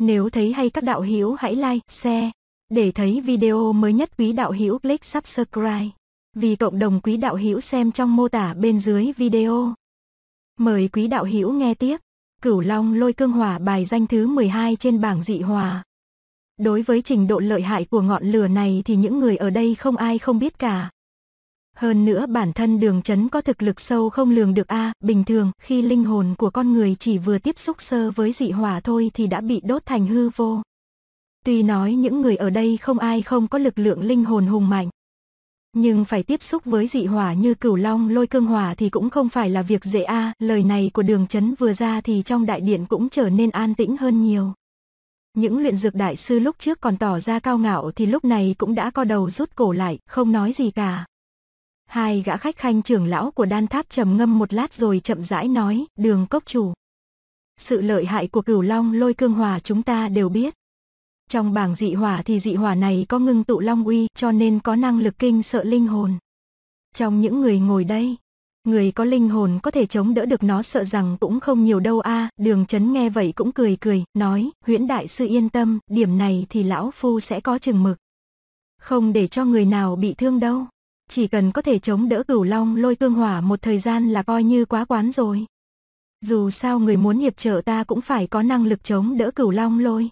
Nếu thấy hay các đạo hữu hãy like, share. Để thấy video mới nhất quý đạo hữu click subscribe. Vì cộng đồng quý đạo hữu xem trong mô tả bên dưới video. Mời quý đạo hữu nghe tiếp. Cửu Long lôi cương hỏa bài danh thứ 12 trên bảng dị hòa. Đối với trình độ lợi hại của ngọn lửa này thì những người ở đây không ai không biết cả. Hơn nữa bản thân đường chấn có thực lực sâu không lường được a bình thường khi linh hồn của con người chỉ vừa tiếp xúc sơ với dị hỏa thôi thì đã bị đốt thành hư vô. Tuy nói những người ở đây không ai không có lực lượng linh hồn hùng mạnh. Nhưng phải tiếp xúc với dị hỏa như cửu long lôi cương hỏa thì cũng không phải là việc dễ a lời này của đường chấn vừa ra thì trong đại điện cũng trở nên an tĩnh hơn nhiều. Những luyện dược đại sư lúc trước còn tỏ ra cao ngạo thì lúc này cũng đã co đầu rút cổ lại, không nói gì cả. Hai gã khách khanh trưởng lão của đan tháp trầm ngâm một lát rồi chậm rãi nói, đường cốc chủ. Sự lợi hại của cửu long lôi cương hòa chúng ta đều biết. Trong bảng dị hỏa thì dị hỏa này có ngưng tụ long uy cho nên có năng lực kinh sợ linh hồn. Trong những người ngồi đây, người có linh hồn có thể chống đỡ được nó sợ rằng cũng không nhiều đâu a à, đường chấn nghe vậy cũng cười cười, nói, huyễn đại sư yên tâm, điểm này thì lão phu sẽ có chừng mực. Không để cho người nào bị thương đâu chỉ cần có thể chống đỡ cửu long lôi cương hỏa một thời gian là coi như quá quán rồi. Dù sao người muốn hiệp trợ ta cũng phải có năng lực chống đỡ cửu long lôi.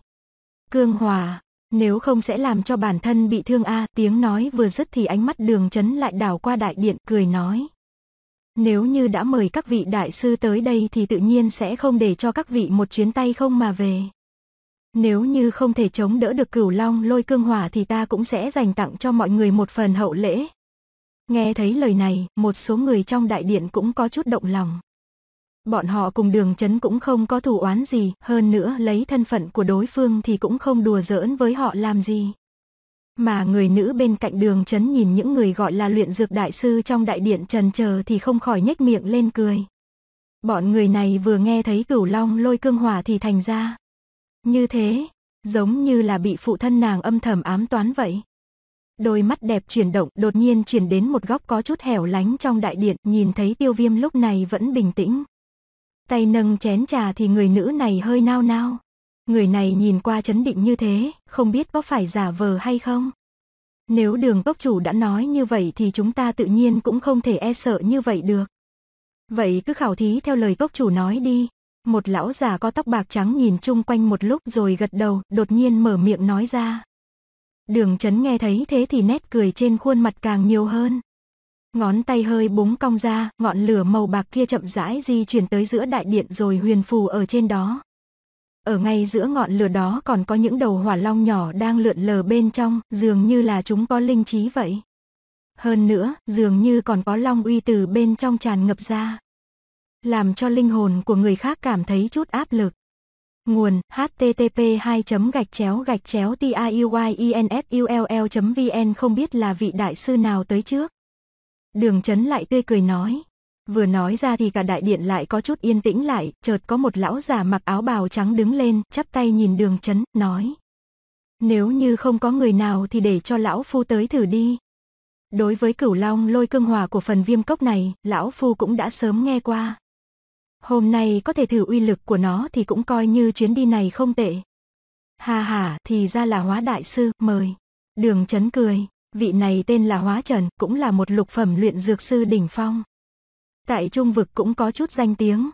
Cương hỏa, nếu không sẽ làm cho bản thân bị thương a à, tiếng nói vừa dứt thì ánh mắt đường chấn lại đảo qua đại điện cười nói. Nếu như đã mời các vị đại sư tới đây thì tự nhiên sẽ không để cho các vị một chuyến tay không mà về. Nếu như không thể chống đỡ được cửu long lôi cương hỏa thì ta cũng sẽ dành tặng cho mọi người một phần hậu lễ, Nghe thấy lời này, một số người trong đại điện cũng có chút động lòng. Bọn họ cùng đường chấn cũng không có thù oán gì, hơn nữa lấy thân phận của đối phương thì cũng không đùa giỡn với họ làm gì. Mà người nữ bên cạnh đường chấn nhìn những người gọi là luyện dược đại sư trong đại điện trần chờ thì không khỏi nhếch miệng lên cười. Bọn người này vừa nghe thấy cửu long lôi cương hỏa thì thành ra. Như thế, giống như là bị phụ thân nàng âm thầm ám toán vậy đôi mắt đẹp chuyển động đột nhiên chuyển đến một góc có chút hẻo lánh trong đại điện, nhìn thấy tiêu viêm lúc này vẫn bình tĩnh. Tay nâng chén trà thì người nữ này hơi nao nao. Người này nhìn qua chấn định như thế, không biết có phải giả vờ hay không. Nếu đường cốc chủ đã nói như vậy thì chúng ta tự nhiên cũng không thể e sợ như vậy được. Vậy cứ khảo thí theo lời cốc chủ nói đi. Một lão già có tóc bạc trắng nhìn chung quanh một lúc rồi gật đầu, đột nhiên mở miệng nói ra. Đường chấn nghe thấy thế thì nét cười trên khuôn mặt càng nhiều hơn. Ngón tay hơi búng cong ra, ngọn lửa màu bạc kia chậm rãi di chuyển tới giữa đại điện rồi huyền phù ở trên đó. Ở ngay giữa ngọn lửa đó còn có những đầu hỏa long nhỏ đang lượn lờ bên trong, dường như là chúng có linh trí vậy. Hơn nữa, dường như còn có long uy từ bên trong tràn ngập ra. Làm cho linh hồn của người khác cảm thấy chút áp lực. Nguồn http 2 gạch chéo gạch chéo tiayuinfull vn không biết là vị đại sư nào tới trước. Đường chấn lại tươi cười nói. Vừa nói ra thì cả đại điện lại có chút yên tĩnh lại, chợt có một lão già mặc áo bào trắng đứng lên, chắp tay nhìn đường chấn, nói. Nếu như không có người nào thì để cho lão phu tới thử đi. Đối với cửu long lôi cương hòa của phần viêm cốc này, lão phu cũng đã sớm nghe qua. Hôm nay có thể thử uy lực của nó thì cũng coi như chuyến đi này không tệ. Hà hà, thì ra là hóa đại sư, mời. Đường chấn cười, vị này tên là Hóa Trần, cũng là một lục phẩm luyện dược sư đỉnh phong. Tại trung vực cũng có chút danh tiếng.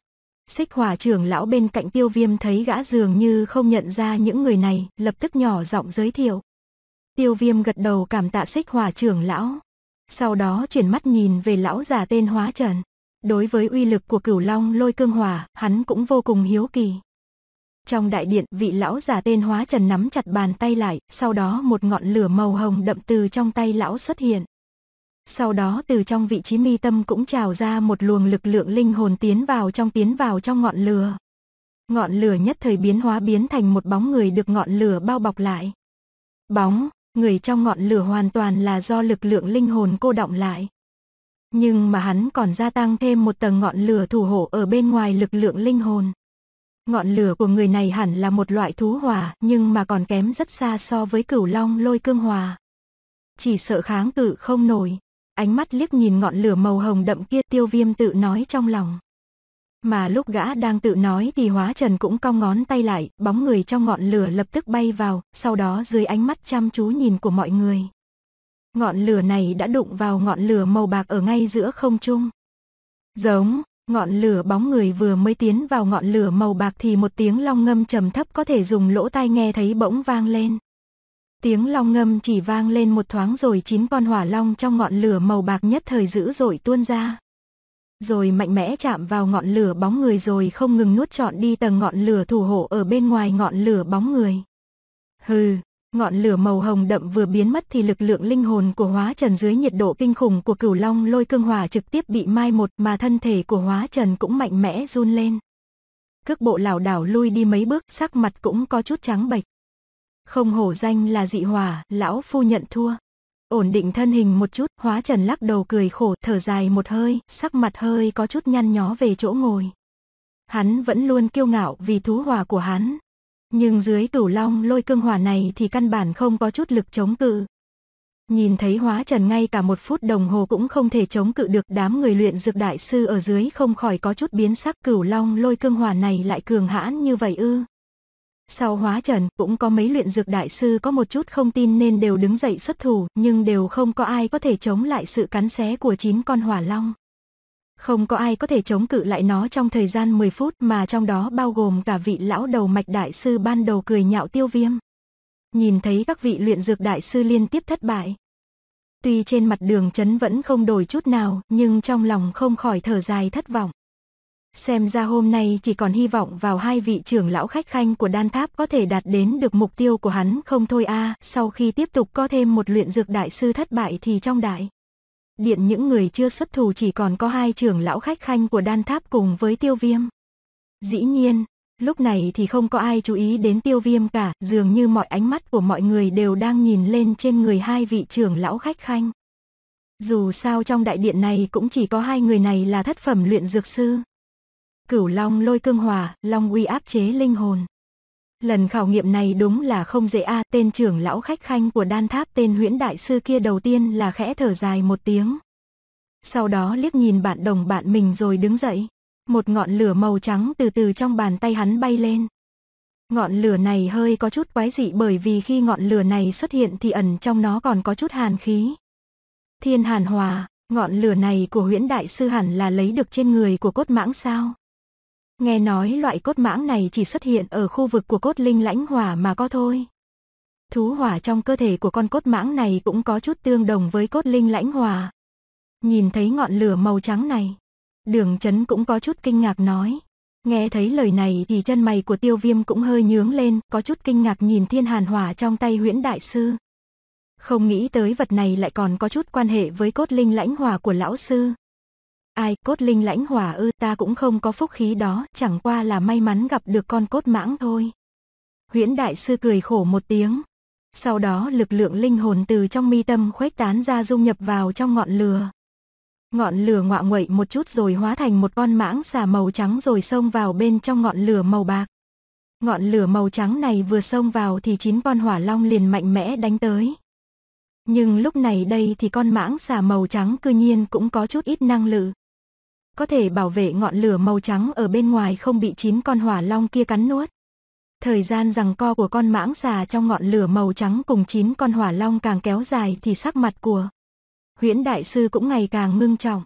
Xích hỏa trưởng lão bên cạnh tiêu viêm thấy gã dường như không nhận ra những người này, lập tức nhỏ giọng giới thiệu. Tiêu viêm gật đầu cảm tạ xích hỏa trưởng lão. Sau đó chuyển mắt nhìn về lão già tên Hóa Trần. Đối với uy lực của cửu long lôi cương hỏa, hắn cũng vô cùng hiếu kỳ. Trong đại điện, vị lão già tên hóa trần nắm chặt bàn tay lại, sau đó một ngọn lửa màu hồng đậm từ trong tay lão xuất hiện. Sau đó từ trong vị trí mi tâm cũng trào ra một luồng lực lượng linh hồn tiến vào trong tiến vào trong ngọn lửa. Ngọn lửa nhất thời biến hóa biến thành một bóng người được ngọn lửa bao bọc lại. Bóng, người trong ngọn lửa hoàn toàn là do lực lượng linh hồn cô động lại nhưng mà hắn còn gia tăng thêm một tầng ngọn lửa thủ hộ ở bên ngoài lực lượng linh hồn. Ngọn lửa của người này hẳn là một loại thú hỏa, nhưng mà còn kém rất xa so với cửu long lôi cương hòa. Chỉ sợ kháng cự không nổi, ánh mắt liếc nhìn ngọn lửa màu hồng đậm kia tiêu viêm tự nói trong lòng. Mà lúc gã đang tự nói thì hóa trần cũng cong ngón tay lại, bóng người trong ngọn lửa lập tức bay vào, sau đó dưới ánh mắt chăm chú nhìn của mọi người. Ngọn lửa này đã đụng vào ngọn lửa màu bạc ở ngay giữa không trung. Giống, ngọn lửa bóng người vừa mới tiến vào ngọn lửa màu bạc thì một tiếng long ngâm trầm thấp có thể dùng lỗ tai nghe thấy bỗng vang lên. Tiếng long ngâm chỉ vang lên một thoáng rồi chín con hỏa long trong ngọn lửa màu bạc nhất thời dữ dội tuôn ra. Rồi mạnh mẽ chạm vào ngọn lửa bóng người rồi không ngừng nuốt trọn đi tầng ngọn lửa thủ hộ ở bên ngoài ngọn lửa bóng người. Hừ, Ngọn lửa màu hồng đậm vừa biến mất thì lực lượng linh hồn của hóa trần dưới nhiệt độ kinh khủng của cửu long lôi cương hỏa trực tiếp bị mai một mà thân thể của hóa trần cũng mạnh mẽ run lên. Cước bộ lảo đảo lui đi mấy bước sắc mặt cũng có chút trắng bệch. Không hổ danh là dị hòa lão phu nhận thua. Ổn định thân hình một chút, hóa trần lắc đầu cười khổ, thở dài một hơi, sắc mặt hơi có chút nhăn nhó về chỗ ngồi. Hắn vẫn luôn kiêu ngạo vì thú hòa của hắn, nhưng dưới cửu long lôi cương hỏa này thì căn bản không có chút lực chống cự. Nhìn thấy hóa trần ngay cả một phút đồng hồ cũng không thể chống cự được đám người luyện dược đại sư ở dưới không khỏi có chút biến sắc cửu long lôi cương hỏa này lại cường hãn như vậy ư. Sau hóa trần cũng có mấy luyện dược đại sư có một chút không tin nên đều đứng dậy xuất thủ nhưng đều không có ai có thể chống lại sự cắn xé của chín con hỏa long không có ai có thể chống cự lại nó trong thời gian 10 phút mà trong đó bao gồm cả vị lão đầu mạch đại sư ban đầu cười nhạo tiêu viêm. Nhìn thấy các vị luyện dược đại sư liên tiếp thất bại. Tuy trên mặt đường chấn vẫn không đổi chút nào nhưng trong lòng không khỏi thở dài thất vọng. Xem ra hôm nay chỉ còn hy vọng vào hai vị trưởng lão khách khanh của đan tháp có thể đạt đến được mục tiêu của hắn không thôi a à, sau khi tiếp tục có thêm một luyện dược đại sư thất bại thì trong đại. Điện những người chưa xuất thủ chỉ còn có hai trưởng lão khách khanh của đan tháp cùng với tiêu viêm. Dĩ nhiên, lúc này thì không có ai chú ý đến tiêu viêm cả, dường như mọi ánh mắt của mọi người đều đang nhìn lên trên người hai vị trưởng lão khách khanh. Dù sao trong đại điện này cũng chỉ có hai người này là thất phẩm luyện dược sư. Cửu Long lôi cương hòa, Long uy áp chế linh hồn. Lần khảo nghiệm này đúng là không dễ a tên trưởng lão khách khanh của đan tháp tên huyễn đại sư kia đầu tiên là khẽ thở dài một tiếng. Sau đó liếc nhìn bạn đồng bạn mình rồi đứng dậy. Một ngọn lửa màu trắng từ từ trong bàn tay hắn bay lên. Ngọn lửa này hơi có chút quái dị bởi vì khi ngọn lửa này xuất hiện thì ẩn trong nó còn có chút hàn khí. Thiên hàn hòa, ngọn lửa này của huyễn đại sư hẳn là lấy được trên người của cốt mãng sao. Nghe nói loại cốt mãng này chỉ xuất hiện ở khu vực của cốt linh lãnh hỏa mà có thôi. Thú hỏa trong cơ thể của con cốt mãng này cũng có chút tương đồng với cốt linh lãnh hỏa. Nhìn thấy ngọn lửa màu trắng này, đường chấn cũng có chút kinh ngạc nói. Nghe thấy lời này thì chân mày của tiêu viêm cũng hơi nhướng lên, có chút kinh ngạc nhìn thiên hàn hỏa trong tay huyễn đại sư. Không nghĩ tới vật này lại còn có chút quan hệ với cốt linh lãnh hỏa của lão sư. Ai, cốt linh lãnh hỏa ư ta cũng không có phúc khí đó, chẳng qua là may mắn gặp được con cốt mãng thôi. Huyễn đại sư cười khổ một tiếng. Sau đó lực lượng linh hồn từ trong mi tâm khuếch tán ra dung nhập vào trong ngọn lửa. Ngọn lửa ngọa nguậy một chút rồi hóa thành một con mãng xà màu trắng rồi xông vào bên trong ngọn lửa màu bạc. Ngọn lửa màu trắng này vừa xông vào thì chín con hỏa long liền mạnh mẽ đánh tới. Nhưng lúc này đây thì con mãng xà màu trắng cư nhiên cũng có chút ít năng lực có thể bảo vệ ngọn lửa màu trắng ở bên ngoài không bị chín con hỏa long kia cắn nuốt. Thời gian rằng co của con mãng xà trong ngọn lửa màu trắng cùng chín con hỏa long càng kéo dài thì sắc mặt của huyễn đại sư cũng ngày càng ngưng trọng.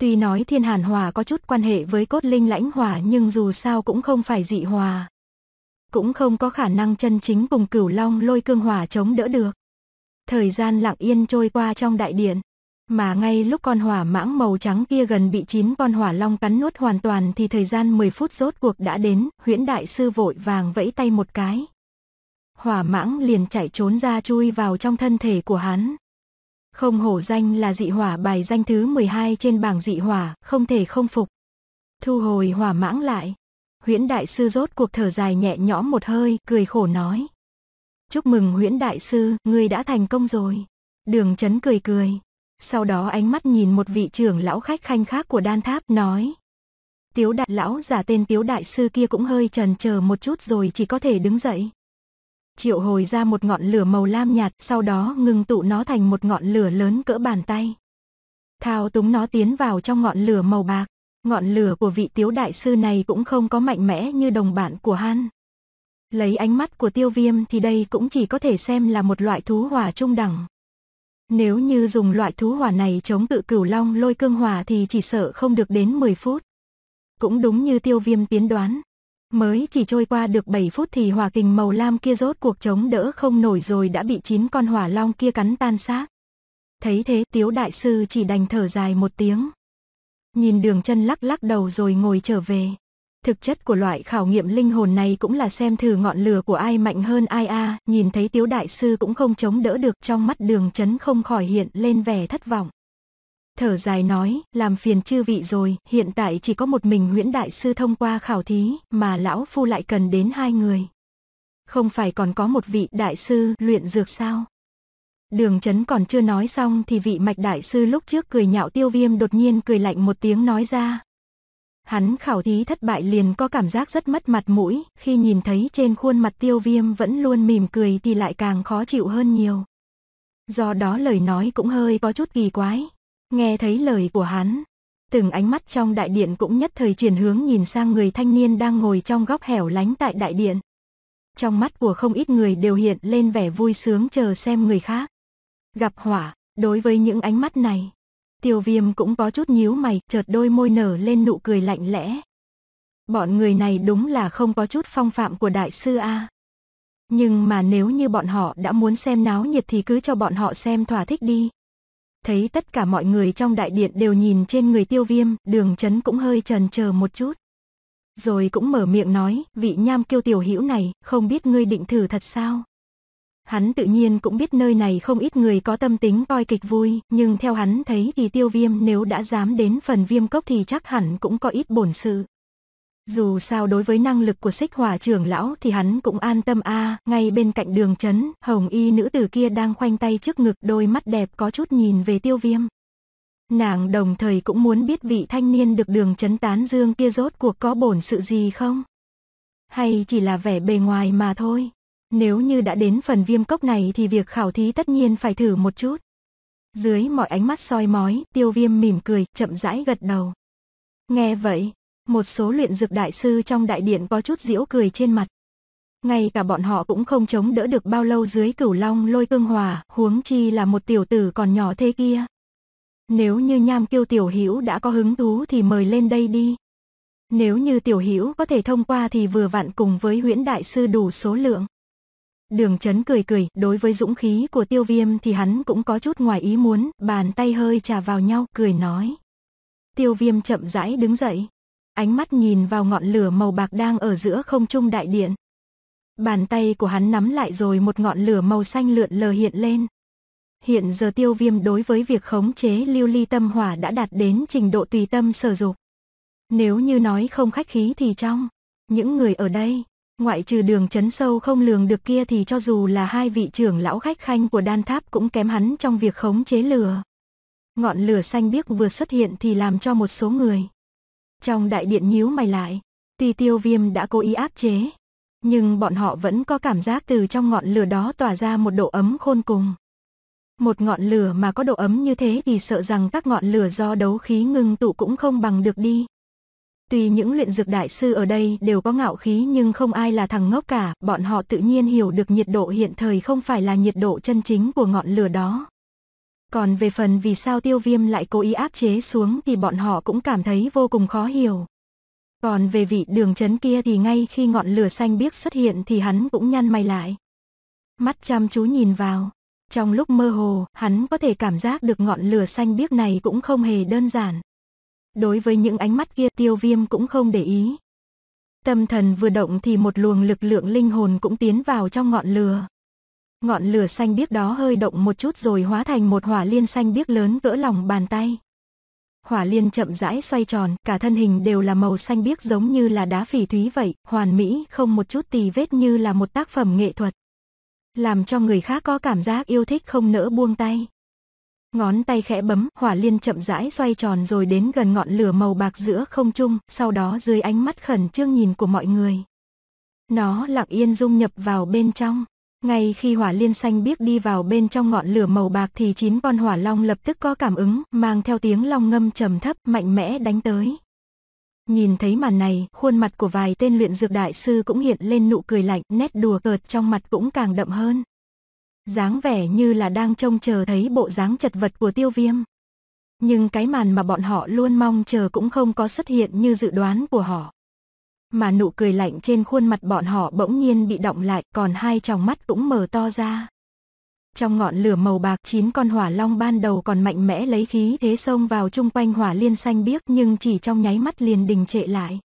Tuy nói thiên hàn hòa có chút quan hệ với cốt linh lãnh hỏa nhưng dù sao cũng không phải dị hòa. Cũng không có khả năng chân chính cùng cửu long lôi cương hỏa chống đỡ được. Thời gian lặng yên trôi qua trong đại điện mà ngay lúc con hỏa mãng màu trắng kia gần bị chín con hỏa long cắn nuốt hoàn toàn thì thời gian 10 phút rốt cuộc đã đến, huyễn đại sư vội vàng vẫy tay một cái. Hỏa mãng liền chạy trốn ra chui vào trong thân thể của hắn. Không hổ danh là dị hỏa bài danh thứ 12 trên bảng dị hỏa, không thể không phục. Thu hồi hỏa mãng lại. Huyễn đại sư rốt cuộc thở dài nhẹ nhõm một hơi, cười khổ nói. Chúc mừng huyễn đại sư, ngươi đã thành công rồi. Đường chấn cười cười, sau đó ánh mắt nhìn một vị trưởng lão khách khanh khác của đan tháp nói. Tiếu đại lão giả tên tiếu đại sư kia cũng hơi trần chờ một chút rồi chỉ có thể đứng dậy. Triệu hồi ra một ngọn lửa màu lam nhạt sau đó ngừng tụ nó thành một ngọn lửa lớn cỡ bàn tay. Thao túng nó tiến vào trong ngọn lửa màu bạc. Ngọn lửa của vị tiếu đại sư này cũng không có mạnh mẽ như đồng bạn của han Lấy ánh mắt của tiêu viêm thì đây cũng chỉ có thể xem là một loại thú hỏa trung đẳng. Nếu như dùng loại thú hỏa này chống tự cửu long lôi cương hỏa thì chỉ sợ không được đến 10 phút. Cũng đúng như tiêu viêm tiến đoán. Mới chỉ trôi qua được 7 phút thì hỏa kình màu lam kia rốt cuộc chống đỡ không nổi rồi đã bị chín con hỏa long kia cắn tan xác. Thấy thế tiếu đại sư chỉ đành thở dài một tiếng. Nhìn đường chân lắc lắc đầu rồi ngồi trở về. Thực chất của loại khảo nghiệm linh hồn này cũng là xem thử ngọn lửa của ai mạnh hơn ai a, nhìn thấy Tiếu đại sư cũng không chống đỡ được, trong mắt Đường Chấn không khỏi hiện lên vẻ thất vọng. Thở dài nói, làm phiền chư vị rồi, hiện tại chỉ có một mình nguyễn đại sư thông qua khảo thí, mà lão phu lại cần đến hai người. Không phải còn có một vị đại sư luyện dược sao? Đường chấn còn chưa nói xong thì vị mạch đại sư lúc trước cười nhạo tiêu viêm đột nhiên cười lạnh một tiếng nói ra, Hắn khảo thí thất bại liền có cảm giác rất mất mặt mũi, khi nhìn thấy trên khuôn mặt tiêu viêm vẫn luôn mỉm cười thì lại càng khó chịu hơn nhiều. Do đó lời nói cũng hơi có chút kỳ quái. Nghe thấy lời của hắn, từng ánh mắt trong đại điện cũng nhất thời chuyển hướng nhìn sang người thanh niên đang ngồi trong góc hẻo lánh tại đại điện. Trong mắt của không ít người đều hiện lên vẻ vui sướng chờ xem người khác. Gặp hỏa, đối với những ánh mắt này, Tiêu viêm cũng có chút nhíu mày, chợt đôi môi nở lên nụ cười lạnh lẽ. Bọn người này đúng là không có chút phong phạm của đại sư A. Nhưng mà nếu như bọn họ đã muốn xem náo nhiệt thì cứ cho bọn họ xem thỏa thích đi. Thấy tất cả mọi người trong đại điện đều nhìn trên người tiêu viêm, đường chấn cũng hơi trần chờ một chút. Rồi cũng mở miệng nói, vị nham kiêu tiểu hữu này, không biết ngươi định thử thật sao? Hắn tự nhiên cũng biết nơi này không ít người có tâm tính coi kịch vui, nhưng theo hắn thấy thì tiêu viêm nếu đã dám đến phần viêm cốc thì chắc hẳn cũng có ít bổn sự. Dù sao đối với năng lực của xích hỏa trưởng lão thì hắn cũng an tâm a ngay bên cạnh đường chấn, hồng y nữ tử kia đang khoanh tay trước ngực đôi mắt đẹp có chút nhìn về tiêu viêm. Nàng đồng thời cũng muốn biết vị thanh niên được đường chấn tán dương kia rốt cuộc có bổn sự gì không? Hay chỉ là vẻ bề ngoài mà thôi? Nếu như đã đến phần viêm cốc này thì việc khảo thí tất nhiên phải thử một chút. Dưới mọi ánh mắt soi mói, tiêu viêm mỉm cười, chậm rãi gật đầu. Nghe vậy, một số luyện dược đại sư trong đại điện có chút diễu cười trên mặt. Ngay cả bọn họ cũng không chống đỡ được bao lâu dưới cửu long lôi cương hòa, huống chi là một tiểu tử còn nhỏ thế kia. Nếu như nham kiêu tiểu hữu đã có hứng thú thì mời lên đây đi. Nếu như tiểu hữu có thể thông qua thì vừa vặn cùng với huyễn đại sư đủ số lượng. Đường chấn cười cười, đối với dũng khí của tiêu viêm thì hắn cũng có chút ngoài ý muốn, bàn tay hơi trà vào nhau, cười nói. Tiêu viêm chậm rãi đứng dậy, ánh mắt nhìn vào ngọn lửa màu bạc đang ở giữa không trung đại điện. Bàn tay của hắn nắm lại rồi một ngọn lửa màu xanh lượn lờ hiện lên. Hiện giờ tiêu viêm đối với việc khống chế lưu ly tâm hỏa đã đạt đến trình độ tùy tâm sở dục. Nếu như nói không khách khí thì trong, những người ở đây, ngoại trừ đường chấn sâu không lường được kia thì cho dù là hai vị trưởng lão khách khanh của đan tháp cũng kém hắn trong việc khống chế lửa. Ngọn lửa xanh biếc vừa xuất hiện thì làm cho một số người. Trong đại điện nhíu mày lại, tuy tiêu viêm đã cố ý áp chế, nhưng bọn họ vẫn có cảm giác từ trong ngọn lửa đó tỏa ra một độ ấm khôn cùng. Một ngọn lửa mà có độ ấm như thế thì sợ rằng các ngọn lửa do đấu khí ngưng tụ cũng không bằng được đi. Tuy những luyện dược đại sư ở đây đều có ngạo khí nhưng không ai là thằng ngốc cả, bọn họ tự nhiên hiểu được nhiệt độ hiện thời không phải là nhiệt độ chân chính của ngọn lửa đó. Còn về phần vì sao tiêu viêm lại cố ý áp chế xuống thì bọn họ cũng cảm thấy vô cùng khó hiểu. Còn về vị đường chấn kia thì ngay khi ngọn lửa xanh biếc xuất hiện thì hắn cũng nhăn mày lại. Mắt chăm chú nhìn vào. Trong lúc mơ hồ, hắn có thể cảm giác được ngọn lửa xanh biếc này cũng không hề đơn giản đối với những ánh mắt kia tiêu viêm cũng không để ý. Tâm thần vừa động thì một luồng lực lượng linh hồn cũng tiến vào trong ngọn lửa. Ngọn lửa xanh biếc đó hơi động một chút rồi hóa thành một hỏa liên xanh biếc lớn cỡ lòng bàn tay. Hỏa liên chậm rãi xoay tròn, cả thân hình đều là màu xanh biếc giống như là đá phỉ thúy vậy, hoàn mỹ không một chút tì vết như là một tác phẩm nghệ thuật. Làm cho người khác có cảm giác yêu thích không nỡ buông tay. Ngón tay khẽ bấm, hỏa liên chậm rãi xoay tròn rồi đến gần ngọn lửa màu bạc giữa không trung, sau đó dưới ánh mắt khẩn trương nhìn của mọi người. Nó lặng yên dung nhập vào bên trong. Ngay khi hỏa liên xanh biếc đi vào bên trong ngọn lửa màu bạc thì chín con hỏa long lập tức có cảm ứng, mang theo tiếng long ngâm trầm thấp mạnh mẽ đánh tới. Nhìn thấy màn này, khuôn mặt của vài tên luyện dược đại sư cũng hiện lên nụ cười lạnh, nét đùa cợt trong mặt cũng càng đậm hơn dáng vẻ như là đang trông chờ thấy bộ dáng chật vật của tiêu viêm. Nhưng cái màn mà bọn họ luôn mong chờ cũng không có xuất hiện như dự đoán của họ. Mà nụ cười lạnh trên khuôn mặt bọn họ bỗng nhiên bị động lại, còn hai tròng mắt cũng mở to ra. Trong ngọn lửa màu bạc chín con hỏa long ban đầu còn mạnh mẽ lấy khí thế xông vào chung quanh hỏa liên xanh biếc nhưng chỉ trong nháy mắt liền đình trệ lại.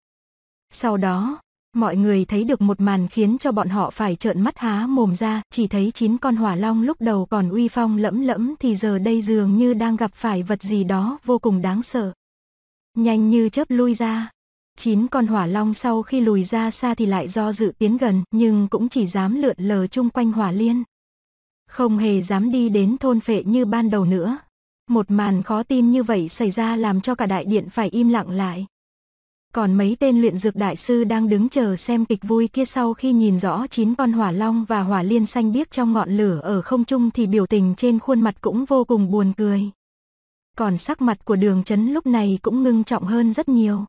Sau đó, Mọi người thấy được một màn khiến cho bọn họ phải trợn mắt há mồm ra, chỉ thấy chín con hỏa long lúc đầu còn uy phong lẫm lẫm thì giờ đây dường như đang gặp phải vật gì đó vô cùng đáng sợ. Nhanh như chớp lui ra. Chín con hỏa long sau khi lùi ra xa thì lại do dự tiến gần, nhưng cũng chỉ dám lượn lờ chung quanh hỏa liên. Không hề dám đi đến thôn phệ như ban đầu nữa. Một màn khó tin như vậy xảy ra làm cho cả đại điện phải im lặng lại. Còn mấy tên luyện dược đại sư đang đứng chờ xem kịch vui kia sau khi nhìn rõ chín con hỏa long và hỏa liên xanh biếc trong ngọn lửa ở không trung thì biểu tình trên khuôn mặt cũng vô cùng buồn cười. Còn sắc mặt của đường chấn lúc này cũng ngưng trọng hơn rất nhiều.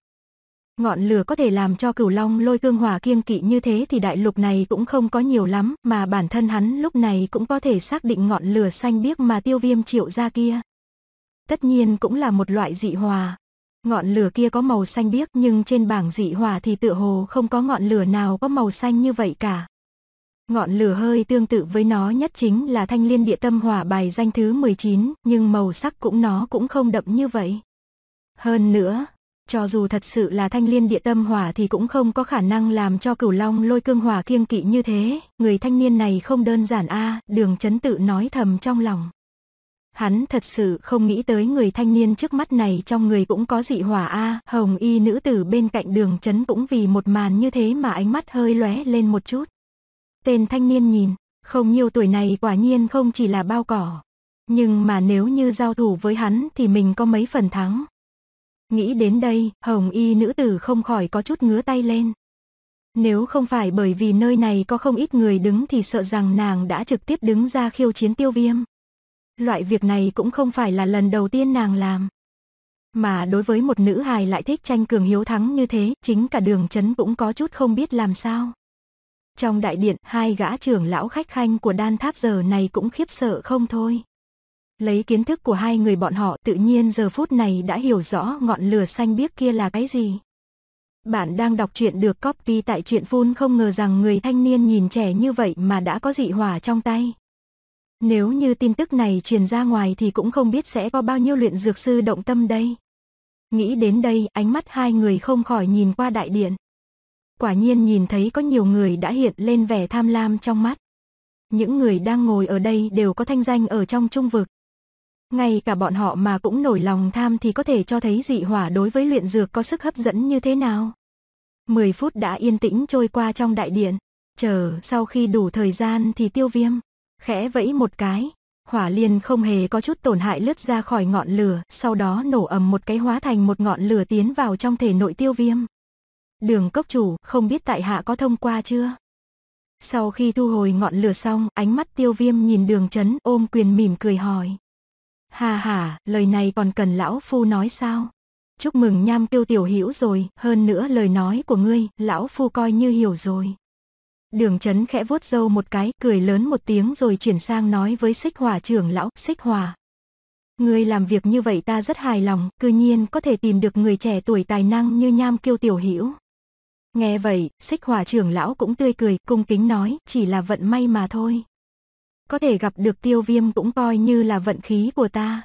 Ngọn lửa có thể làm cho cửu long lôi cương hỏa kiêng kỵ như thế thì đại lục này cũng không có nhiều lắm mà bản thân hắn lúc này cũng có thể xác định ngọn lửa xanh biếc mà tiêu viêm triệu ra kia. Tất nhiên cũng là một loại dị hòa, Ngọn lửa kia có màu xanh biếc nhưng trên bảng dị hỏa thì tựa hồ không có ngọn lửa nào có màu xanh như vậy cả. Ngọn lửa hơi tương tự với nó nhất chính là thanh liên địa tâm hỏa bài danh thứ 19, nhưng màu sắc cũng nó cũng không đậm như vậy. Hơn nữa, cho dù thật sự là thanh liên địa tâm hỏa thì cũng không có khả năng làm cho cửu long lôi cương hỏa kiêng kỵ như thế, người thanh niên này không đơn giản a à, đường chấn tự nói thầm trong lòng. Hắn thật sự không nghĩ tới người thanh niên trước mắt này trong người cũng có dị hỏa a hồng y nữ tử bên cạnh đường chấn cũng vì một màn như thế mà ánh mắt hơi lóe lên một chút. Tên thanh niên nhìn, không nhiều tuổi này quả nhiên không chỉ là bao cỏ. Nhưng mà nếu như giao thủ với hắn thì mình có mấy phần thắng. Nghĩ đến đây, hồng y nữ tử không khỏi có chút ngứa tay lên. Nếu không phải bởi vì nơi này có không ít người đứng thì sợ rằng nàng đã trực tiếp đứng ra khiêu chiến tiêu viêm. Loại việc này cũng không phải là lần đầu tiên nàng làm. Mà đối với một nữ hài lại thích tranh cường hiếu thắng như thế, chính cả đường chấn cũng có chút không biết làm sao. Trong đại điện, hai gã trưởng lão khách khanh của đan tháp giờ này cũng khiếp sợ không thôi. Lấy kiến thức của hai người bọn họ tự nhiên giờ phút này đã hiểu rõ ngọn lửa xanh biếc kia là cái gì. Bạn đang đọc truyện được copy tại truyện phun không ngờ rằng người thanh niên nhìn trẻ như vậy mà đã có dị hỏa trong tay. Nếu như tin tức này truyền ra ngoài thì cũng không biết sẽ có bao nhiêu luyện dược sư động tâm đây. Nghĩ đến đây, ánh mắt hai người không khỏi nhìn qua đại điện. Quả nhiên nhìn thấy có nhiều người đã hiện lên vẻ tham lam trong mắt. Những người đang ngồi ở đây đều có thanh danh ở trong trung vực. Ngay cả bọn họ mà cũng nổi lòng tham thì có thể cho thấy dị hỏa đối với luyện dược có sức hấp dẫn như thế nào. mười phút đã yên tĩnh trôi qua trong đại điện. Chờ sau khi đủ thời gian thì tiêu viêm, Khẽ vẫy một cái, hỏa liên không hề có chút tổn hại lướt ra khỏi ngọn lửa, sau đó nổ ầm một cái hóa thành một ngọn lửa tiến vào trong thể nội tiêu viêm. Đường cốc chủ, không biết tại hạ có thông qua chưa? Sau khi thu hồi ngọn lửa xong, ánh mắt tiêu viêm nhìn đường chấn ôm quyền mỉm cười hỏi. Hà hà, lời này còn cần lão phu nói sao? Chúc mừng nham tiêu tiểu hiểu rồi, hơn nữa lời nói của ngươi, lão phu coi như hiểu rồi. Đường chấn khẽ vuốt râu một cái, cười lớn một tiếng rồi chuyển sang nói với xích hòa trưởng lão, xích hòa. Người làm việc như vậy ta rất hài lòng, cư nhiên có thể tìm được người trẻ tuổi tài năng như nham kiêu tiểu hữu Nghe vậy, xích hòa trưởng lão cũng tươi cười, cung kính nói, chỉ là vận may mà thôi. Có thể gặp được tiêu viêm cũng coi như là vận khí của ta.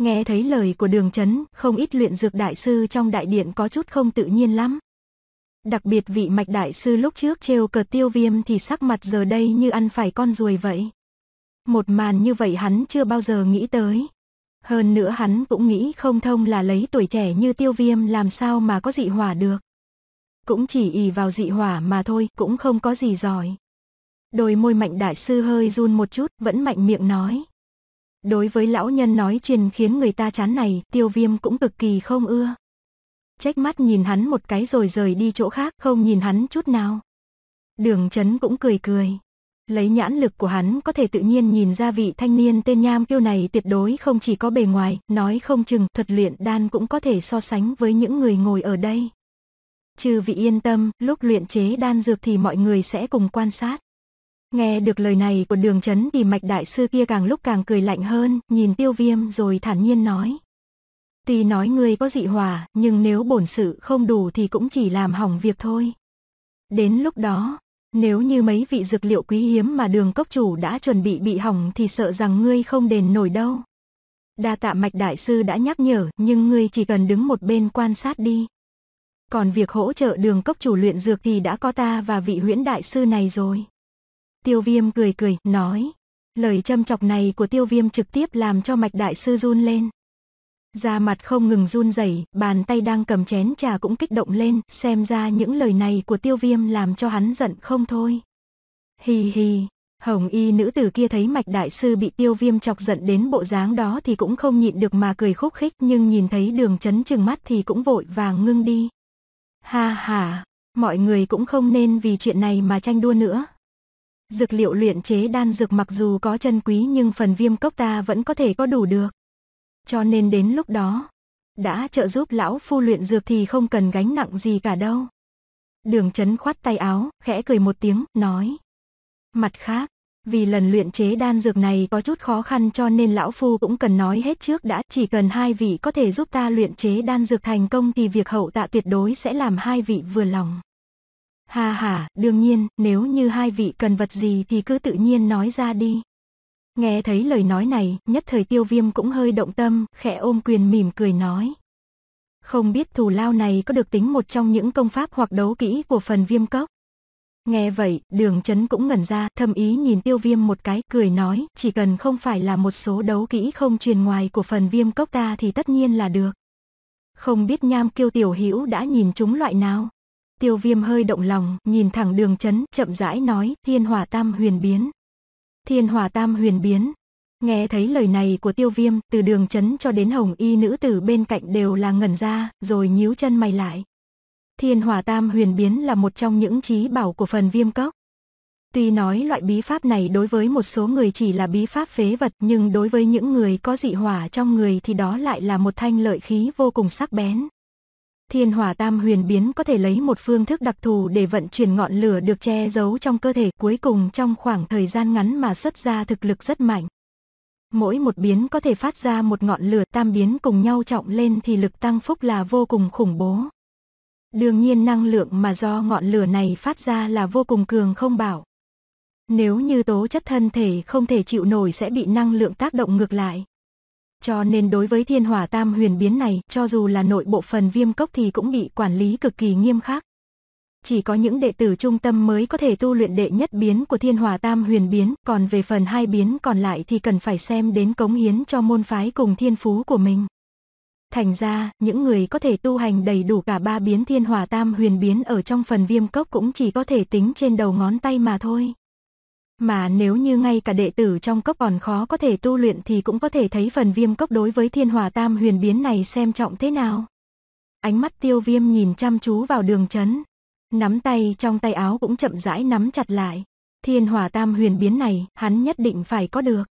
Nghe thấy lời của đường chấn, không ít luyện dược đại sư trong đại điện có chút không tự nhiên lắm. Đặc biệt vị mạch đại sư lúc trước trêu cờ tiêu viêm thì sắc mặt giờ đây như ăn phải con ruồi vậy. Một màn như vậy hắn chưa bao giờ nghĩ tới. Hơn nữa hắn cũng nghĩ không thông là lấy tuổi trẻ như tiêu viêm làm sao mà có dị hỏa được. Cũng chỉ ỉ vào dị hỏa mà thôi, cũng không có gì giỏi. Đôi môi mạnh đại sư hơi run một chút, vẫn mạnh miệng nói. Đối với lão nhân nói truyền khiến người ta chán này, tiêu viêm cũng cực kỳ không ưa trách mắt nhìn hắn một cái rồi rời đi chỗ khác, không nhìn hắn chút nào. Đường chấn cũng cười cười. Lấy nhãn lực của hắn có thể tự nhiên nhìn ra vị thanh niên tên Nham Kiêu này tuyệt đối không chỉ có bề ngoài, nói không chừng thuật luyện đan cũng có thể so sánh với những người ngồi ở đây. Trừ vị yên tâm, lúc luyện chế đan dược thì mọi người sẽ cùng quan sát. Nghe được lời này của đường chấn thì mạch đại sư kia càng lúc càng cười lạnh hơn, nhìn tiêu viêm rồi thản nhiên nói. Tuy nói ngươi có dị hòa, nhưng nếu bổn sự không đủ thì cũng chỉ làm hỏng việc thôi. Đến lúc đó, nếu như mấy vị dược liệu quý hiếm mà đường cốc chủ đã chuẩn bị bị hỏng thì sợ rằng ngươi không đền nổi đâu. Đa tạ mạch đại sư đã nhắc nhở, nhưng ngươi chỉ cần đứng một bên quan sát đi. Còn việc hỗ trợ đường cốc chủ luyện dược thì đã có ta và vị huyễn đại sư này rồi. Tiêu viêm cười cười, nói. Lời châm chọc này của tiêu viêm trực tiếp làm cho mạch đại sư run lên da mặt không ngừng run rẩy, bàn tay đang cầm chén trà cũng kích động lên, xem ra những lời này của tiêu viêm làm cho hắn giận không thôi. Hì hì, hồng y nữ tử kia thấy mạch đại sư bị tiêu viêm chọc giận đến bộ dáng đó thì cũng không nhịn được mà cười khúc khích nhưng nhìn thấy đường chấn chừng mắt thì cũng vội vàng ngưng đi. Ha ha, mọi người cũng không nên vì chuyện này mà tranh đua nữa. Dược liệu luyện chế đan dược mặc dù có chân quý nhưng phần viêm cốc ta vẫn có thể có đủ được. Cho nên đến lúc đó, đã trợ giúp lão phu luyện dược thì không cần gánh nặng gì cả đâu. Đường chấn khoát tay áo, khẽ cười một tiếng, nói. Mặt khác, vì lần luyện chế đan dược này có chút khó khăn cho nên lão phu cũng cần nói hết trước đã. Chỉ cần hai vị có thể giúp ta luyện chế đan dược thành công thì việc hậu tạ tuyệt đối sẽ làm hai vị vừa lòng. Ha ha, đương nhiên, nếu như hai vị cần vật gì thì cứ tự nhiên nói ra đi. Nghe thấy lời nói này, nhất thời tiêu viêm cũng hơi động tâm, khẽ ôm quyền mỉm cười nói. Không biết thù lao này có được tính một trong những công pháp hoặc đấu kỹ của phần viêm cốc. Nghe vậy, đường chấn cũng ngẩn ra, thầm ý nhìn tiêu viêm một cái, cười nói, chỉ cần không phải là một số đấu kỹ không truyền ngoài của phần viêm cốc ta thì tất nhiên là được. Không biết nham kiêu tiểu hữu đã nhìn chúng loại nào? Tiêu viêm hơi động lòng, nhìn thẳng đường chấn, chậm rãi nói, thiên hỏa tam huyền biến thiên hòa tam huyền biến. Nghe thấy lời này của tiêu viêm, từ đường chấn cho đến hồng y nữ tử bên cạnh đều là ngẩn ra, rồi nhíu chân mày lại. Thiên hòa tam huyền biến là một trong những trí bảo của phần viêm cốc. Tuy nói loại bí pháp này đối với một số người chỉ là bí pháp phế vật nhưng đối với những người có dị hỏa trong người thì đó lại là một thanh lợi khí vô cùng sắc bén. Thiên hỏa tam huyền biến có thể lấy một phương thức đặc thù để vận chuyển ngọn lửa được che giấu trong cơ thể cuối cùng trong khoảng thời gian ngắn mà xuất ra thực lực rất mạnh. Mỗi một biến có thể phát ra một ngọn lửa tam biến cùng nhau trọng lên thì lực tăng phúc là vô cùng khủng bố. Đương nhiên năng lượng mà do ngọn lửa này phát ra là vô cùng cường không bảo. Nếu như tố chất thân thể không thể chịu nổi sẽ bị năng lượng tác động ngược lại. Cho nên đối với thiên hỏa tam huyền biến này, cho dù là nội bộ phần viêm cốc thì cũng bị quản lý cực kỳ nghiêm khắc. Chỉ có những đệ tử trung tâm mới có thể tu luyện đệ nhất biến của thiên hỏa tam huyền biến, còn về phần hai biến còn lại thì cần phải xem đến cống hiến cho môn phái cùng thiên phú của mình. Thành ra, những người có thể tu hành đầy đủ cả ba biến thiên hỏa tam huyền biến ở trong phần viêm cốc cũng chỉ có thể tính trên đầu ngón tay mà thôi. Mà nếu như ngay cả đệ tử trong cốc còn khó có thể tu luyện thì cũng có thể thấy phần viêm cốc đối với thiên hòa tam huyền biến này xem trọng thế nào. Ánh mắt tiêu viêm nhìn chăm chú vào đường chấn. Nắm tay trong tay áo cũng chậm rãi nắm chặt lại. Thiên hòa tam huyền biến này hắn nhất định phải có được.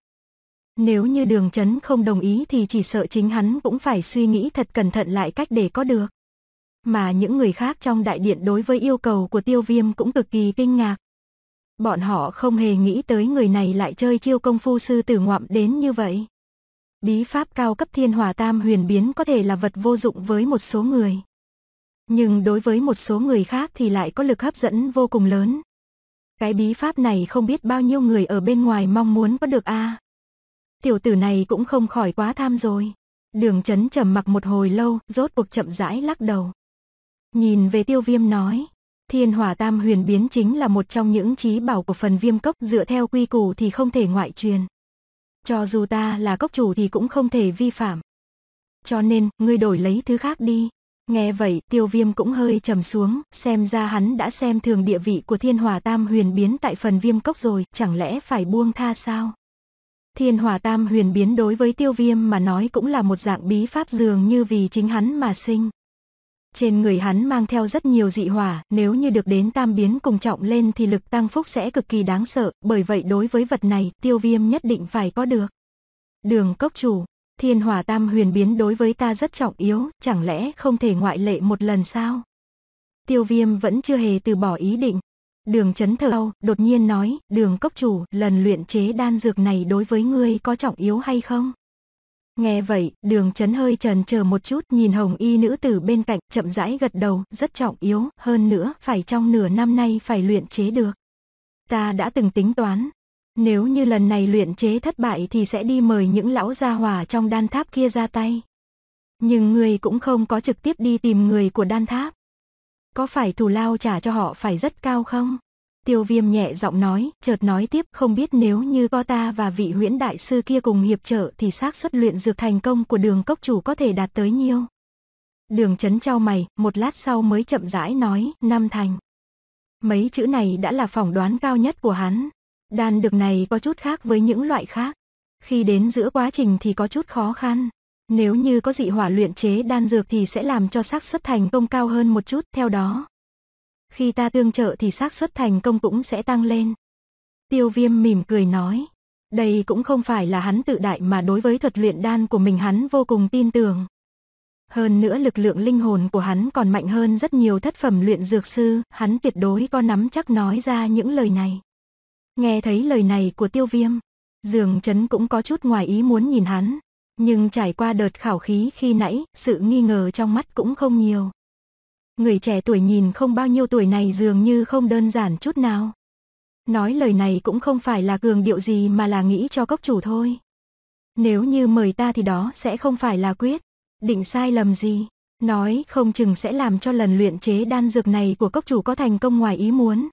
Nếu như đường chấn không đồng ý thì chỉ sợ chính hắn cũng phải suy nghĩ thật cẩn thận lại cách để có được. Mà những người khác trong đại điện đối với yêu cầu của tiêu viêm cũng cực kỳ kinh ngạc, Bọn họ không hề nghĩ tới người này lại chơi chiêu công phu sư tử ngoạm đến như vậy. Bí pháp cao cấp thiên hòa tam huyền biến có thể là vật vô dụng với một số người. Nhưng đối với một số người khác thì lại có lực hấp dẫn vô cùng lớn. Cái bí pháp này không biết bao nhiêu người ở bên ngoài mong muốn có được a. Tiểu tử này cũng không khỏi quá tham rồi. Đường chấn trầm mặc một hồi lâu, rốt cuộc chậm rãi lắc đầu. Nhìn về tiêu viêm nói, Thiên hỏa tam huyền biến chính là một trong những trí bảo của phần viêm cốc dựa theo quy củ thì không thể ngoại truyền. Cho dù ta là cốc chủ thì cũng không thể vi phạm. Cho nên, ngươi đổi lấy thứ khác đi. Nghe vậy, tiêu viêm cũng hơi trầm xuống, xem ra hắn đã xem thường địa vị của thiên hòa tam huyền biến tại phần viêm cốc rồi, chẳng lẽ phải buông tha sao? Thiên hòa tam huyền biến đối với tiêu viêm mà nói cũng là một dạng bí pháp dường như vì chính hắn mà sinh. Trên người hắn mang theo rất nhiều dị hỏa, nếu như được đến tam biến cùng trọng lên thì lực tăng phúc sẽ cực kỳ đáng sợ, bởi vậy đối với vật này tiêu viêm nhất định phải có được. Đường cốc chủ, thiên hỏa tam huyền biến đối với ta rất trọng yếu, chẳng lẽ không thể ngoại lệ một lần sao? Tiêu viêm vẫn chưa hề từ bỏ ý định. Đường chấn thở đau, đột nhiên nói, đường cốc chủ, lần luyện chế đan dược này đối với ngươi có trọng yếu hay không? Nghe vậy, đường chấn hơi trần chờ một chút nhìn hồng y nữ tử bên cạnh chậm rãi gật đầu, rất trọng yếu, hơn nữa, phải trong nửa năm nay phải luyện chế được. Ta đã từng tính toán, nếu như lần này luyện chế thất bại thì sẽ đi mời những lão gia hòa trong đan tháp kia ra tay. Nhưng người cũng không có trực tiếp đi tìm người của đan tháp. Có phải thù lao trả cho họ phải rất cao không? Tiêu viêm nhẹ giọng nói, chợt nói tiếp không biết nếu như có ta và vị huyễn đại sư kia cùng hiệp trợ thì xác suất luyện dược thành công của đường cốc chủ có thể đạt tới nhiêu. Đường chấn trao mày, một lát sau mới chậm rãi nói, năm thành. Mấy chữ này đã là phỏng đoán cao nhất của hắn. Đan được này có chút khác với những loại khác. Khi đến giữa quá trình thì có chút khó khăn. Nếu như có dị hỏa luyện chế đan dược thì sẽ làm cho xác suất thành công cao hơn một chút theo đó khi ta tương trợ thì xác suất thành công cũng sẽ tăng lên. Tiêu viêm mỉm cười nói. Đây cũng không phải là hắn tự đại mà đối với thuật luyện đan của mình hắn vô cùng tin tưởng. Hơn nữa lực lượng linh hồn của hắn còn mạnh hơn rất nhiều thất phẩm luyện dược sư, hắn tuyệt đối có nắm chắc nói ra những lời này. Nghe thấy lời này của tiêu viêm, dường chấn cũng có chút ngoài ý muốn nhìn hắn, nhưng trải qua đợt khảo khí khi nãy, sự nghi ngờ trong mắt cũng không nhiều người trẻ tuổi nhìn không bao nhiêu tuổi này dường như không đơn giản chút nào. Nói lời này cũng không phải là cường điệu gì mà là nghĩ cho cốc chủ thôi. Nếu như mời ta thì đó sẽ không phải là quyết, định sai lầm gì, nói không chừng sẽ làm cho lần luyện chế đan dược này của cốc chủ có thành công ngoài ý muốn.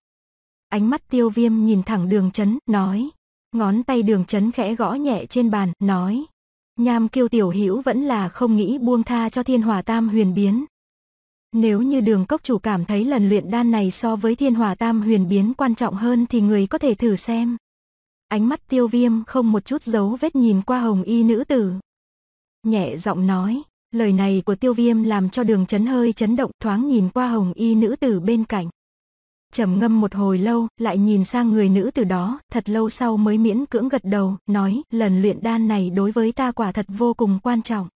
Ánh mắt tiêu viêm nhìn thẳng đường chấn, nói, ngón tay đường chấn khẽ gõ nhẹ trên bàn, nói. Nham kiêu tiểu hữu vẫn là không nghĩ buông tha cho thiên hòa tam huyền biến. Nếu như đường cốc chủ cảm thấy lần luyện đan này so với thiên hòa tam huyền biến quan trọng hơn thì người có thể thử xem. Ánh mắt tiêu viêm không một chút dấu vết nhìn qua hồng y nữ tử. Nhẹ giọng nói, lời này của tiêu viêm làm cho đường chấn hơi chấn động thoáng nhìn qua hồng y nữ tử bên cạnh. trầm ngâm một hồi lâu, lại nhìn sang người nữ tử đó, thật lâu sau mới miễn cưỡng gật đầu, nói, lần luyện đan này đối với ta quả thật vô cùng quan trọng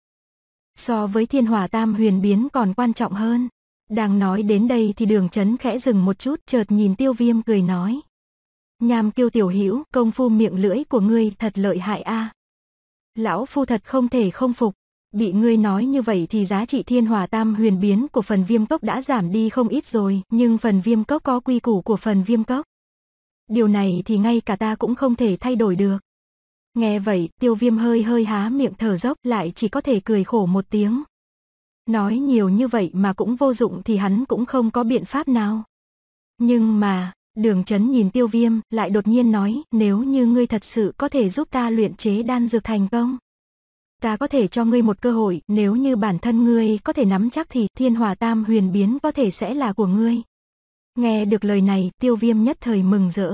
so với thiên hỏa tam huyền biến còn quan trọng hơn. Đang nói đến đây thì đường chấn khẽ dừng một chút chợt nhìn tiêu viêm cười nói. Nham kiêu tiểu hữu công phu miệng lưỡi của ngươi thật lợi hại a Lão phu thật không thể không phục, bị ngươi nói như vậy thì giá trị thiên hỏa tam huyền biến của phần viêm cốc đã giảm đi không ít rồi, nhưng phần viêm cốc có quy củ của phần viêm cốc. Điều này thì ngay cả ta cũng không thể thay đổi được. Nghe vậy, tiêu viêm hơi hơi há miệng thở dốc lại chỉ có thể cười khổ một tiếng. Nói nhiều như vậy mà cũng vô dụng thì hắn cũng không có biện pháp nào. Nhưng mà, đường chấn nhìn tiêu viêm lại đột nhiên nói nếu như ngươi thật sự có thể giúp ta luyện chế đan dược thành công. Ta có thể cho ngươi một cơ hội nếu như bản thân ngươi có thể nắm chắc thì thiên hòa tam huyền biến có thể sẽ là của ngươi. Nghe được lời này tiêu viêm nhất thời mừng rỡ.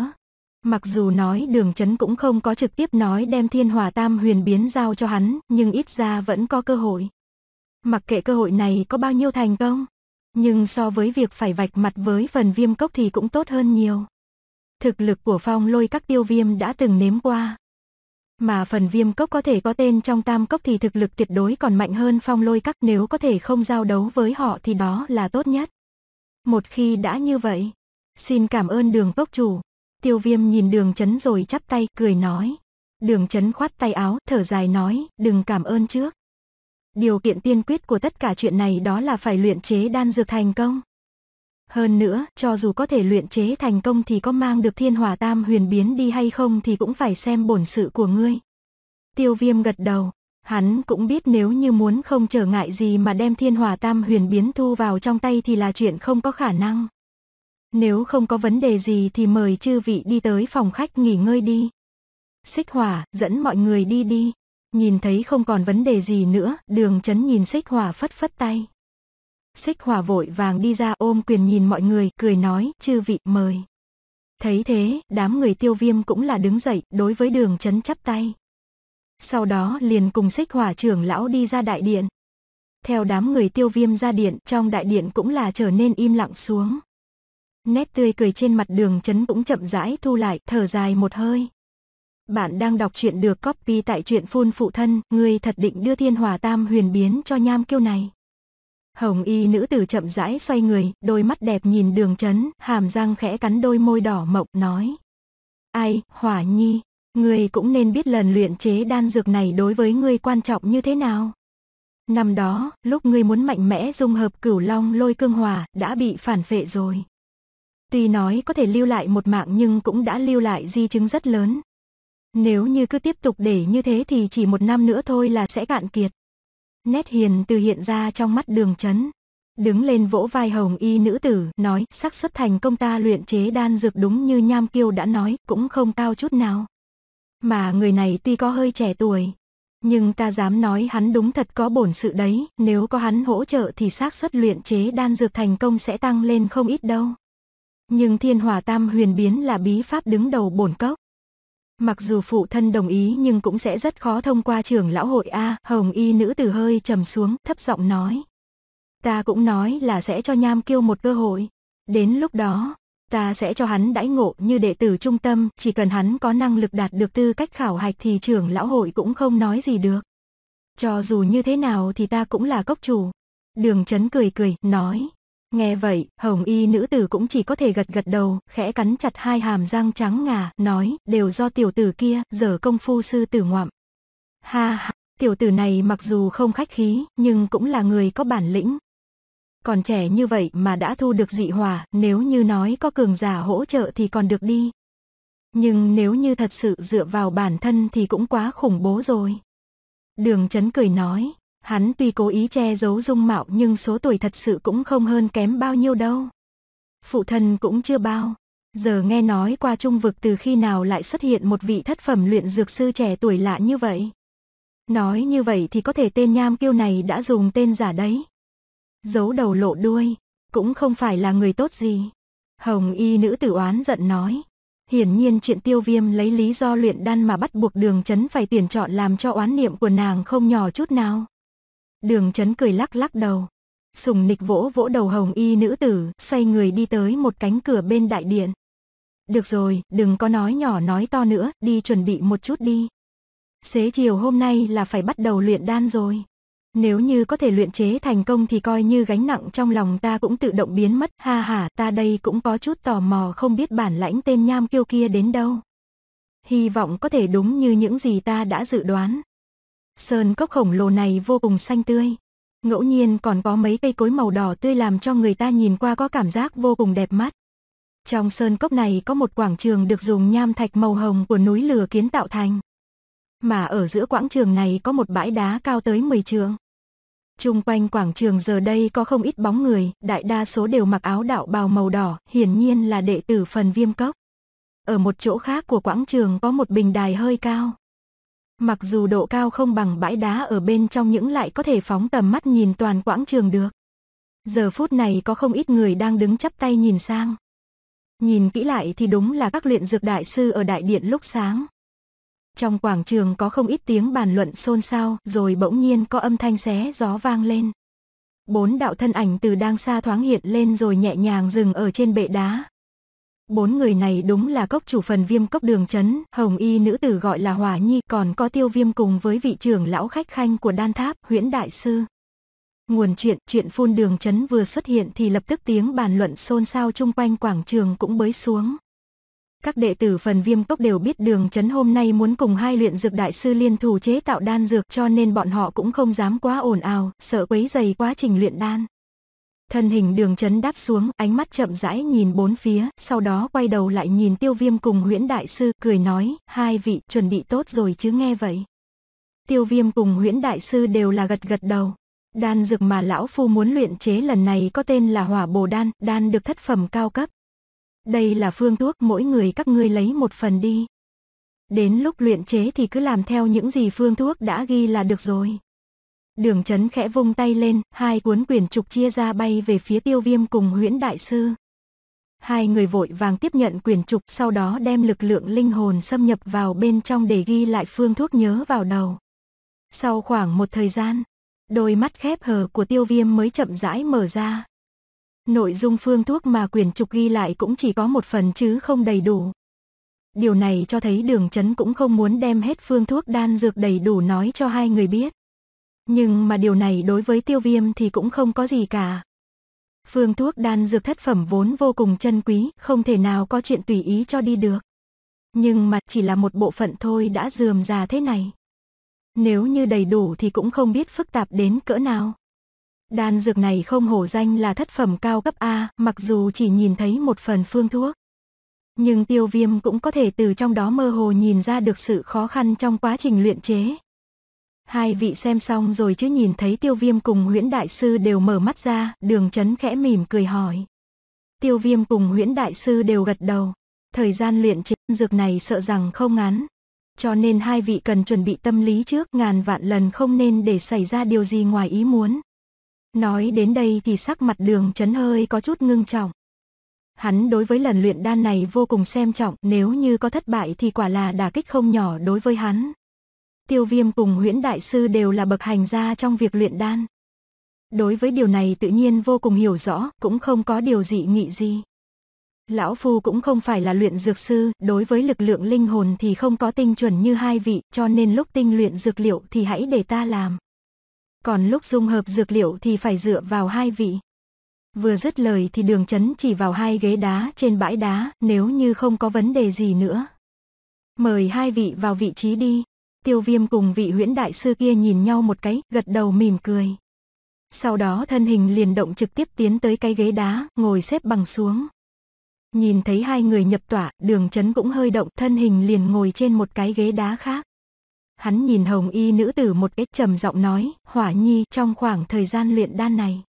Mặc dù nói đường chấn cũng không có trực tiếp nói đem thiên hòa tam huyền biến giao cho hắn, nhưng ít ra vẫn có cơ hội. Mặc kệ cơ hội này có bao nhiêu thành công, nhưng so với việc phải vạch mặt với phần viêm cốc thì cũng tốt hơn nhiều. Thực lực của phong lôi các tiêu viêm đã từng nếm qua. Mà phần viêm cốc có thể có tên trong tam cốc thì thực lực tuyệt đối còn mạnh hơn phong lôi các nếu có thể không giao đấu với họ thì đó là tốt nhất. Một khi đã như vậy, xin cảm ơn đường cốc chủ. Tiêu viêm nhìn đường chấn rồi chắp tay, cười nói. Đường chấn khoát tay áo, thở dài nói, đừng cảm ơn trước. Điều kiện tiên quyết của tất cả chuyện này đó là phải luyện chế đan dược thành công. Hơn nữa, cho dù có thể luyện chế thành công thì có mang được thiên hòa tam huyền biến đi hay không thì cũng phải xem bổn sự của ngươi. Tiêu viêm gật đầu, hắn cũng biết nếu như muốn không trở ngại gì mà đem thiên hòa tam huyền biến thu vào trong tay thì là chuyện không có khả năng. Nếu không có vấn đề gì thì mời chư vị đi tới phòng khách nghỉ ngơi đi. Xích hỏa, dẫn mọi người đi đi. Nhìn thấy không còn vấn đề gì nữa, đường chấn nhìn xích hỏa phất phất tay. Xích hỏa vội vàng đi ra ôm quyền nhìn mọi người, cười nói, chư vị mời. Thấy thế, đám người tiêu viêm cũng là đứng dậy, đối với đường chấn chắp tay. Sau đó liền cùng xích hỏa trưởng lão đi ra đại điện. Theo đám người tiêu viêm ra điện, trong đại điện cũng là trở nên im lặng xuống. Nét tươi cười trên mặt đường chấn cũng chậm rãi thu lại, thở dài một hơi. Bạn đang đọc chuyện được copy tại truyện phun phụ thân, người thật định đưa thiên hòa tam huyền biến cho nham kiêu này. Hồng y nữ tử chậm rãi xoay người, đôi mắt đẹp nhìn đường chấn, hàm răng khẽ cắn đôi môi đỏ mộng, nói. Ai, hỏa nhi, người cũng nên biết lần luyện chế đan dược này đối với người quan trọng như thế nào. Năm đó, lúc ngươi muốn mạnh mẽ dung hợp cửu long lôi cương hòa, đã bị phản phệ rồi. Tuy nói có thể lưu lại một mạng nhưng cũng đã lưu lại di chứng rất lớn. Nếu như cứ tiếp tục để như thế thì chỉ một năm nữa thôi là sẽ cạn kiệt. Nét hiền từ hiện ra trong mắt đường chấn. Đứng lên vỗ vai hồng y nữ tử, nói xác suất thành công ta luyện chế đan dược đúng như Nham Kiêu đã nói, cũng không cao chút nào. Mà người này tuy có hơi trẻ tuổi, nhưng ta dám nói hắn đúng thật có bổn sự đấy, nếu có hắn hỗ trợ thì xác suất luyện chế đan dược thành công sẽ tăng lên không ít đâu nhưng thiên hòa tam huyền biến là bí pháp đứng đầu bổn cốc. Mặc dù phụ thân đồng ý nhưng cũng sẽ rất khó thông qua trưởng lão hội A, hồng y nữ tử hơi trầm xuống, thấp giọng nói. Ta cũng nói là sẽ cho nham kiêu một cơ hội. Đến lúc đó, ta sẽ cho hắn đãi ngộ như đệ tử trung tâm, chỉ cần hắn có năng lực đạt được tư cách khảo hạch thì trưởng lão hội cũng không nói gì được. Cho dù như thế nào thì ta cũng là cốc chủ. Đường chấn cười cười, nói. Nghe vậy, hồng y nữ tử cũng chỉ có thể gật gật đầu, khẽ cắn chặt hai hàm răng trắng ngà, nói, đều do tiểu tử kia, giờ công phu sư tử ngoạm. Ha ha, tiểu tử này mặc dù không khách khí, nhưng cũng là người có bản lĩnh. Còn trẻ như vậy mà đã thu được dị hỏa, nếu như nói có cường giả hỗ trợ thì còn được đi. Nhưng nếu như thật sự dựa vào bản thân thì cũng quá khủng bố rồi. Đường chấn cười nói, Hắn tuy cố ý che giấu dung mạo nhưng số tuổi thật sự cũng không hơn kém bao nhiêu đâu. Phụ thân cũng chưa bao. Giờ nghe nói qua trung vực từ khi nào lại xuất hiện một vị thất phẩm luyện dược sư trẻ tuổi lạ như vậy. Nói như vậy thì có thể tên nham kiêu này đã dùng tên giả đấy. Giấu đầu lộ đuôi, cũng không phải là người tốt gì. Hồng y nữ tử oán giận nói. Hiển nhiên chuyện tiêu viêm lấy lý do luyện đan mà bắt buộc đường chấn phải tuyển chọn làm cho oán niệm của nàng không nhỏ chút nào. Đường chấn cười lắc lắc đầu. Sùng nịch vỗ vỗ đầu hồng y nữ tử, xoay người đi tới một cánh cửa bên đại điện. Được rồi, đừng có nói nhỏ nói to nữa, đi chuẩn bị một chút đi. Xế chiều hôm nay là phải bắt đầu luyện đan rồi. Nếu như có thể luyện chế thành công thì coi như gánh nặng trong lòng ta cũng tự động biến mất. Ha ha, ta đây cũng có chút tò mò không biết bản lãnh tên nham kiêu kia đến đâu. Hy vọng có thể đúng như những gì ta đã dự đoán. Sơn cốc khổng lồ này vô cùng xanh tươi. Ngẫu nhiên còn có mấy cây cối màu đỏ tươi làm cho người ta nhìn qua có cảm giác vô cùng đẹp mắt. Trong sơn cốc này có một quảng trường được dùng nham thạch màu hồng của núi lửa kiến tạo thành. Mà ở giữa quảng trường này có một bãi đá cao tới 10 trường. Trung quanh quảng trường giờ đây có không ít bóng người, đại đa số đều mặc áo đạo bào màu đỏ, hiển nhiên là đệ tử phần viêm cốc. Ở một chỗ khác của quảng trường có một bình đài hơi cao. Mặc dù độ cao không bằng bãi đá ở bên trong những lại có thể phóng tầm mắt nhìn toàn quãng trường được. Giờ phút này có không ít người đang đứng chắp tay nhìn sang. Nhìn kỹ lại thì đúng là các luyện dược đại sư ở đại điện lúc sáng. Trong quảng trường có không ít tiếng bàn luận xôn xao, rồi bỗng nhiên có âm thanh xé gió vang lên. Bốn đạo thân ảnh từ đang xa thoáng hiện lên rồi nhẹ nhàng dừng ở trên bệ đá, Bốn người này đúng là cốc chủ phần viêm cốc đường chấn, hồng y nữ tử gọi là Hòa Nhi, còn có tiêu viêm cùng với vị trưởng lão khách khanh của đan tháp, huyễn đại sư. Nguồn chuyện, chuyện phun đường chấn vừa xuất hiện thì lập tức tiếng bàn luận xôn xao chung quanh quảng trường cũng bới xuống. Các đệ tử phần viêm cốc đều biết đường chấn hôm nay muốn cùng hai luyện dược đại sư liên thủ chế tạo đan dược cho nên bọn họ cũng không dám quá ồn ào, sợ quấy dày quá trình luyện đan. Thân hình đường chấn đáp xuống, ánh mắt chậm rãi nhìn bốn phía, sau đó quay đầu lại nhìn tiêu viêm cùng huyễn đại sư, cười nói, hai vị chuẩn bị tốt rồi chứ nghe vậy. Tiêu viêm cùng huyễn đại sư đều là gật gật đầu. Đan dược mà lão phu muốn luyện chế lần này có tên là hỏa bồ đan, đan được thất phẩm cao cấp. Đây là phương thuốc mỗi người các ngươi lấy một phần đi. Đến lúc luyện chế thì cứ làm theo những gì phương thuốc đã ghi là được rồi. Đường chấn khẽ vung tay lên, hai cuốn quyển trục chia ra bay về phía tiêu viêm cùng huyễn đại sư. Hai người vội vàng tiếp nhận quyển trục sau đó đem lực lượng linh hồn xâm nhập vào bên trong để ghi lại phương thuốc nhớ vào đầu. Sau khoảng một thời gian, đôi mắt khép hờ của tiêu viêm mới chậm rãi mở ra. Nội dung phương thuốc mà quyển trục ghi lại cũng chỉ có một phần chứ không đầy đủ. Điều này cho thấy đường chấn cũng không muốn đem hết phương thuốc đan dược đầy đủ nói cho hai người biết. Nhưng mà điều này đối với tiêu viêm thì cũng không có gì cả. Phương thuốc đan dược thất phẩm vốn vô cùng chân quý, không thể nào có chuyện tùy ý cho đi được. Nhưng mà chỉ là một bộ phận thôi đã dườm già thế này. Nếu như đầy đủ thì cũng không biết phức tạp đến cỡ nào. Đan dược này không hổ danh là thất phẩm cao cấp A, mặc dù chỉ nhìn thấy một phần phương thuốc. Nhưng tiêu viêm cũng có thể từ trong đó mơ hồ nhìn ra được sự khó khăn trong quá trình luyện chế, Hai vị xem xong rồi chứ nhìn thấy tiêu viêm cùng huyễn đại sư đều mở mắt ra, đường chấn khẽ mỉm cười hỏi. Tiêu viêm cùng huyễn đại sư đều gật đầu. Thời gian luyện chế dược này sợ rằng không ngắn. Cho nên hai vị cần chuẩn bị tâm lý trước ngàn vạn lần không nên để xảy ra điều gì ngoài ý muốn. Nói đến đây thì sắc mặt đường chấn hơi có chút ngưng trọng. Hắn đối với lần luyện đan này vô cùng xem trọng, nếu như có thất bại thì quả là đả kích không nhỏ đối với hắn. Tiêu viêm cùng huyễn đại sư đều là bậc hành gia trong việc luyện đan. Đối với điều này tự nhiên vô cùng hiểu rõ, cũng không có điều dị nghị gì. Lão Phu cũng không phải là luyện dược sư, đối với lực lượng linh hồn thì không có tinh chuẩn như hai vị, cho nên lúc tinh luyện dược liệu thì hãy để ta làm. Còn lúc dung hợp dược liệu thì phải dựa vào hai vị. Vừa dứt lời thì đường chấn chỉ vào hai ghế đá trên bãi đá, nếu như không có vấn đề gì nữa. Mời hai vị vào vị trí đi. Tiêu viêm cùng vị huyễn đại sư kia nhìn nhau một cái, gật đầu mỉm cười. Sau đó thân hình liền động trực tiếp tiến tới cái ghế đá, ngồi xếp bằng xuống. Nhìn thấy hai người nhập tỏa, đường chấn cũng hơi động, thân hình liền ngồi trên một cái ghế đá khác. Hắn nhìn hồng y nữ tử một cái trầm giọng nói, hỏa nhi trong khoảng thời gian luyện đan này.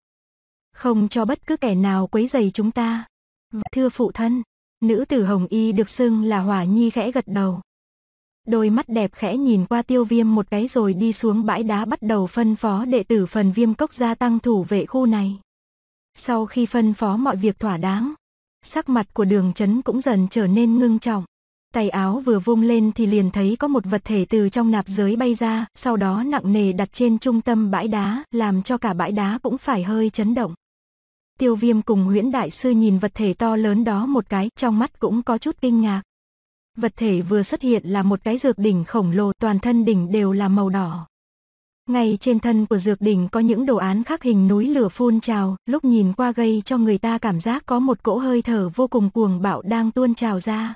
Không cho bất cứ kẻ nào quấy rầy chúng ta. Thưa phụ thân, nữ tử hồng y được xưng là hỏa nhi khẽ gật đầu. Đôi mắt đẹp khẽ nhìn qua tiêu viêm một cái rồi đi xuống bãi đá bắt đầu phân phó đệ tử phần viêm cốc gia tăng thủ vệ khu này. Sau khi phân phó mọi việc thỏa đáng, sắc mặt của đường chấn cũng dần trở nên ngưng trọng. Tay áo vừa vung lên thì liền thấy có một vật thể từ trong nạp giới bay ra, sau đó nặng nề đặt trên trung tâm bãi đá, làm cho cả bãi đá cũng phải hơi chấn động. Tiêu viêm cùng huyễn đại sư nhìn vật thể to lớn đó một cái, trong mắt cũng có chút kinh ngạc vật thể vừa xuất hiện là một cái dược đỉnh khổng lồ toàn thân đỉnh đều là màu đỏ. Ngay trên thân của dược đỉnh có những đồ án khắc hình núi lửa phun trào, lúc nhìn qua gây cho người ta cảm giác có một cỗ hơi thở vô cùng cuồng bạo đang tuôn trào ra.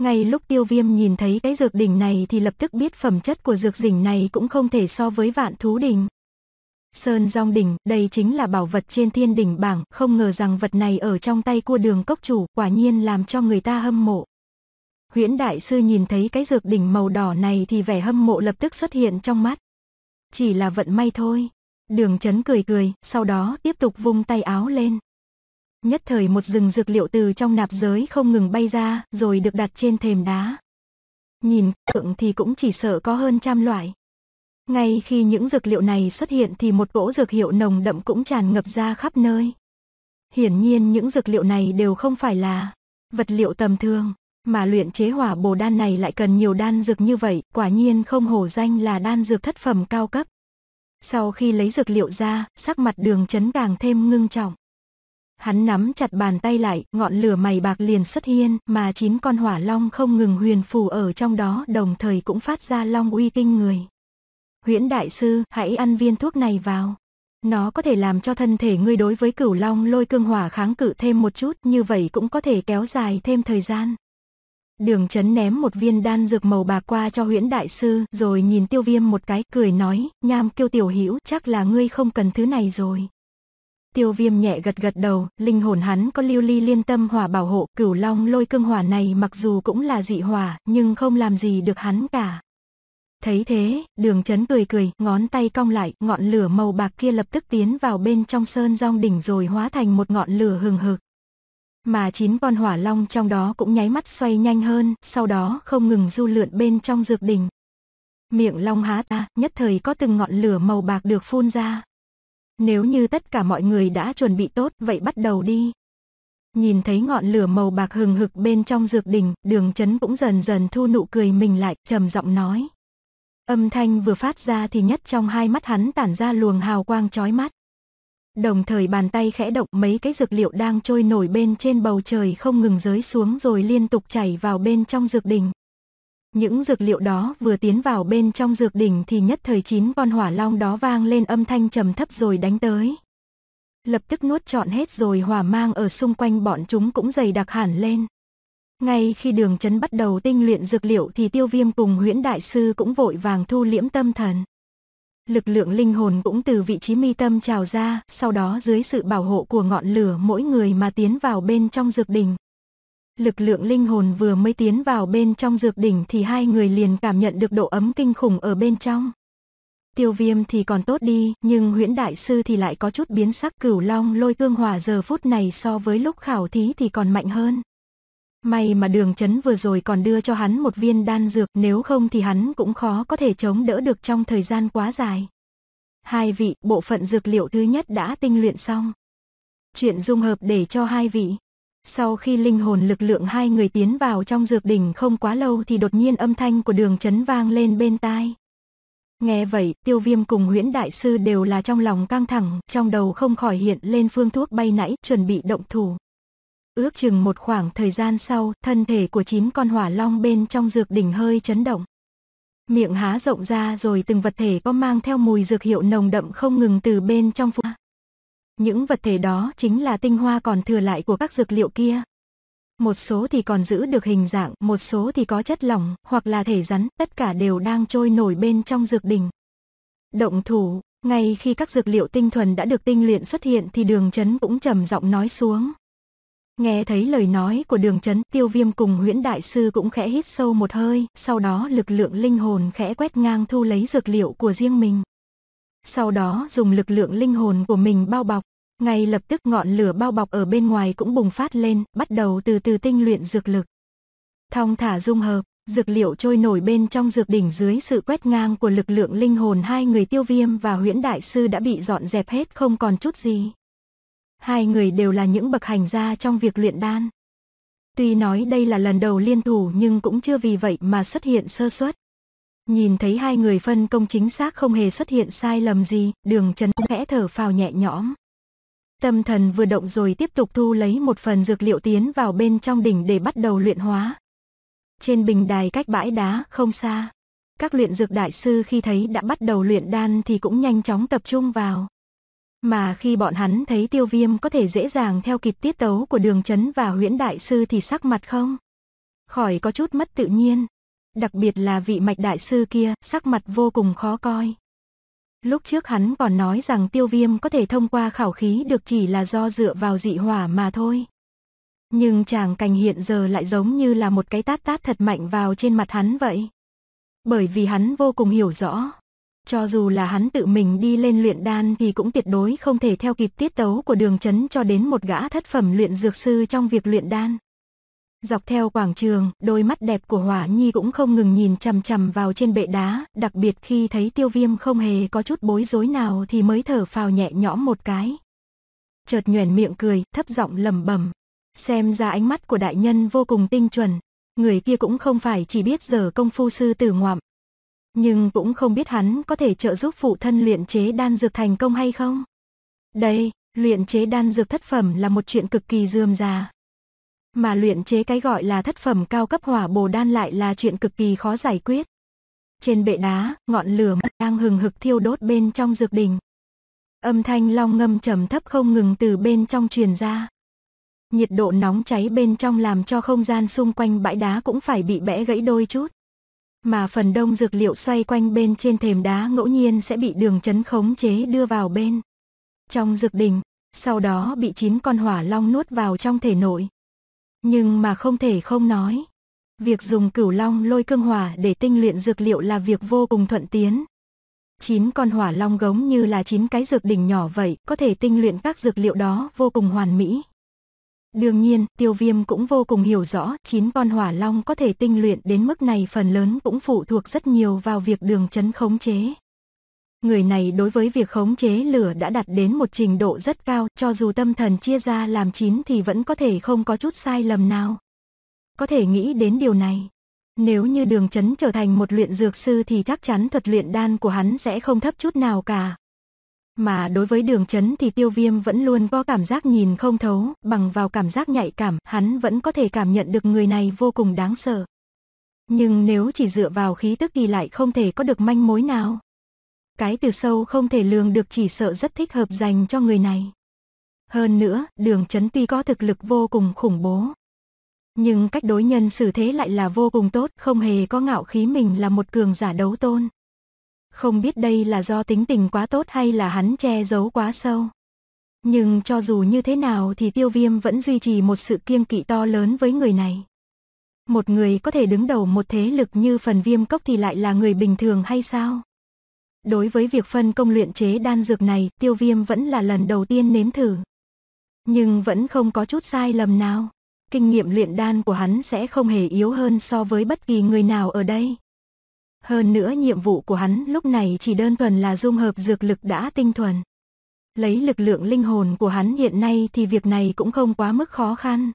Ngay lúc tiêu viêm nhìn thấy cái dược đỉnh này thì lập tức biết phẩm chất của dược đỉnh này cũng không thể so với vạn thú đỉnh. Sơn rong đỉnh, đây chính là bảo vật trên thiên đỉnh bảng, không ngờ rằng vật này ở trong tay cua đường cốc chủ, quả nhiên làm cho người ta hâm mộ. Huyễn đại sư nhìn thấy cái dược đỉnh màu đỏ này thì vẻ hâm mộ lập tức xuất hiện trong mắt. Chỉ là vận may thôi. Đường chấn cười cười, sau đó tiếp tục vung tay áo lên. Nhất thời một rừng dược liệu từ trong nạp giới không ngừng bay ra, rồi được đặt trên thềm đá. Nhìn tượng thì cũng chỉ sợ có hơn trăm loại. Ngay khi những dược liệu này xuất hiện thì một cỗ dược hiệu nồng đậm cũng tràn ngập ra khắp nơi. Hiển nhiên những dược liệu này đều không phải là vật liệu tầm thường. Mà luyện chế hỏa bồ đan này lại cần nhiều đan dược như vậy, quả nhiên không hổ danh là đan dược thất phẩm cao cấp. Sau khi lấy dược liệu ra, sắc mặt đường chấn càng thêm ngưng trọng. Hắn nắm chặt bàn tay lại, ngọn lửa mày bạc liền xuất hiên, mà chín con hỏa long không ngừng huyền phù ở trong đó đồng thời cũng phát ra long uy kinh người. Huyễn đại sư, hãy ăn viên thuốc này vào. Nó có thể làm cho thân thể ngươi đối với cửu long lôi cương hỏa kháng cự thêm một chút, như vậy cũng có thể kéo dài thêm thời gian. Đường chấn ném một viên đan dược màu bạc qua cho huyễn đại sư, rồi nhìn tiêu viêm một cái, cười nói, nham kiêu tiểu hữu chắc là ngươi không cần thứ này rồi. Tiêu viêm nhẹ gật gật đầu, linh hồn hắn có lưu ly liên tâm hỏa bảo hộ, cửu long lôi cương hỏa này mặc dù cũng là dị hỏa, nhưng không làm gì được hắn cả. Thấy thế, đường chấn cười cười, ngón tay cong lại, ngọn lửa màu bạc kia lập tức tiến vào bên trong sơn rong đỉnh rồi hóa thành một ngọn lửa hừng hực mà chín con hỏa long trong đó cũng nháy mắt xoay nhanh hơn, sau đó không ngừng du lượn bên trong dược đỉnh. Miệng long há ta, nhất thời có từng ngọn lửa màu bạc được phun ra. Nếu như tất cả mọi người đã chuẩn bị tốt, vậy bắt đầu đi. Nhìn thấy ngọn lửa màu bạc hừng hực bên trong dược đỉnh, đường chấn cũng dần dần thu nụ cười mình lại, trầm giọng nói. Âm thanh vừa phát ra thì nhất trong hai mắt hắn tản ra luồng hào quang chói mắt. Đồng thời bàn tay khẽ động mấy cái dược liệu đang trôi nổi bên trên bầu trời không ngừng rơi xuống rồi liên tục chảy vào bên trong dược đình. Những dược liệu đó vừa tiến vào bên trong dược đỉnh thì nhất thời chín con hỏa long đó vang lên âm thanh trầm thấp rồi đánh tới. Lập tức nuốt trọn hết rồi hỏa mang ở xung quanh bọn chúng cũng dày đặc hẳn lên. Ngay khi đường chấn bắt đầu tinh luyện dược liệu thì tiêu viêm cùng huyễn đại sư cũng vội vàng thu liễm tâm thần lực lượng linh hồn cũng từ vị trí mi tâm trào ra, sau đó dưới sự bảo hộ của ngọn lửa mỗi người mà tiến vào bên trong dược đỉnh. Lực lượng linh hồn vừa mới tiến vào bên trong dược đỉnh thì hai người liền cảm nhận được độ ấm kinh khủng ở bên trong. Tiêu viêm thì còn tốt đi, nhưng huyễn đại sư thì lại có chút biến sắc cửu long lôi cương hỏa giờ phút này so với lúc khảo thí thì còn mạnh hơn. May mà đường chấn vừa rồi còn đưa cho hắn một viên đan dược nếu không thì hắn cũng khó có thể chống đỡ được trong thời gian quá dài. Hai vị, bộ phận dược liệu thứ nhất đã tinh luyện xong. Chuyện dung hợp để cho hai vị. Sau khi linh hồn lực lượng hai người tiến vào trong dược đỉnh không quá lâu thì đột nhiên âm thanh của đường chấn vang lên bên tai. Nghe vậy, tiêu viêm cùng nguyễn đại sư đều là trong lòng căng thẳng, trong đầu không khỏi hiện lên phương thuốc bay nãy, chuẩn bị động thủ. Ước chừng một khoảng thời gian sau, thân thể của chín con hỏa long bên trong dược đỉnh hơi chấn động. Miệng há rộng ra rồi từng vật thể có mang theo mùi dược hiệu nồng đậm không ngừng từ bên trong phụ. Những vật thể đó chính là tinh hoa còn thừa lại của các dược liệu kia. Một số thì còn giữ được hình dạng, một số thì có chất lỏng, hoặc là thể rắn, tất cả đều đang trôi nổi bên trong dược đỉnh. Động thủ, ngay khi các dược liệu tinh thuần đã được tinh luyện xuất hiện thì đường chấn cũng trầm giọng nói xuống. Nghe thấy lời nói của đường chấn tiêu viêm cùng huyễn đại sư cũng khẽ hít sâu một hơi, sau đó lực lượng linh hồn khẽ quét ngang thu lấy dược liệu của riêng mình. Sau đó dùng lực lượng linh hồn của mình bao bọc, ngay lập tức ngọn lửa bao bọc ở bên ngoài cũng bùng phát lên, bắt đầu từ từ tinh luyện dược lực. Thong thả dung hợp, dược liệu trôi nổi bên trong dược đỉnh dưới sự quét ngang của lực lượng linh hồn hai người tiêu viêm và huyễn đại sư đã bị dọn dẹp hết không còn chút gì hai người đều là những bậc hành gia trong việc luyện đan. Tuy nói đây là lần đầu liên thủ nhưng cũng chưa vì vậy mà xuất hiện sơ suất. Nhìn thấy hai người phân công chính xác không hề xuất hiện sai lầm gì, đường trần khẽ thở phào nhẹ nhõm. Tâm thần vừa động rồi tiếp tục thu lấy một phần dược liệu tiến vào bên trong đỉnh để bắt đầu luyện hóa. Trên bình đài cách bãi đá không xa, các luyện dược đại sư khi thấy đã bắt đầu luyện đan thì cũng nhanh chóng tập trung vào. Mà khi bọn hắn thấy tiêu viêm có thể dễ dàng theo kịp tiết tấu của đường chấn và huyễn đại sư thì sắc mặt không? Khỏi có chút mất tự nhiên. Đặc biệt là vị mạch đại sư kia, sắc mặt vô cùng khó coi. Lúc trước hắn còn nói rằng tiêu viêm có thể thông qua khảo khí được chỉ là do dựa vào dị hỏa mà thôi. Nhưng chàng cành hiện giờ lại giống như là một cái tát tát thật mạnh vào trên mặt hắn vậy. Bởi vì hắn vô cùng hiểu rõ, cho dù là hắn tự mình đi lên luyện đan thì cũng tuyệt đối không thể theo kịp tiết tấu của đường chấn cho đến một gã thất phẩm luyện dược sư trong việc luyện đan. Dọc theo quảng trường, đôi mắt đẹp của Hỏa Nhi cũng không ngừng nhìn chằm chằm vào trên bệ đá, đặc biệt khi thấy tiêu viêm không hề có chút bối rối nào thì mới thở phào nhẹ nhõm một cái. Chợt nhoẻn miệng cười, thấp giọng lầm bẩm Xem ra ánh mắt của đại nhân vô cùng tinh chuẩn, người kia cũng không phải chỉ biết giờ công phu sư tử ngoạm, nhưng cũng không biết hắn có thể trợ giúp phụ thân luyện chế đan dược thành công hay không. Đây, luyện chế đan dược thất phẩm là một chuyện cực kỳ dườm già. Mà luyện chế cái gọi là thất phẩm cao cấp hỏa bồ đan lại là chuyện cực kỳ khó giải quyết. Trên bệ đá, ngọn lửa đang hừng hực thiêu đốt bên trong dược đình. Âm thanh long ngâm trầm thấp không ngừng từ bên trong truyền ra. Nhiệt độ nóng cháy bên trong làm cho không gian xung quanh bãi đá cũng phải bị bẽ gãy đôi chút mà phần đông dược liệu xoay quanh bên trên thềm đá ngẫu nhiên sẽ bị đường chấn khống chế đưa vào bên. Trong dược đình, sau đó bị chín con hỏa long nuốt vào trong thể nội. Nhưng mà không thể không nói. Việc dùng cửu long lôi cương hỏa để tinh luyện dược liệu là việc vô cùng thuận tiến. Chín con hỏa long giống như là chín cái dược đỉnh nhỏ vậy, có thể tinh luyện các dược liệu đó vô cùng hoàn mỹ. Đương nhiên, tiêu viêm cũng vô cùng hiểu rõ, chín con hỏa long có thể tinh luyện đến mức này phần lớn cũng phụ thuộc rất nhiều vào việc đường chấn khống chế. Người này đối với việc khống chế lửa đã đạt đến một trình độ rất cao, cho dù tâm thần chia ra làm chín thì vẫn có thể không có chút sai lầm nào. Có thể nghĩ đến điều này. Nếu như đường chấn trở thành một luyện dược sư thì chắc chắn thuật luyện đan của hắn sẽ không thấp chút nào cả, mà đối với đường chấn thì tiêu viêm vẫn luôn có cảm giác nhìn không thấu, bằng vào cảm giác nhạy cảm, hắn vẫn có thể cảm nhận được người này vô cùng đáng sợ. Nhưng nếu chỉ dựa vào khí tức thì lại không thể có được manh mối nào. Cái từ sâu không thể lường được chỉ sợ rất thích hợp dành cho người này. Hơn nữa, đường chấn tuy có thực lực vô cùng khủng bố. Nhưng cách đối nhân xử thế lại là vô cùng tốt, không hề có ngạo khí mình là một cường giả đấu tôn. Không biết đây là do tính tình quá tốt hay là hắn che giấu quá sâu. Nhưng cho dù như thế nào thì tiêu viêm vẫn duy trì một sự kiêng kỵ to lớn với người này. Một người có thể đứng đầu một thế lực như phần viêm cốc thì lại là người bình thường hay sao? Đối với việc phân công luyện chế đan dược này, tiêu viêm vẫn là lần đầu tiên nếm thử. Nhưng vẫn không có chút sai lầm nào. Kinh nghiệm luyện đan của hắn sẽ không hề yếu hơn so với bất kỳ người nào ở đây. Hơn nữa nhiệm vụ của hắn lúc này chỉ đơn thuần là dung hợp dược lực đã tinh thuần. Lấy lực lượng linh hồn của hắn hiện nay thì việc này cũng không quá mức khó khăn.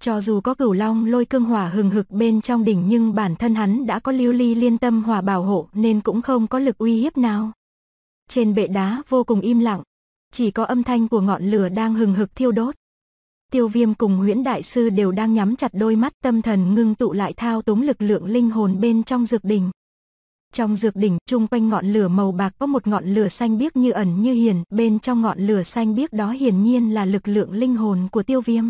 Cho dù có cửu long lôi cương hỏa hừng hực bên trong đỉnh nhưng bản thân hắn đã có lưu ly liên tâm hòa bảo hộ nên cũng không có lực uy hiếp nào. Trên bệ đá vô cùng im lặng, chỉ có âm thanh của ngọn lửa đang hừng hực thiêu đốt. Tiêu viêm cùng huyễn đại sư đều đang nhắm chặt đôi mắt tâm thần ngưng tụ lại thao túng lực lượng linh hồn bên trong dược đỉnh. Trong dược đỉnh, chung quanh ngọn lửa màu bạc có một ngọn lửa xanh biếc như ẩn như hiền, bên trong ngọn lửa xanh biếc đó hiển nhiên là lực lượng linh hồn của tiêu viêm.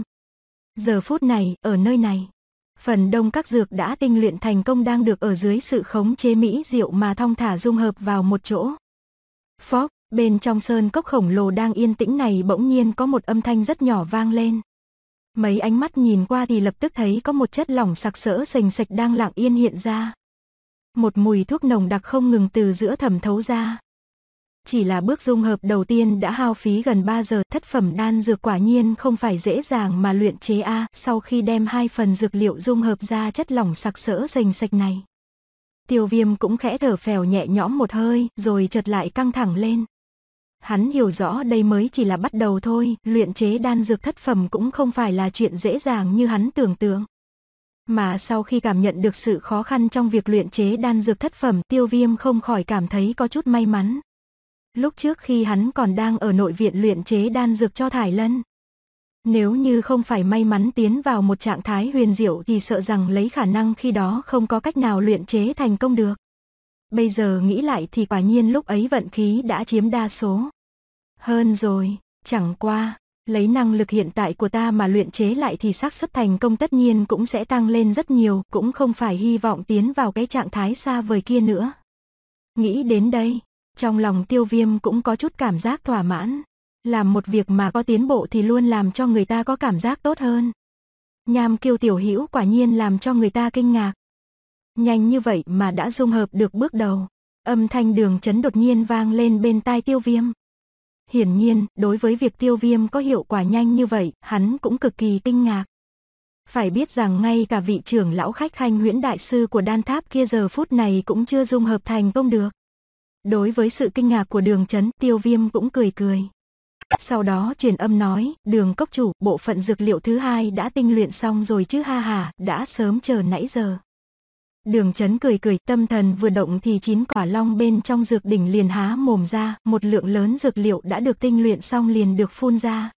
Giờ phút này, ở nơi này, phần đông các dược đã tinh luyện thành công đang được ở dưới sự khống chế mỹ diệu mà thong thả dung hợp vào một chỗ. Phóc, bên trong sơn cốc khổng lồ đang yên tĩnh này bỗng nhiên có một âm thanh rất nhỏ vang lên. Mấy ánh mắt nhìn qua thì lập tức thấy có một chất lỏng sặc sỡ sềnh sạch đang lặng yên hiện ra. Một mùi thuốc nồng đặc không ngừng từ giữa thẩm thấu ra. Chỉ là bước dung hợp đầu tiên đã hao phí gần 3 giờ, thất phẩm đan dược quả nhiên không phải dễ dàng mà luyện chế A, sau khi đem hai phần dược liệu dung hợp ra chất lỏng sặc sỡ sành sạch này. Tiêu viêm cũng khẽ thở phèo nhẹ nhõm một hơi, rồi chợt lại căng thẳng lên. Hắn hiểu rõ đây mới chỉ là bắt đầu thôi, luyện chế đan dược thất phẩm cũng không phải là chuyện dễ dàng như hắn tưởng tượng. Mà sau khi cảm nhận được sự khó khăn trong việc luyện chế đan dược thất phẩm tiêu viêm không khỏi cảm thấy có chút may mắn. Lúc trước khi hắn còn đang ở nội viện luyện chế đan dược cho Thải Lân. Nếu như không phải may mắn tiến vào một trạng thái huyền diệu thì sợ rằng lấy khả năng khi đó không có cách nào luyện chế thành công được. Bây giờ nghĩ lại thì quả nhiên lúc ấy vận khí đã chiếm đa số. Hơn rồi, chẳng qua, lấy năng lực hiện tại của ta mà luyện chế lại thì xác suất thành công tất nhiên cũng sẽ tăng lên rất nhiều, cũng không phải hy vọng tiến vào cái trạng thái xa vời kia nữa. Nghĩ đến đây, trong lòng tiêu viêm cũng có chút cảm giác thỏa mãn. Làm một việc mà có tiến bộ thì luôn làm cho người ta có cảm giác tốt hơn. Nham kiêu tiểu hữu quả nhiên làm cho người ta kinh ngạc nhanh như vậy mà đã dung hợp được bước đầu. Âm thanh đường chấn đột nhiên vang lên bên tai tiêu viêm. Hiển nhiên, đối với việc tiêu viêm có hiệu quả nhanh như vậy, hắn cũng cực kỳ kinh ngạc. Phải biết rằng ngay cả vị trưởng lão khách khanh huyễn đại sư của đan tháp kia giờ phút này cũng chưa dung hợp thành công được. Đối với sự kinh ngạc của đường chấn, tiêu viêm cũng cười cười. Sau đó truyền âm nói, đường cốc chủ, bộ phận dược liệu thứ hai đã tinh luyện xong rồi chứ ha hà, đã sớm chờ nãy giờ. Đường chấn cười cười, tâm thần vừa động thì chín quả long bên trong dược đỉnh liền há mồm ra, một lượng lớn dược liệu đã được tinh luyện xong liền được phun ra.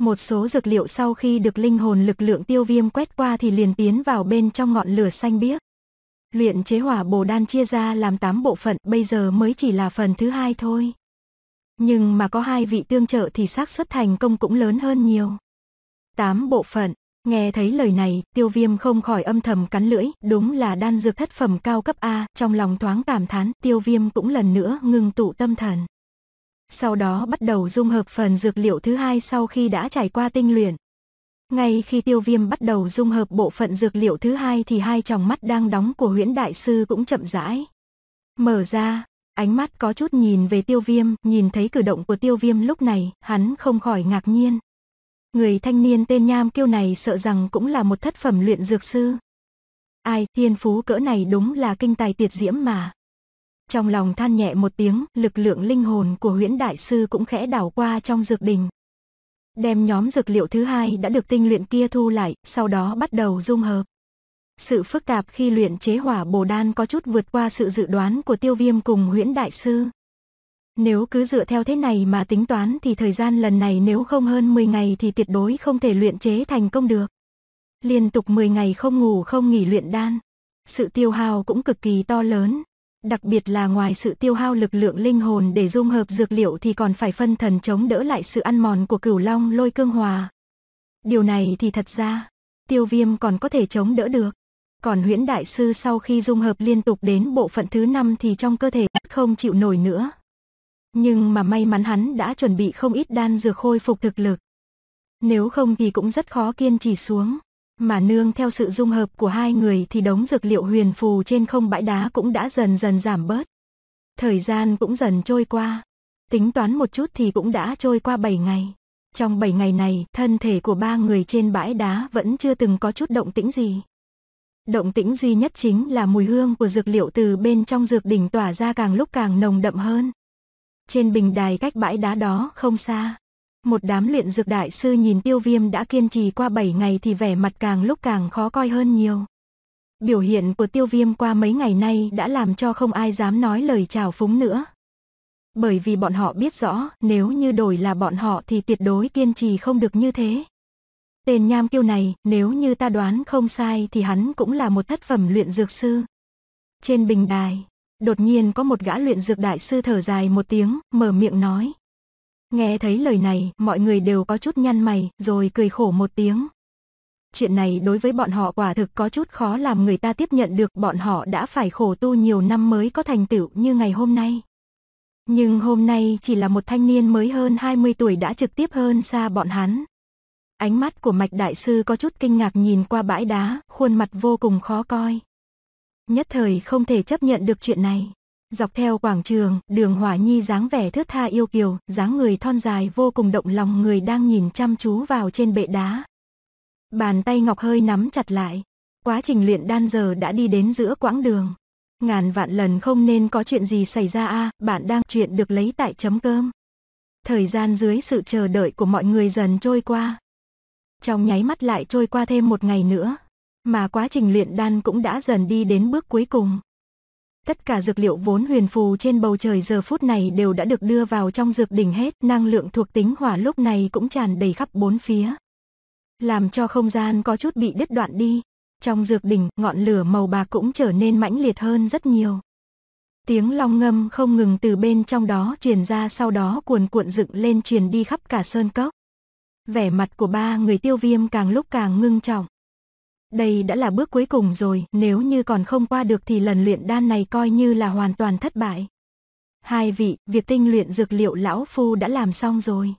Một số dược liệu sau khi được linh hồn lực lượng tiêu viêm quét qua thì liền tiến vào bên trong ngọn lửa xanh biếc. Luyện chế hỏa bồ đan chia ra làm 8 bộ phận, bây giờ mới chỉ là phần thứ hai thôi. Nhưng mà có hai vị tương trợ thì xác suất thành công cũng lớn hơn nhiều. 8 bộ phận, Nghe thấy lời này, tiêu viêm không khỏi âm thầm cắn lưỡi, đúng là đan dược thất phẩm cao cấp A, trong lòng thoáng cảm thán, tiêu viêm cũng lần nữa ngừng tụ tâm thần. Sau đó bắt đầu dung hợp phần dược liệu thứ hai sau khi đã trải qua tinh luyện. Ngay khi tiêu viêm bắt đầu dung hợp bộ phận dược liệu thứ hai thì hai tròng mắt đang đóng của huyễn đại sư cũng chậm rãi. Mở ra, ánh mắt có chút nhìn về tiêu viêm, nhìn thấy cử động của tiêu viêm lúc này, hắn không khỏi ngạc nhiên, Người thanh niên tên Nham Kiêu này sợ rằng cũng là một thất phẩm luyện dược sư. Ai, thiên phú cỡ này đúng là kinh tài tuyệt diễm mà. Trong lòng than nhẹ một tiếng, lực lượng linh hồn của huyễn đại sư cũng khẽ đảo qua trong dược đình. Đem nhóm dược liệu thứ hai đã được tinh luyện kia thu lại, sau đó bắt đầu dung hợp. Sự phức tạp khi luyện chế hỏa bồ đan có chút vượt qua sự dự đoán của tiêu viêm cùng huyễn đại sư. Nếu cứ dựa theo thế này mà tính toán thì thời gian lần này nếu không hơn 10 ngày thì tuyệt đối không thể luyện chế thành công được. Liên tục 10 ngày không ngủ không nghỉ luyện đan. Sự tiêu hao cũng cực kỳ to lớn. Đặc biệt là ngoài sự tiêu hao lực lượng linh hồn để dung hợp dược liệu thì còn phải phân thần chống đỡ lại sự ăn mòn của cửu long lôi cương hòa. Điều này thì thật ra, tiêu viêm còn có thể chống đỡ được. Còn huyễn đại sư sau khi dung hợp liên tục đến bộ phận thứ năm thì trong cơ thể không chịu nổi nữa. Nhưng mà may mắn hắn đã chuẩn bị không ít đan dược khôi phục thực lực. Nếu không thì cũng rất khó kiên trì xuống. Mà nương theo sự dung hợp của hai người thì đống dược liệu huyền phù trên không bãi đá cũng đã dần dần giảm bớt. Thời gian cũng dần trôi qua. Tính toán một chút thì cũng đã trôi qua 7 ngày. Trong 7 ngày này, thân thể của ba người trên bãi đá vẫn chưa từng có chút động tĩnh gì. Động tĩnh duy nhất chính là mùi hương của dược liệu từ bên trong dược đỉnh tỏa ra càng lúc càng nồng đậm hơn. Trên bình đài cách bãi đá đó không xa. Một đám luyện dược đại sư nhìn tiêu viêm đã kiên trì qua 7 ngày thì vẻ mặt càng lúc càng khó coi hơn nhiều. Biểu hiện của tiêu viêm qua mấy ngày nay đã làm cho không ai dám nói lời chào phúng nữa. Bởi vì bọn họ biết rõ nếu như đổi là bọn họ thì tuyệt đối kiên trì không được như thế. Tên nham kiêu này nếu như ta đoán không sai thì hắn cũng là một thất phẩm luyện dược sư. Trên bình đài, Đột nhiên có một gã luyện dược đại sư thở dài một tiếng, mở miệng nói. Nghe thấy lời này, mọi người đều có chút nhăn mày, rồi cười khổ một tiếng. Chuyện này đối với bọn họ quả thực có chút khó làm người ta tiếp nhận được bọn họ đã phải khổ tu nhiều năm mới có thành tựu như ngày hôm nay. Nhưng hôm nay chỉ là một thanh niên mới hơn 20 tuổi đã trực tiếp hơn xa bọn hắn. Ánh mắt của mạch đại sư có chút kinh ngạc nhìn qua bãi đá, khuôn mặt vô cùng khó coi nhất thời không thể chấp nhận được chuyện này. Dọc theo quảng trường, đường Hỏa Nhi dáng vẻ thướt tha yêu kiều, dáng người thon dài vô cùng động lòng người đang nhìn chăm chú vào trên bệ đá. Bàn tay Ngọc hơi nắm chặt lại. Quá trình luyện đan giờ đã đi đến giữa quãng đường. Ngàn vạn lần không nên có chuyện gì xảy ra a à, bạn đang chuyện được lấy tại chấm cơm. Thời gian dưới sự chờ đợi của mọi người dần trôi qua. Trong nháy mắt lại trôi qua thêm một ngày nữa. Mà quá trình luyện đan cũng đã dần đi đến bước cuối cùng. Tất cả dược liệu vốn huyền phù trên bầu trời giờ phút này đều đã được đưa vào trong dược đỉnh hết, năng lượng thuộc tính hỏa lúc này cũng tràn đầy khắp bốn phía. Làm cho không gian có chút bị đứt đoạn đi. Trong dược đỉnh, ngọn lửa màu bạc cũng trở nên mãnh liệt hơn rất nhiều. Tiếng long ngâm không ngừng từ bên trong đó truyền ra sau đó cuồn cuộn dựng lên truyền đi khắp cả sơn cốc. Vẻ mặt của ba người tiêu viêm càng lúc càng ngưng trọng. Đây đã là bước cuối cùng rồi, nếu như còn không qua được thì lần luyện đan này coi như là hoàn toàn thất bại. Hai vị, việc tinh luyện dược liệu lão phu đã làm xong rồi.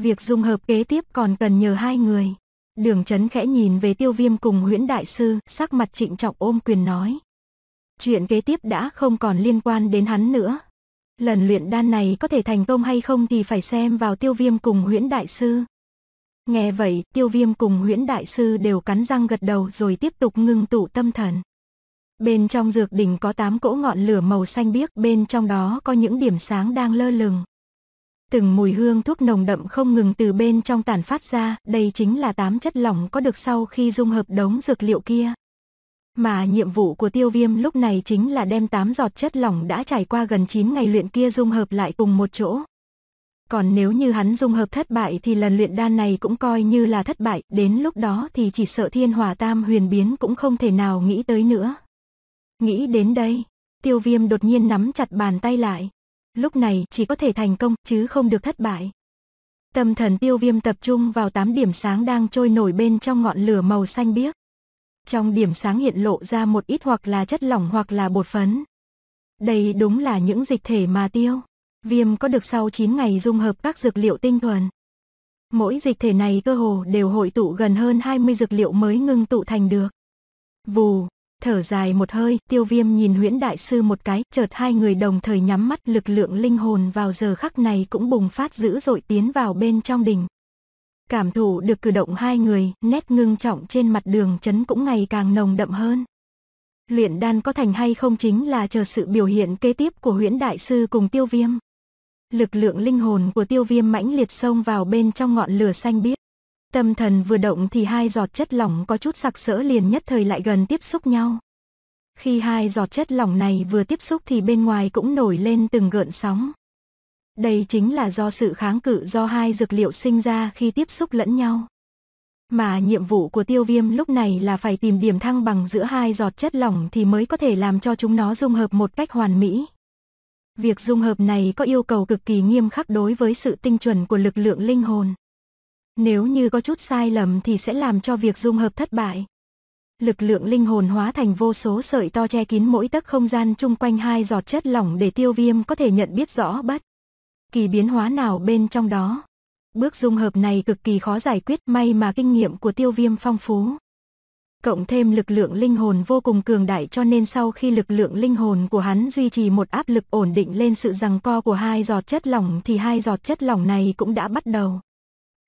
Việc dung hợp kế tiếp còn cần nhờ hai người. Đường chấn khẽ nhìn về tiêu viêm cùng huyễn đại sư, sắc mặt trịnh trọng ôm quyền nói. Chuyện kế tiếp đã không còn liên quan đến hắn nữa. Lần luyện đan này có thể thành công hay không thì phải xem vào tiêu viêm cùng huyễn đại sư. Nghe vậy, tiêu viêm cùng huyễn đại sư đều cắn răng gật đầu rồi tiếp tục ngưng tụ tâm thần. Bên trong dược đỉnh có 8 cỗ ngọn lửa màu xanh biếc, bên trong đó có những điểm sáng đang lơ lửng. Từng mùi hương thuốc nồng đậm không ngừng từ bên trong tản phát ra, đây chính là 8 chất lỏng có được sau khi dung hợp đống dược liệu kia. Mà nhiệm vụ của tiêu viêm lúc này chính là đem 8 giọt chất lỏng đã trải qua gần 9 ngày luyện kia dung hợp lại cùng một chỗ, còn nếu như hắn dung hợp thất bại thì lần luyện đan này cũng coi như là thất bại, đến lúc đó thì chỉ sợ thiên hỏa tam huyền biến cũng không thể nào nghĩ tới nữa. Nghĩ đến đây, tiêu viêm đột nhiên nắm chặt bàn tay lại. Lúc này chỉ có thể thành công chứ không được thất bại. Tâm thần tiêu viêm tập trung vào 8 điểm sáng đang trôi nổi bên trong ngọn lửa màu xanh biếc. Trong điểm sáng hiện lộ ra một ít hoặc là chất lỏng hoặc là bột phấn. Đây đúng là những dịch thể mà tiêu Viêm có được sau 9 ngày dung hợp các dược liệu tinh thuần. Mỗi dịch thể này cơ hồ đều hội tụ gần hơn 20 dược liệu mới ngưng tụ thành được. Vù, thở dài một hơi, tiêu viêm nhìn huyễn đại sư một cái, chợt hai người đồng thời nhắm mắt lực lượng linh hồn vào giờ khắc này cũng bùng phát dữ dội tiến vào bên trong đỉnh. Cảm thụ được cử động hai người, nét ngưng trọng trên mặt đường chấn cũng ngày càng nồng đậm hơn. Luyện đan có thành hay không chính là chờ sự biểu hiện kế tiếp của huyễn đại sư cùng tiêu viêm lực lượng linh hồn của tiêu viêm mãnh liệt xông vào bên trong ngọn lửa xanh biếc. Tâm thần vừa động thì hai giọt chất lỏng có chút sặc sỡ liền nhất thời lại gần tiếp xúc nhau. Khi hai giọt chất lỏng này vừa tiếp xúc thì bên ngoài cũng nổi lên từng gợn sóng. Đây chính là do sự kháng cự do hai dược liệu sinh ra khi tiếp xúc lẫn nhau. Mà nhiệm vụ của tiêu viêm lúc này là phải tìm điểm thăng bằng giữa hai giọt chất lỏng thì mới có thể làm cho chúng nó dung hợp một cách hoàn mỹ. Việc dung hợp này có yêu cầu cực kỳ nghiêm khắc đối với sự tinh chuẩn của lực lượng linh hồn. Nếu như có chút sai lầm thì sẽ làm cho việc dung hợp thất bại. Lực lượng linh hồn hóa thành vô số sợi to che kín mỗi tấc không gian chung quanh hai giọt chất lỏng để tiêu viêm có thể nhận biết rõ bất kỳ biến hóa nào bên trong đó. Bước dung hợp này cực kỳ khó giải quyết may mà kinh nghiệm của tiêu viêm phong phú cộng thêm lực lượng linh hồn vô cùng cường đại cho nên sau khi lực lượng linh hồn của hắn duy trì một áp lực ổn định lên sự rằng co của hai giọt chất lỏng thì hai giọt chất lỏng này cũng đã bắt đầu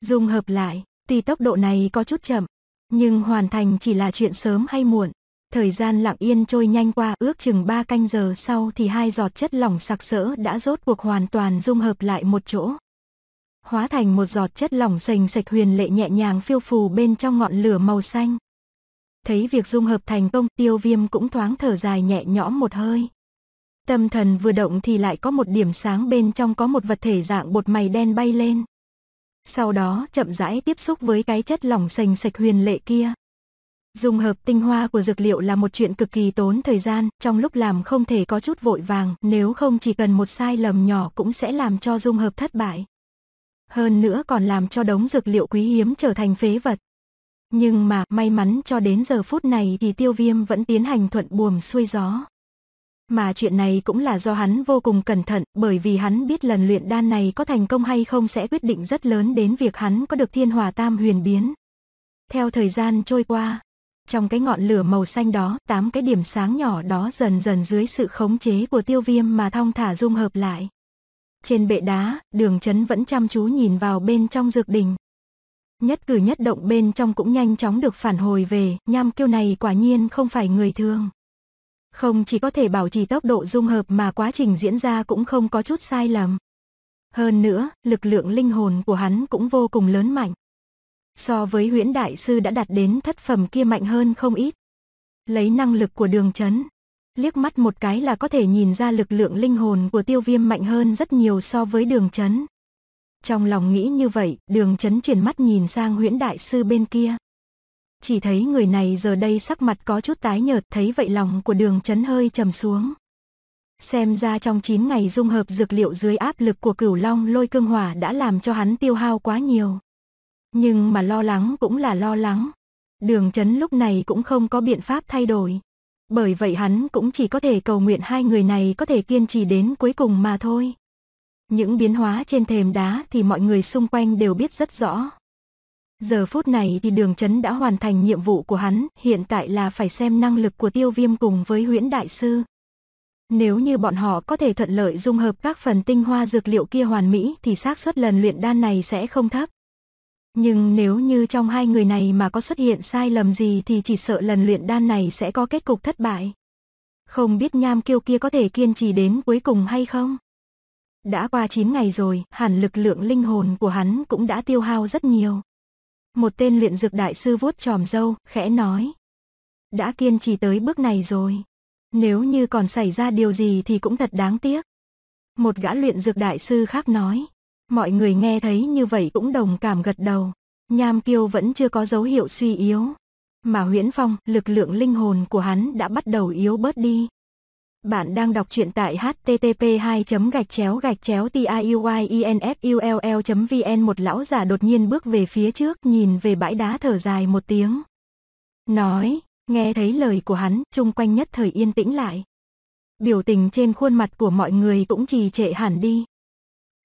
dung hợp lại, tuy tốc độ này có chút chậm, nhưng hoàn thành chỉ là chuyện sớm hay muộn. Thời gian lặng yên trôi nhanh qua, ước chừng 3 canh giờ sau thì hai giọt chất lỏng sặc sỡ đã rốt cuộc hoàn toàn dung hợp lại một chỗ. Hóa thành một giọt chất lỏng sành sạch huyền lệ nhẹ nhàng phiêu phù bên trong ngọn lửa màu xanh. Thấy việc dung hợp thành công, tiêu viêm cũng thoáng thở dài nhẹ nhõm một hơi. Tâm thần vừa động thì lại có một điểm sáng bên trong có một vật thể dạng bột mày đen bay lên. Sau đó chậm rãi tiếp xúc với cái chất lỏng sành sạch huyền lệ kia. dung hợp tinh hoa của dược liệu là một chuyện cực kỳ tốn thời gian, trong lúc làm không thể có chút vội vàng, nếu không chỉ cần một sai lầm nhỏ cũng sẽ làm cho dung hợp thất bại. Hơn nữa còn làm cho đống dược liệu quý hiếm trở thành phế vật. Nhưng mà may mắn cho đến giờ phút này thì tiêu viêm vẫn tiến hành thuận buồm xuôi gió. Mà chuyện này cũng là do hắn vô cùng cẩn thận bởi vì hắn biết lần luyện đan này có thành công hay không sẽ quyết định rất lớn đến việc hắn có được thiên hòa tam huyền biến. Theo thời gian trôi qua, trong cái ngọn lửa màu xanh đó, tám cái điểm sáng nhỏ đó dần dần dưới sự khống chế của tiêu viêm mà thong thả dung hợp lại. Trên bệ đá, đường chấn vẫn chăm chú nhìn vào bên trong dược đình nhất cử nhất động bên trong cũng nhanh chóng được phản hồi về, nham kiêu này quả nhiên không phải người thường. Không chỉ có thể bảo trì tốc độ dung hợp mà quá trình diễn ra cũng không có chút sai lầm. Hơn nữa, lực lượng linh hồn của hắn cũng vô cùng lớn mạnh. So với huyễn đại sư đã đạt đến thất phẩm kia mạnh hơn không ít. Lấy năng lực của đường chấn, liếc mắt một cái là có thể nhìn ra lực lượng linh hồn của tiêu viêm mạnh hơn rất nhiều so với đường chấn. Trong lòng nghĩ như vậy, đường chấn chuyển mắt nhìn sang huyễn đại sư bên kia. Chỉ thấy người này giờ đây sắc mặt có chút tái nhợt, thấy vậy lòng của đường chấn hơi trầm xuống. Xem ra trong 9 ngày dung hợp dược liệu dưới áp lực của cửu long lôi cương hỏa đã làm cho hắn tiêu hao quá nhiều. Nhưng mà lo lắng cũng là lo lắng. Đường chấn lúc này cũng không có biện pháp thay đổi. Bởi vậy hắn cũng chỉ có thể cầu nguyện hai người này có thể kiên trì đến cuối cùng mà thôi. Những biến hóa trên thềm đá thì mọi người xung quanh đều biết rất rõ. Giờ phút này thì đường chấn đã hoàn thành nhiệm vụ của hắn, hiện tại là phải xem năng lực của tiêu viêm cùng với huyễn đại sư. Nếu như bọn họ có thể thuận lợi dung hợp các phần tinh hoa dược liệu kia hoàn mỹ thì xác suất lần luyện đan này sẽ không thấp. Nhưng nếu như trong hai người này mà có xuất hiện sai lầm gì thì chỉ sợ lần luyện đan này sẽ có kết cục thất bại. Không biết nham kiêu kia có thể kiên trì đến cuối cùng hay không? Đã qua 9 ngày rồi, hẳn lực lượng linh hồn của hắn cũng đã tiêu hao rất nhiều. Một tên luyện dược đại sư vuốt tròm dâu, khẽ nói. Đã kiên trì tới bước này rồi. Nếu như còn xảy ra điều gì thì cũng thật đáng tiếc. Một gã luyện dược đại sư khác nói. Mọi người nghe thấy như vậy cũng đồng cảm gật đầu. Nham Kiêu vẫn chưa có dấu hiệu suy yếu. Mà huyễn phong, lực lượng linh hồn của hắn đã bắt đầu yếu bớt đi. Bạn đang đọc truyện tại http 2 gạch chéo gạch chéo tiuyinfull vn một lão giả đột nhiên bước về phía trước nhìn về bãi đá thở dài một tiếng. Nói, nghe thấy lời của hắn, chung quanh nhất thời yên tĩnh lại. Biểu tình trên khuôn mặt của mọi người cũng trì trệ hẳn đi.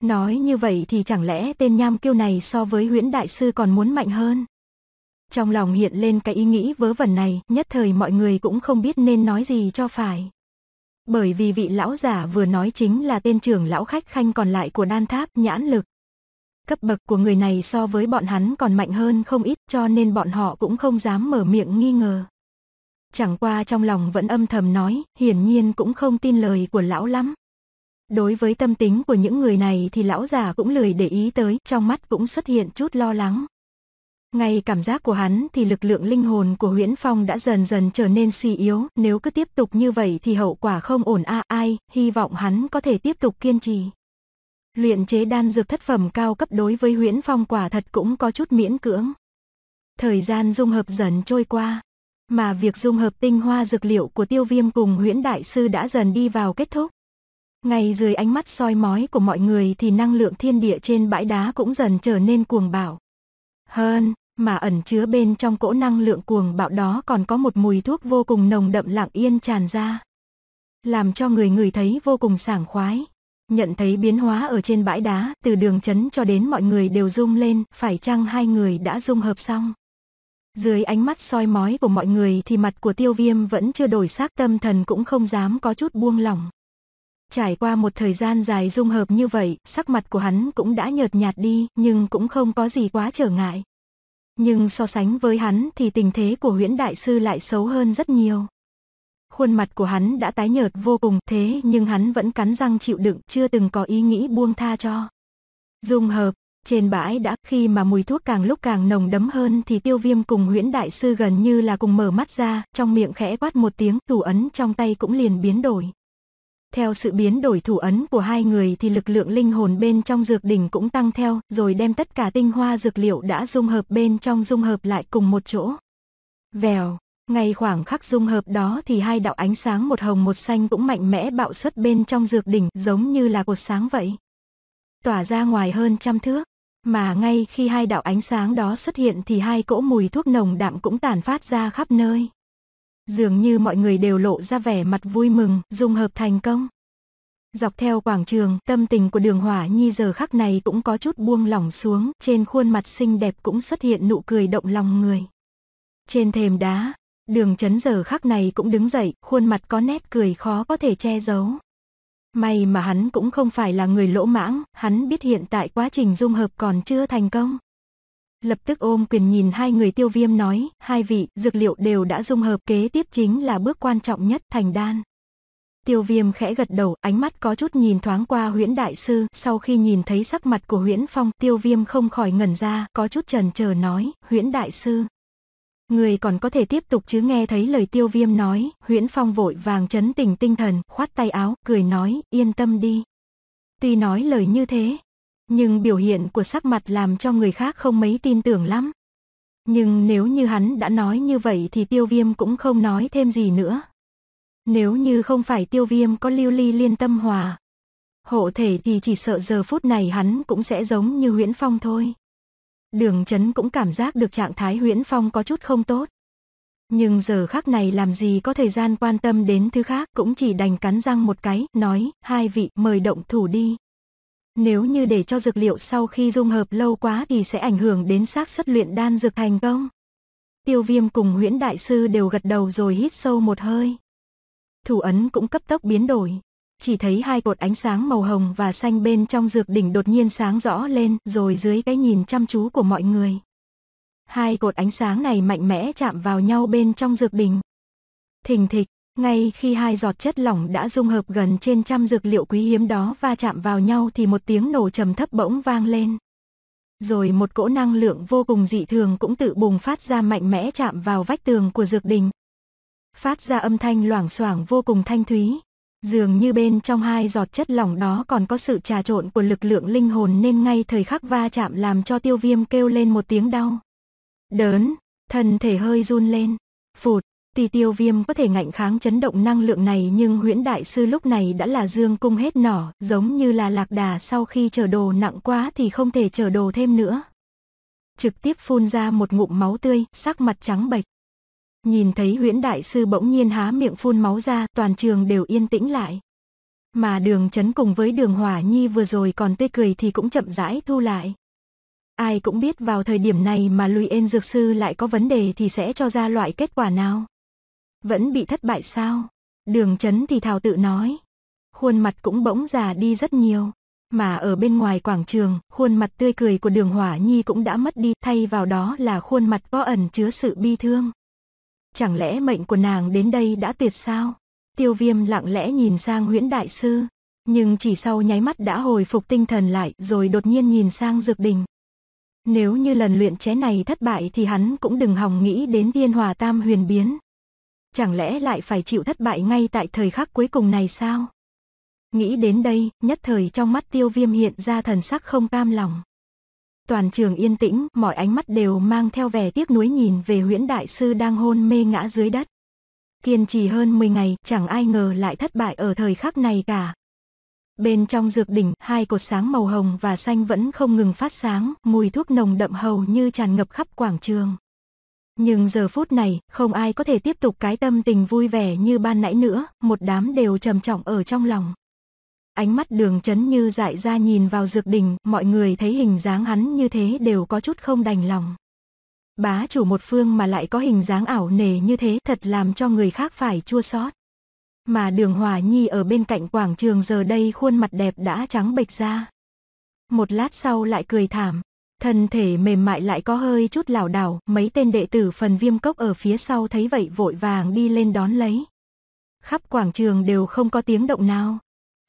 Nói như vậy thì chẳng lẽ tên nham kiêu này so với huyễn đại sư còn muốn mạnh hơn? Trong lòng hiện lên cái ý nghĩ vớ vẩn này, nhất thời mọi người cũng không biết nên nói gì cho phải bởi vì vị lão giả vừa nói chính là tên trưởng lão khách khanh còn lại của đan tháp nhãn lực. Cấp bậc của người này so với bọn hắn còn mạnh hơn không ít cho nên bọn họ cũng không dám mở miệng nghi ngờ. Chẳng qua trong lòng vẫn âm thầm nói, hiển nhiên cũng không tin lời của lão lắm. Đối với tâm tính của những người này thì lão già cũng lười để ý tới, trong mắt cũng xuất hiện chút lo lắng. Ngay cảm giác của hắn thì lực lượng linh hồn của huyễn phong đã dần dần trở nên suy yếu, nếu cứ tiếp tục như vậy thì hậu quả không ổn a à, ai, hy vọng hắn có thể tiếp tục kiên trì. Luyện chế đan dược thất phẩm cao cấp đối với huyễn phong quả thật cũng có chút miễn cưỡng. Thời gian dung hợp dần trôi qua, mà việc dung hợp tinh hoa dược liệu của tiêu viêm cùng huyễn đại sư đã dần đi vào kết thúc. Ngay dưới ánh mắt soi mói của mọi người thì năng lượng thiên địa trên bãi đá cũng dần trở nên cuồng bạo hơn, mà ẩn chứa bên trong cỗ năng lượng cuồng bạo đó còn có một mùi thuốc vô cùng nồng đậm lặng yên tràn ra. Làm cho người người thấy vô cùng sảng khoái. Nhận thấy biến hóa ở trên bãi đá, từ đường chấn cho đến mọi người đều rung lên, phải chăng hai người đã dung hợp xong. Dưới ánh mắt soi mói của mọi người thì mặt của tiêu viêm vẫn chưa đổi sắc tâm thần cũng không dám có chút buông lỏng. Trải qua một thời gian dài dung hợp như vậy, sắc mặt của hắn cũng đã nhợt nhạt đi, nhưng cũng không có gì quá trở ngại. Nhưng so sánh với hắn thì tình thế của huyễn đại sư lại xấu hơn rất nhiều. Khuôn mặt của hắn đã tái nhợt vô cùng thế nhưng hắn vẫn cắn răng chịu đựng chưa từng có ý nghĩ buông tha cho. Dung hợp, trên bãi đã khi mà mùi thuốc càng lúc càng nồng đấm hơn thì tiêu viêm cùng huyễn đại sư gần như là cùng mở mắt ra, trong miệng khẽ quát một tiếng, thủ ấn trong tay cũng liền biến đổi. Theo sự biến đổi thủ ấn của hai người thì lực lượng linh hồn bên trong dược đỉnh cũng tăng theo, rồi đem tất cả tinh hoa dược liệu đã dung hợp bên trong dung hợp lại cùng một chỗ. Vèo, ngay khoảng khắc dung hợp đó thì hai đạo ánh sáng một hồng một xanh cũng mạnh mẽ bạo xuất bên trong dược đỉnh giống như là cột sáng vậy. Tỏa ra ngoài hơn trăm thước, mà ngay khi hai đạo ánh sáng đó xuất hiện thì hai cỗ mùi thuốc nồng đạm cũng tản phát ra khắp nơi dường như mọi người đều lộ ra vẻ mặt vui mừng, dung hợp thành công. Dọc theo quảng trường, tâm tình của đường hỏa nhi giờ khắc này cũng có chút buông lỏng xuống, trên khuôn mặt xinh đẹp cũng xuất hiện nụ cười động lòng người. Trên thềm đá, đường chấn giờ khắc này cũng đứng dậy, khuôn mặt có nét cười khó có thể che giấu. May mà hắn cũng không phải là người lỗ mãng, hắn biết hiện tại quá trình dung hợp còn chưa thành công. Lập tức ôm quyền nhìn hai người tiêu viêm nói, hai vị, dược liệu đều đã dung hợp kế tiếp chính là bước quan trọng nhất thành đan. Tiêu viêm khẽ gật đầu, ánh mắt có chút nhìn thoáng qua huyễn đại sư, sau khi nhìn thấy sắc mặt của huyễn phong, tiêu viêm không khỏi ngẩn ra, có chút trần chờ nói, huyễn đại sư. Người còn có thể tiếp tục chứ nghe thấy lời tiêu viêm nói, huyễn phong vội vàng chấn tỉnh tinh thần, khoát tay áo, cười nói, yên tâm đi. Tuy nói lời như thế, nhưng biểu hiện của sắc mặt làm cho người khác không mấy tin tưởng lắm. Nhưng nếu như hắn đã nói như vậy thì tiêu viêm cũng không nói thêm gì nữa. Nếu như không phải tiêu viêm có lưu ly liên tâm hòa, hộ thể thì chỉ sợ giờ phút này hắn cũng sẽ giống như huyễn phong thôi. Đường chấn cũng cảm giác được trạng thái huyễn phong có chút không tốt. Nhưng giờ khắc này làm gì có thời gian quan tâm đến thứ khác cũng chỉ đành cắn răng một cái, nói, hai vị mời động thủ đi. Nếu như để cho dược liệu sau khi dung hợp lâu quá thì sẽ ảnh hưởng đến xác suất luyện đan dược thành công. Tiêu viêm cùng huyễn đại sư đều gật đầu rồi hít sâu một hơi. Thủ ấn cũng cấp tốc biến đổi. Chỉ thấy hai cột ánh sáng màu hồng và xanh bên trong dược đỉnh đột nhiên sáng rõ lên rồi dưới cái nhìn chăm chú của mọi người. Hai cột ánh sáng này mạnh mẽ chạm vào nhau bên trong dược đỉnh. Thình thịch, ngay khi hai giọt chất lỏng đã dung hợp gần trên trăm dược liệu quý hiếm đó va chạm vào nhau thì một tiếng nổ trầm thấp bỗng vang lên. Rồi một cỗ năng lượng vô cùng dị thường cũng tự bùng phát ra mạnh mẽ chạm vào vách tường của dược đình. Phát ra âm thanh loảng xoảng vô cùng thanh thúy. Dường như bên trong hai giọt chất lỏng đó còn có sự trà trộn của lực lượng linh hồn nên ngay thời khắc va chạm làm cho tiêu viêm kêu lên một tiếng đau. Đớn, thân thể hơi run lên. Phụt, Tuy tiêu viêm có thể ngạnh kháng chấn động năng lượng này nhưng huyễn đại sư lúc này đã là dương cung hết nỏ, giống như là lạc đà sau khi chở đồ nặng quá thì không thể chở đồ thêm nữa. Trực tiếp phun ra một ngụm máu tươi, sắc mặt trắng bệch. Nhìn thấy huyễn đại sư bỗng nhiên há miệng phun máu ra, toàn trường đều yên tĩnh lại. Mà đường chấn cùng với đường hỏa nhi vừa rồi còn tươi cười thì cũng chậm rãi thu lại. Ai cũng biết vào thời điểm này mà lùi ên dược sư lại có vấn đề thì sẽ cho ra loại kết quả nào. Vẫn bị thất bại sao? Đường chấn thì thào tự nói. Khuôn mặt cũng bỗng già đi rất nhiều. Mà ở bên ngoài quảng trường, khuôn mặt tươi cười của đường hỏa nhi cũng đã mất đi, thay vào đó là khuôn mặt có ẩn chứa sự bi thương. Chẳng lẽ mệnh của nàng đến đây đã tuyệt sao? Tiêu viêm lặng lẽ nhìn sang huyễn đại sư, nhưng chỉ sau nháy mắt đã hồi phục tinh thần lại rồi đột nhiên nhìn sang dược đình. Nếu như lần luyện chế này thất bại thì hắn cũng đừng hòng nghĩ đến thiên hòa tam huyền biến chẳng lẽ lại phải chịu thất bại ngay tại thời khắc cuối cùng này sao? Nghĩ đến đây, nhất thời trong mắt tiêu viêm hiện ra thần sắc không cam lòng. Toàn trường yên tĩnh, mọi ánh mắt đều mang theo vẻ tiếc nuối nhìn về huyễn đại sư đang hôn mê ngã dưới đất. Kiên trì hơn 10 ngày, chẳng ai ngờ lại thất bại ở thời khắc này cả. Bên trong dược đỉnh, hai cột sáng màu hồng và xanh vẫn không ngừng phát sáng, mùi thuốc nồng đậm hầu như tràn ngập khắp quảng trường. Nhưng giờ phút này, không ai có thể tiếp tục cái tâm tình vui vẻ như ban nãy nữa, một đám đều trầm trọng ở trong lòng. Ánh mắt đường chấn như dại ra nhìn vào dược đình, mọi người thấy hình dáng hắn như thế đều có chút không đành lòng. Bá chủ một phương mà lại có hình dáng ảo nề như thế thật làm cho người khác phải chua xót. Mà đường hòa nhi ở bên cạnh quảng trường giờ đây khuôn mặt đẹp đã trắng bệch ra. Một lát sau lại cười thảm, Thân thể mềm mại lại có hơi chút lảo đảo, mấy tên đệ tử phần viêm cốc ở phía sau thấy vậy vội vàng đi lên đón lấy. Khắp quảng trường đều không có tiếng động nào.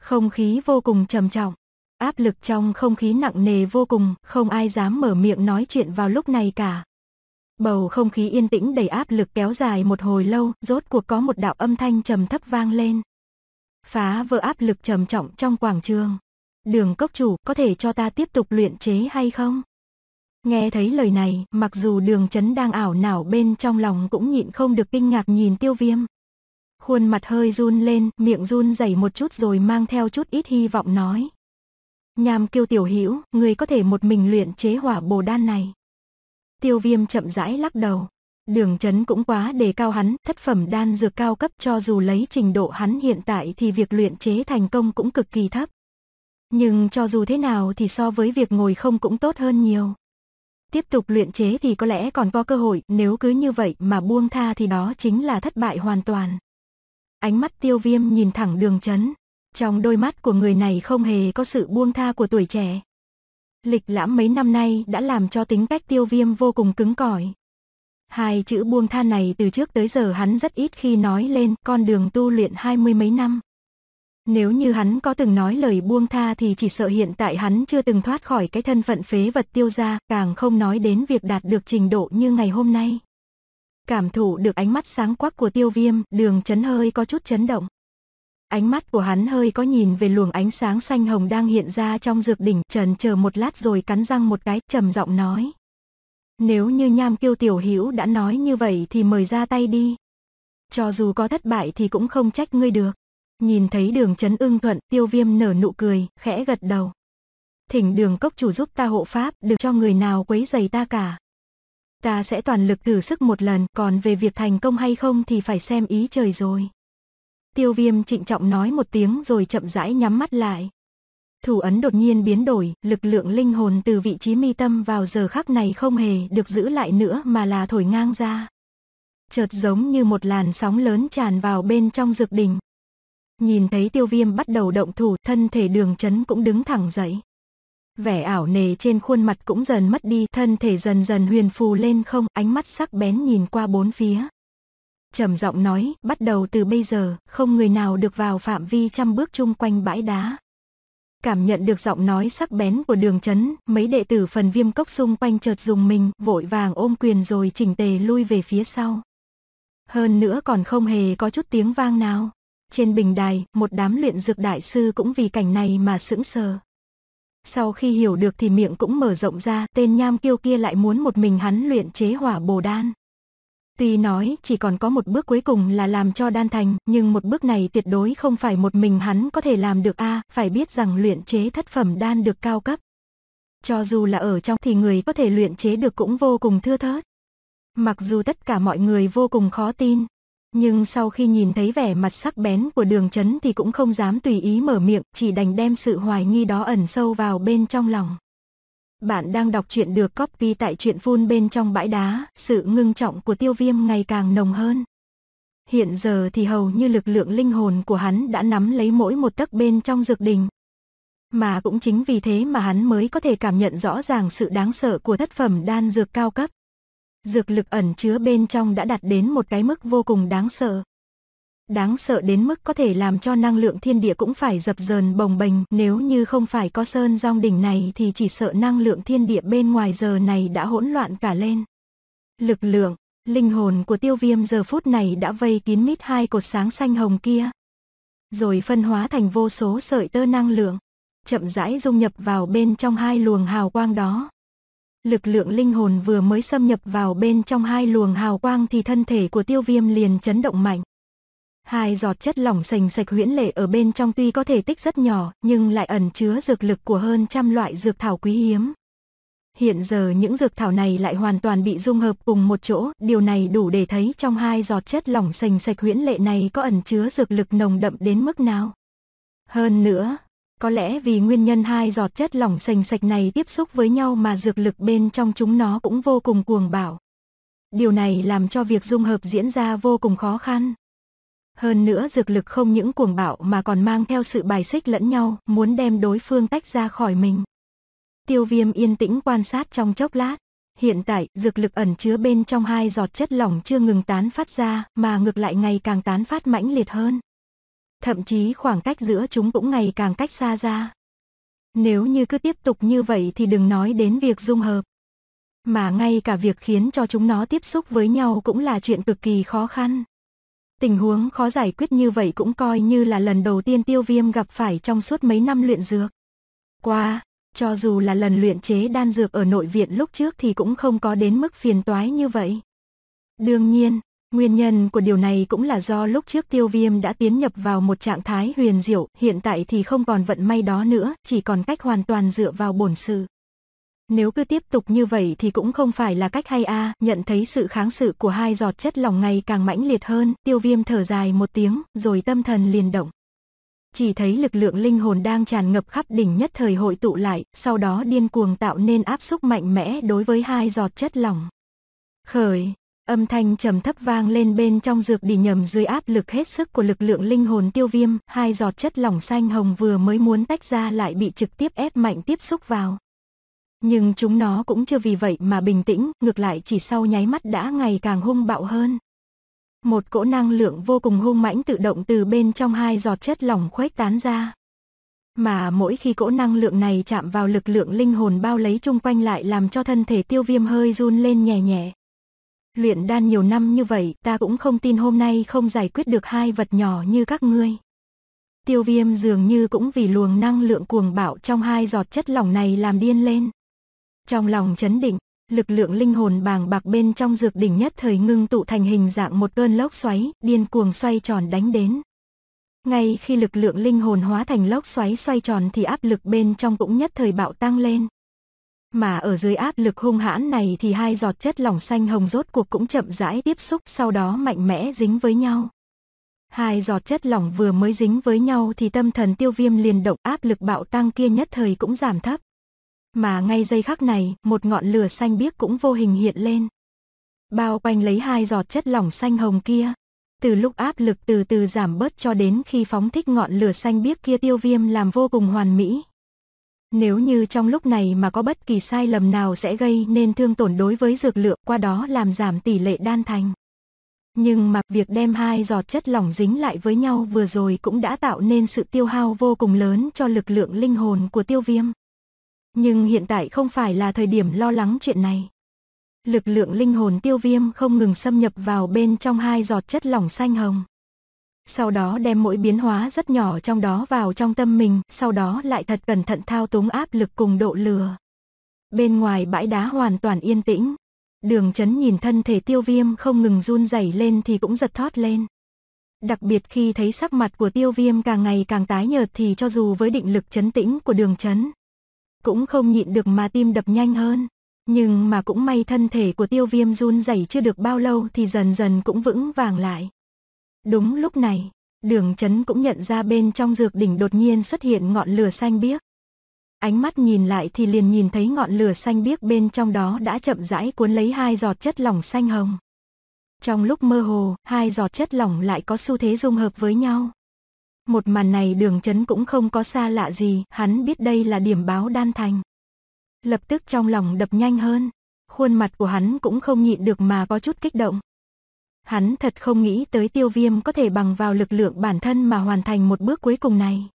Không khí vô cùng trầm trọng. Áp lực trong không khí nặng nề vô cùng, không ai dám mở miệng nói chuyện vào lúc này cả. Bầu không khí yên tĩnh đầy áp lực kéo dài một hồi lâu, rốt cuộc có một đạo âm thanh trầm thấp vang lên. Phá vỡ áp lực trầm trọng trong quảng trường. Đường cốc chủ có thể cho ta tiếp tục luyện chế hay không? Nghe thấy lời này, mặc dù đường chấn đang ảo não bên trong lòng cũng nhịn không được kinh ngạc nhìn tiêu viêm. Khuôn mặt hơi run lên, miệng run dày một chút rồi mang theo chút ít hy vọng nói. Nhàm kiêu tiểu hữu người có thể một mình luyện chế hỏa bồ đan này. Tiêu viêm chậm rãi lắc đầu. Đường chấn cũng quá đề cao hắn, thất phẩm đan dược cao cấp cho dù lấy trình độ hắn hiện tại thì việc luyện chế thành công cũng cực kỳ thấp. Nhưng cho dù thế nào thì so với việc ngồi không cũng tốt hơn nhiều. Tiếp tục luyện chế thì có lẽ còn có cơ hội, nếu cứ như vậy mà buông tha thì đó chính là thất bại hoàn toàn. Ánh mắt tiêu viêm nhìn thẳng đường chấn. Trong đôi mắt của người này không hề có sự buông tha của tuổi trẻ. Lịch lãm mấy năm nay đã làm cho tính cách tiêu viêm vô cùng cứng cỏi. Hai chữ buông tha này từ trước tới giờ hắn rất ít khi nói lên con đường tu luyện hai mươi mấy năm. Nếu như hắn có từng nói lời buông tha thì chỉ sợ hiện tại hắn chưa từng thoát khỏi cái thân phận phế vật tiêu gia, càng không nói đến việc đạt được trình độ như ngày hôm nay. Cảm thụ được ánh mắt sáng quắc của tiêu viêm, đường chấn hơi có chút chấn động. Ánh mắt của hắn hơi có nhìn về luồng ánh sáng xanh hồng đang hiện ra trong dược đỉnh, trần chờ một lát rồi cắn răng một cái, trầm giọng nói. Nếu như nham kiêu tiểu hữu đã nói như vậy thì mời ra tay đi. Cho dù có thất bại thì cũng không trách ngươi được. Nhìn thấy đường chấn ưng thuận, tiêu viêm nở nụ cười, khẽ gật đầu. Thỉnh đường cốc chủ giúp ta hộ pháp, đừng cho người nào quấy giày ta cả. Ta sẽ toàn lực thử sức một lần, còn về việc thành công hay không thì phải xem ý trời rồi. Tiêu viêm trịnh trọng nói một tiếng rồi chậm rãi nhắm mắt lại. Thủ ấn đột nhiên biến đổi, lực lượng linh hồn từ vị trí mi tâm vào giờ khắc này không hề được giữ lại nữa mà là thổi ngang ra. Chợt giống như một làn sóng lớn tràn vào bên trong dược đình, Nhìn thấy tiêu viêm bắt đầu động thủ, thân thể đường chấn cũng đứng thẳng dậy. Vẻ ảo nề trên khuôn mặt cũng dần mất đi, thân thể dần dần huyền phù lên không, ánh mắt sắc bén nhìn qua bốn phía. trầm giọng nói, bắt đầu từ bây giờ, không người nào được vào phạm vi trăm bước chung quanh bãi đá. Cảm nhận được giọng nói sắc bén của đường chấn, mấy đệ tử phần viêm cốc xung quanh chợt dùng mình, vội vàng ôm quyền rồi chỉnh tề lui về phía sau. Hơn nữa còn không hề có chút tiếng vang nào. Trên bình đài, một đám luyện dược đại sư cũng vì cảnh này mà sững sờ. Sau khi hiểu được thì miệng cũng mở rộng ra, tên nham kiêu kia lại muốn một mình hắn luyện chế hỏa bồ đan. Tuy nói chỉ còn có một bước cuối cùng là làm cho đan thành, nhưng một bước này tuyệt đối không phải một mình hắn có thể làm được a, à, phải biết rằng luyện chế thất phẩm đan được cao cấp. Cho dù là ở trong thì người có thể luyện chế được cũng vô cùng thưa thớt. Mặc dù tất cả mọi người vô cùng khó tin, nhưng sau khi nhìn thấy vẻ mặt sắc bén của đường chấn thì cũng không dám tùy ý mở miệng, chỉ đành đem sự hoài nghi đó ẩn sâu vào bên trong lòng. Bạn đang đọc truyện được copy tại truyện phun bên trong bãi đá, sự ngưng trọng của tiêu viêm ngày càng nồng hơn. Hiện giờ thì hầu như lực lượng linh hồn của hắn đã nắm lấy mỗi một tấc bên trong dược đình. Mà cũng chính vì thế mà hắn mới có thể cảm nhận rõ ràng sự đáng sợ của thất phẩm đan dược cao cấp dược lực ẩn chứa bên trong đã đạt đến một cái mức vô cùng đáng sợ. Đáng sợ đến mức có thể làm cho năng lượng thiên địa cũng phải dập dờn bồng bềnh, nếu như không phải có sơn rong đỉnh này thì chỉ sợ năng lượng thiên địa bên ngoài giờ này đã hỗn loạn cả lên. Lực lượng, linh hồn của tiêu viêm giờ phút này đã vây kín mít hai cột sáng xanh hồng kia. Rồi phân hóa thành vô số sợi tơ năng lượng, chậm rãi dung nhập vào bên trong hai luồng hào quang đó lực lượng linh hồn vừa mới xâm nhập vào bên trong hai luồng hào quang thì thân thể của tiêu viêm liền chấn động mạnh. Hai giọt chất lỏng sành sạch huyễn lệ ở bên trong tuy có thể tích rất nhỏ nhưng lại ẩn chứa dược lực của hơn trăm loại dược thảo quý hiếm. Hiện giờ những dược thảo này lại hoàn toàn bị dung hợp cùng một chỗ, điều này đủ để thấy trong hai giọt chất lỏng sành sạch huyễn lệ này có ẩn chứa dược lực nồng đậm đến mức nào. Hơn nữa, có lẽ vì nguyên nhân hai giọt chất lỏng sành sạch này tiếp xúc với nhau mà dược lực bên trong chúng nó cũng vô cùng cuồng bạo. Điều này làm cho việc dung hợp diễn ra vô cùng khó khăn. Hơn nữa dược lực không những cuồng bạo mà còn mang theo sự bài xích lẫn nhau, muốn đem đối phương tách ra khỏi mình. Tiêu viêm yên tĩnh quan sát trong chốc lát. Hiện tại, dược lực ẩn chứa bên trong hai giọt chất lỏng chưa ngừng tán phát ra, mà ngược lại ngày càng tán phát mãnh liệt hơn thậm chí khoảng cách giữa chúng cũng ngày càng cách xa ra. Nếu như cứ tiếp tục như vậy thì đừng nói đến việc dung hợp. Mà ngay cả việc khiến cho chúng nó tiếp xúc với nhau cũng là chuyện cực kỳ khó khăn. Tình huống khó giải quyết như vậy cũng coi như là lần đầu tiên tiêu viêm gặp phải trong suốt mấy năm luyện dược. Qua, cho dù là lần luyện chế đan dược ở nội viện lúc trước thì cũng không có đến mức phiền toái như vậy. Đương nhiên, Nguyên nhân của điều này cũng là do lúc trước tiêu viêm đã tiến nhập vào một trạng thái huyền diệu, hiện tại thì không còn vận may đó nữa, chỉ còn cách hoàn toàn dựa vào bổn sự. Nếu cứ tiếp tục như vậy thì cũng không phải là cách hay a à, nhận thấy sự kháng sự của hai giọt chất lỏng ngày càng mãnh liệt hơn, tiêu viêm thở dài một tiếng, rồi tâm thần liền động. Chỉ thấy lực lượng linh hồn đang tràn ngập khắp đỉnh nhất thời hội tụ lại, sau đó điên cuồng tạo nên áp xúc mạnh mẽ đối với hai giọt chất lỏng. Khởi Âm thanh trầm thấp vang lên bên trong dược đỉ nhầm dưới áp lực hết sức của lực lượng linh hồn tiêu viêm, hai giọt chất lỏng xanh hồng vừa mới muốn tách ra lại bị trực tiếp ép mạnh tiếp xúc vào. Nhưng chúng nó cũng chưa vì vậy mà bình tĩnh, ngược lại chỉ sau nháy mắt đã ngày càng hung bạo hơn. Một cỗ năng lượng vô cùng hung mãnh tự động từ bên trong hai giọt chất lỏng khuếch tán ra. Mà mỗi khi cỗ năng lượng này chạm vào lực lượng linh hồn bao lấy chung quanh lại làm cho thân thể tiêu viêm hơi run lên nhẹ nhẹ luyện đan nhiều năm như vậy, ta cũng không tin hôm nay không giải quyết được hai vật nhỏ như các ngươi. Tiêu viêm dường như cũng vì luồng năng lượng cuồng bạo trong hai giọt chất lỏng này làm điên lên. Trong lòng chấn định, lực lượng linh hồn bàng bạc bên trong dược đỉnh nhất thời ngưng tụ thành hình dạng một cơn lốc xoáy, điên cuồng xoay tròn đánh đến. Ngay khi lực lượng linh hồn hóa thành lốc xoáy xoay tròn thì áp lực bên trong cũng nhất thời bạo tăng lên. Mà ở dưới áp lực hung hãn này thì hai giọt chất lỏng xanh hồng rốt cuộc cũng chậm rãi tiếp xúc sau đó mạnh mẽ dính với nhau. Hai giọt chất lỏng vừa mới dính với nhau thì tâm thần tiêu viêm liền động áp lực bạo tăng kia nhất thời cũng giảm thấp. Mà ngay giây khắc này, một ngọn lửa xanh biếc cũng vô hình hiện lên. Bao quanh lấy hai giọt chất lỏng xanh hồng kia. Từ lúc áp lực từ từ giảm bớt cho đến khi phóng thích ngọn lửa xanh biếc kia tiêu viêm làm vô cùng hoàn mỹ, nếu như trong lúc này mà có bất kỳ sai lầm nào sẽ gây nên thương tổn đối với dược liệu, qua đó làm giảm tỷ lệ đan thành. Nhưng mà việc đem hai giọt chất lỏng dính lại với nhau vừa rồi cũng đã tạo nên sự tiêu hao vô cùng lớn cho lực lượng linh hồn của tiêu viêm. Nhưng hiện tại không phải là thời điểm lo lắng chuyện này. Lực lượng linh hồn tiêu viêm không ngừng xâm nhập vào bên trong hai giọt chất lỏng xanh hồng sau đó đem mỗi biến hóa rất nhỏ trong đó vào trong tâm mình, sau đó lại thật cẩn thận thao túng áp lực cùng độ lừa. Bên ngoài bãi đá hoàn toàn yên tĩnh, đường chấn nhìn thân thể tiêu viêm không ngừng run rẩy lên thì cũng giật thót lên. Đặc biệt khi thấy sắc mặt của tiêu viêm càng ngày càng tái nhợt thì cho dù với định lực chấn tĩnh của đường chấn, cũng không nhịn được mà tim đập nhanh hơn. Nhưng mà cũng may thân thể của tiêu viêm run rẩy chưa được bao lâu thì dần dần cũng vững vàng lại. Đúng lúc này, đường chấn cũng nhận ra bên trong dược đỉnh đột nhiên xuất hiện ngọn lửa xanh biếc. Ánh mắt nhìn lại thì liền nhìn thấy ngọn lửa xanh biếc bên trong đó đã chậm rãi cuốn lấy hai giọt chất lỏng xanh hồng. Trong lúc mơ hồ, hai giọt chất lỏng lại có xu thế dung hợp với nhau. Một màn này đường chấn cũng không có xa lạ gì, hắn biết đây là điểm báo đan thành. Lập tức trong lòng đập nhanh hơn, khuôn mặt của hắn cũng không nhịn được mà có chút kích động. Hắn thật không nghĩ tới tiêu viêm có thể bằng vào lực lượng bản thân mà hoàn thành một bước cuối cùng này.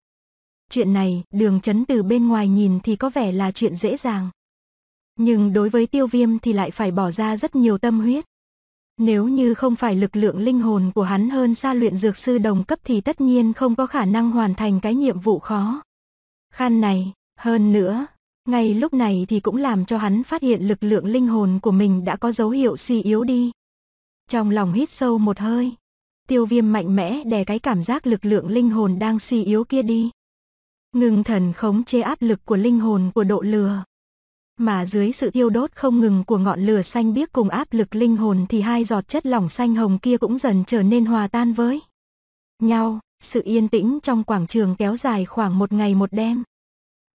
Chuyện này, đường chấn từ bên ngoài nhìn thì có vẻ là chuyện dễ dàng. Nhưng đối với tiêu viêm thì lại phải bỏ ra rất nhiều tâm huyết. Nếu như không phải lực lượng linh hồn của hắn hơn xa luyện dược sư đồng cấp thì tất nhiên không có khả năng hoàn thành cái nhiệm vụ khó. Khăn này, hơn nữa, ngay lúc này thì cũng làm cho hắn phát hiện lực lượng linh hồn của mình đã có dấu hiệu suy yếu đi. Trong lòng hít sâu một hơi. Tiêu viêm mạnh mẽ đè cái cảm giác lực lượng linh hồn đang suy yếu kia đi. Ngừng thần khống chế áp lực của linh hồn của độ lừa. Mà dưới sự thiêu đốt không ngừng của ngọn lửa xanh biếc cùng áp lực linh hồn thì hai giọt chất lỏng xanh hồng kia cũng dần trở nên hòa tan với nhau. Sự yên tĩnh trong quảng trường kéo dài khoảng một ngày một đêm.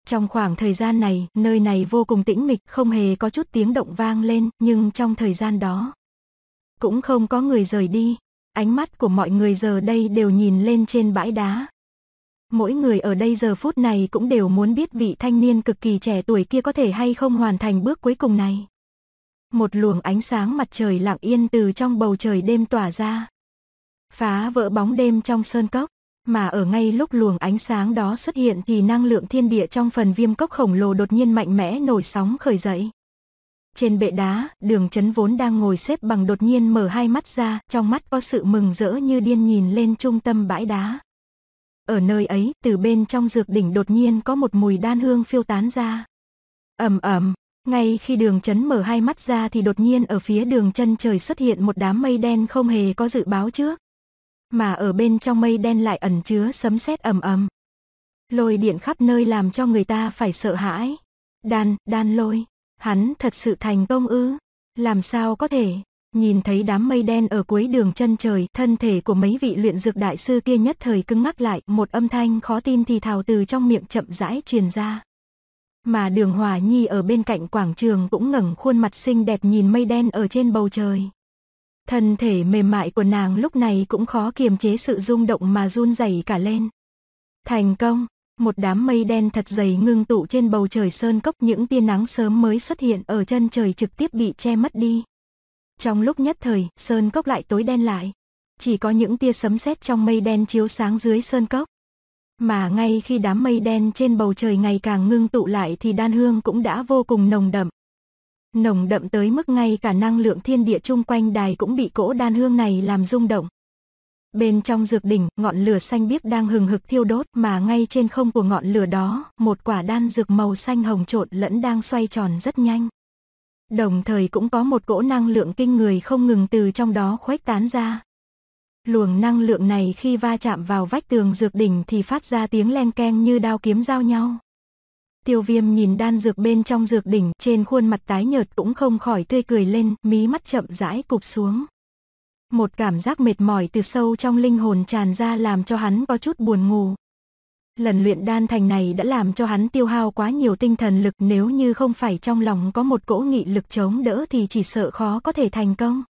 Trong khoảng thời gian này, nơi này vô cùng tĩnh mịch, không hề có chút tiếng động vang lên, nhưng trong thời gian đó, cũng không có người rời đi. Ánh mắt của mọi người giờ đây đều nhìn lên trên bãi đá. Mỗi người ở đây giờ phút này cũng đều muốn biết vị thanh niên cực kỳ trẻ tuổi kia có thể hay không hoàn thành bước cuối cùng này. Một luồng ánh sáng mặt trời lặng yên từ trong bầu trời đêm tỏa ra. Phá vỡ bóng đêm trong sơn cốc, mà ở ngay lúc luồng ánh sáng đó xuất hiện thì năng lượng thiên địa trong phần viêm cốc khổng lồ đột nhiên mạnh mẽ nổi sóng khởi dậy. Trên bệ đá, đường chấn vốn đang ngồi xếp bằng đột nhiên mở hai mắt ra, trong mắt có sự mừng rỡ như điên nhìn lên trung tâm bãi đá. Ở nơi ấy, từ bên trong dược đỉnh đột nhiên có một mùi đan hương phiêu tán ra. ầm ầm, ngay khi đường chấn mở hai mắt ra thì đột nhiên ở phía đường chân trời xuất hiện một đám mây đen không hề có dự báo trước. Mà ở bên trong mây đen lại ẩn chứa sấm sét ầm ầm. Lôi điện khắp nơi làm cho người ta phải sợ hãi. Đan, đan lôi. Hắn thật sự thành công ư? Làm sao có thể? Nhìn thấy đám mây đen ở cuối đường chân trời, thân thể của mấy vị luyện dược đại sư kia nhất thời cứng ngắc lại, một âm thanh khó tin thì thào từ trong miệng chậm rãi truyền ra. Mà đường hòa nhi ở bên cạnh quảng trường cũng ngẩng khuôn mặt xinh đẹp nhìn mây đen ở trên bầu trời. Thân thể mềm mại của nàng lúc này cũng khó kiềm chế sự rung động mà run rẩy cả lên. Thành công, một đám mây đen thật dày ngưng tụ trên bầu trời sơn cốc những tia nắng sớm mới xuất hiện ở chân trời trực tiếp bị che mất đi. Trong lúc nhất thời, sơn cốc lại tối đen lại. Chỉ có những tia sấm sét trong mây đen chiếu sáng dưới sơn cốc. Mà ngay khi đám mây đen trên bầu trời ngày càng ngưng tụ lại thì đan hương cũng đã vô cùng nồng đậm. Nồng đậm tới mức ngay cả năng lượng thiên địa chung quanh đài cũng bị cỗ đan hương này làm rung động. Bên trong dược đỉnh, ngọn lửa xanh biếc đang hừng hực thiêu đốt mà ngay trên không của ngọn lửa đó, một quả đan dược màu xanh hồng trộn lẫn đang xoay tròn rất nhanh. Đồng thời cũng có một cỗ năng lượng kinh người không ngừng từ trong đó khuếch tán ra. Luồng năng lượng này khi va chạm vào vách tường dược đỉnh thì phát ra tiếng len keng như đao kiếm giao nhau. Tiêu viêm nhìn đan dược bên trong dược đỉnh trên khuôn mặt tái nhợt cũng không khỏi tươi cười lên, mí mắt chậm rãi cụp xuống một cảm giác mệt mỏi từ sâu trong linh hồn tràn ra làm cho hắn có chút buồn ngủ. Lần luyện đan thành này đã làm cho hắn tiêu hao quá nhiều tinh thần lực nếu như không phải trong lòng có một cỗ nghị lực chống đỡ thì chỉ sợ khó có thể thành công.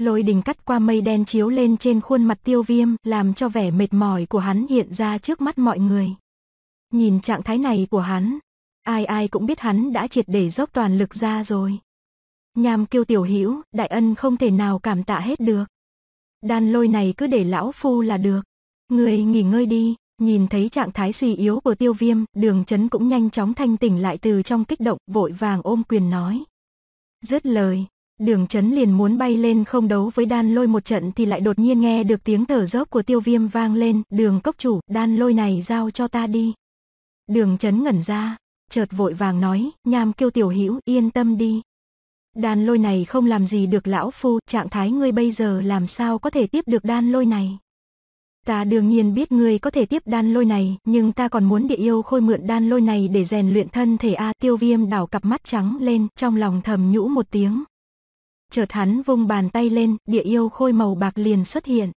Lôi đình cắt qua mây đen chiếu lên trên khuôn mặt tiêu viêm làm cho vẻ mệt mỏi của hắn hiện ra trước mắt mọi người. Nhìn trạng thái này của hắn, ai ai cũng biết hắn đã triệt để dốc toàn lực ra rồi. Nham kiêu tiểu hữu đại ân không thể nào cảm tạ hết được. Đan lôi này cứ để lão phu là được. Người nghỉ ngơi đi, nhìn thấy trạng thái suy yếu của tiêu viêm, đường chấn cũng nhanh chóng thanh tỉnh lại từ trong kích động, vội vàng ôm quyền nói. Dứt lời, đường chấn liền muốn bay lên không đấu với đan lôi một trận thì lại đột nhiên nghe được tiếng thở dốc của tiêu viêm vang lên, đường cốc chủ, đan lôi này giao cho ta đi. Đường chấn ngẩn ra, chợt vội vàng nói, nham kiêu tiểu hữu yên tâm đi, đan lôi này không làm gì được lão phu, trạng thái ngươi bây giờ làm sao có thể tiếp được đan lôi này. Ta đương nhiên biết ngươi có thể tiếp đan lôi này, nhưng ta còn muốn địa yêu khôi mượn đan lôi này để rèn luyện thân thể A tiêu viêm đảo cặp mắt trắng lên, trong lòng thầm nhũ một tiếng. Chợt hắn vung bàn tay lên, địa yêu khôi màu bạc liền xuất hiện.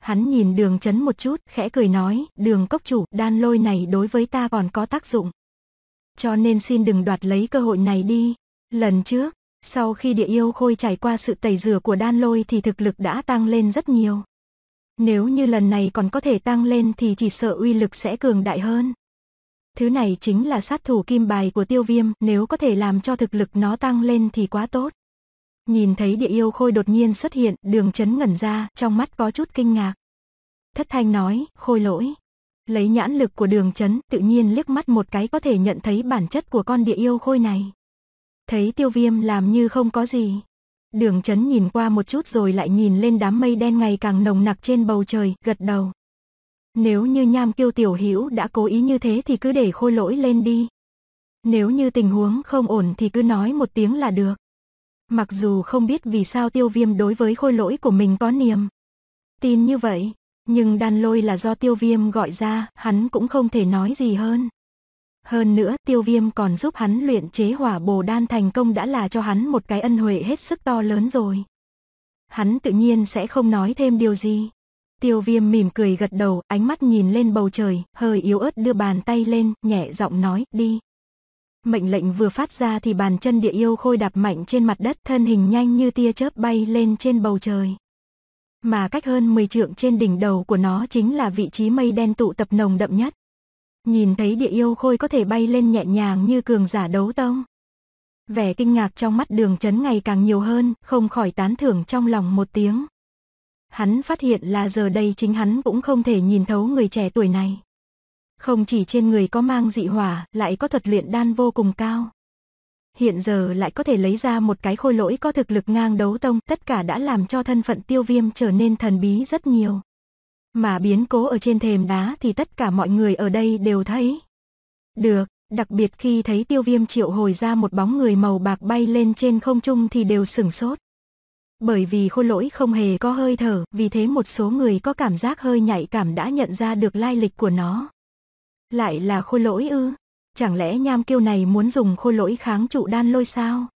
Hắn nhìn đường chấn một chút, khẽ cười nói, đường cốc chủ, đan lôi này đối với ta còn có tác dụng. Cho nên xin đừng đoạt lấy cơ hội này đi. Lần trước, sau khi địa yêu khôi trải qua sự tẩy rửa của đan lôi thì thực lực đã tăng lên rất nhiều. Nếu như lần này còn có thể tăng lên thì chỉ sợ uy lực sẽ cường đại hơn. Thứ này chính là sát thủ kim bài của tiêu viêm, nếu có thể làm cho thực lực nó tăng lên thì quá tốt. Nhìn thấy địa yêu khôi đột nhiên xuất hiện, đường chấn ngẩn ra, trong mắt có chút kinh ngạc. Thất thanh nói, khôi lỗi. Lấy nhãn lực của đường chấn, tự nhiên liếc mắt một cái có thể nhận thấy bản chất của con địa yêu khôi này. Thấy tiêu viêm làm như không có gì. Đường chấn nhìn qua một chút rồi lại nhìn lên đám mây đen ngày càng nồng nặc trên bầu trời, gật đầu. Nếu như nham kiêu tiểu hữu đã cố ý như thế thì cứ để khôi lỗi lên đi. Nếu như tình huống không ổn thì cứ nói một tiếng là được. Mặc dù không biết vì sao tiêu viêm đối với khôi lỗi của mình có niềm. Tin như vậy, nhưng đàn lôi là do tiêu viêm gọi ra, hắn cũng không thể nói gì hơn. Hơn nữa tiêu viêm còn giúp hắn luyện chế hỏa bồ đan thành công đã là cho hắn một cái ân huệ hết sức to lớn rồi. Hắn tự nhiên sẽ không nói thêm điều gì. Tiêu viêm mỉm cười gật đầu, ánh mắt nhìn lên bầu trời, hơi yếu ớt đưa bàn tay lên, nhẹ giọng nói, đi. Mệnh lệnh vừa phát ra thì bàn chân địa yêu khôi đạp mạnh trên mặt đất thân hình nhanh như tia chớp bay lên trên bầu trời. Mà cách hơn 10 trượng trên đỉnh đầu của nó chính là vị trí mây đen tụ tập nồng đậm nhất nhìn thấy địa yêu khôi có thể bay lên nhẹ nhàng như cường giả đấu tông. Vẻ kinh ngạc trong mắt đường chấn ngày càng nhiều hơn, không khỏi tán thưởng trong lòng một tiếng. Hắn phát hiện là giờ đây chính hắn cũng không thể nhìn thấu người trẻ tuổi này. Không chỉ trên người có mang dị hỏa, lại có thuật luyện đan vô cùng cao. Hiện giờ lại có thể lấy ra một cái khôi lỗi có thực lực ngang đấu tông, tất cả đã làm cho thân phận tiêu viêm trở nên thần bí rất nhiều mà biến cố ở trên thềm đá thì tất cả mọi người ở đây đều thấy. Được, đặc biệt khi thấy tiêu viêm triệu hồi ra một bóng người màu bạc bay lên trên không trung thì đều sửng sốt. Bởi vì khôi lỗi không hề có hơi thở, vì thế một số người có cảm giác hơi nhạy cảm đã nhận ra được lai lịch của nó. Lại là khôi lỗi ư? Chẳng lẽ nham kiêu này muốn dùng khôi lỗi kháng trụ đan lôi sao?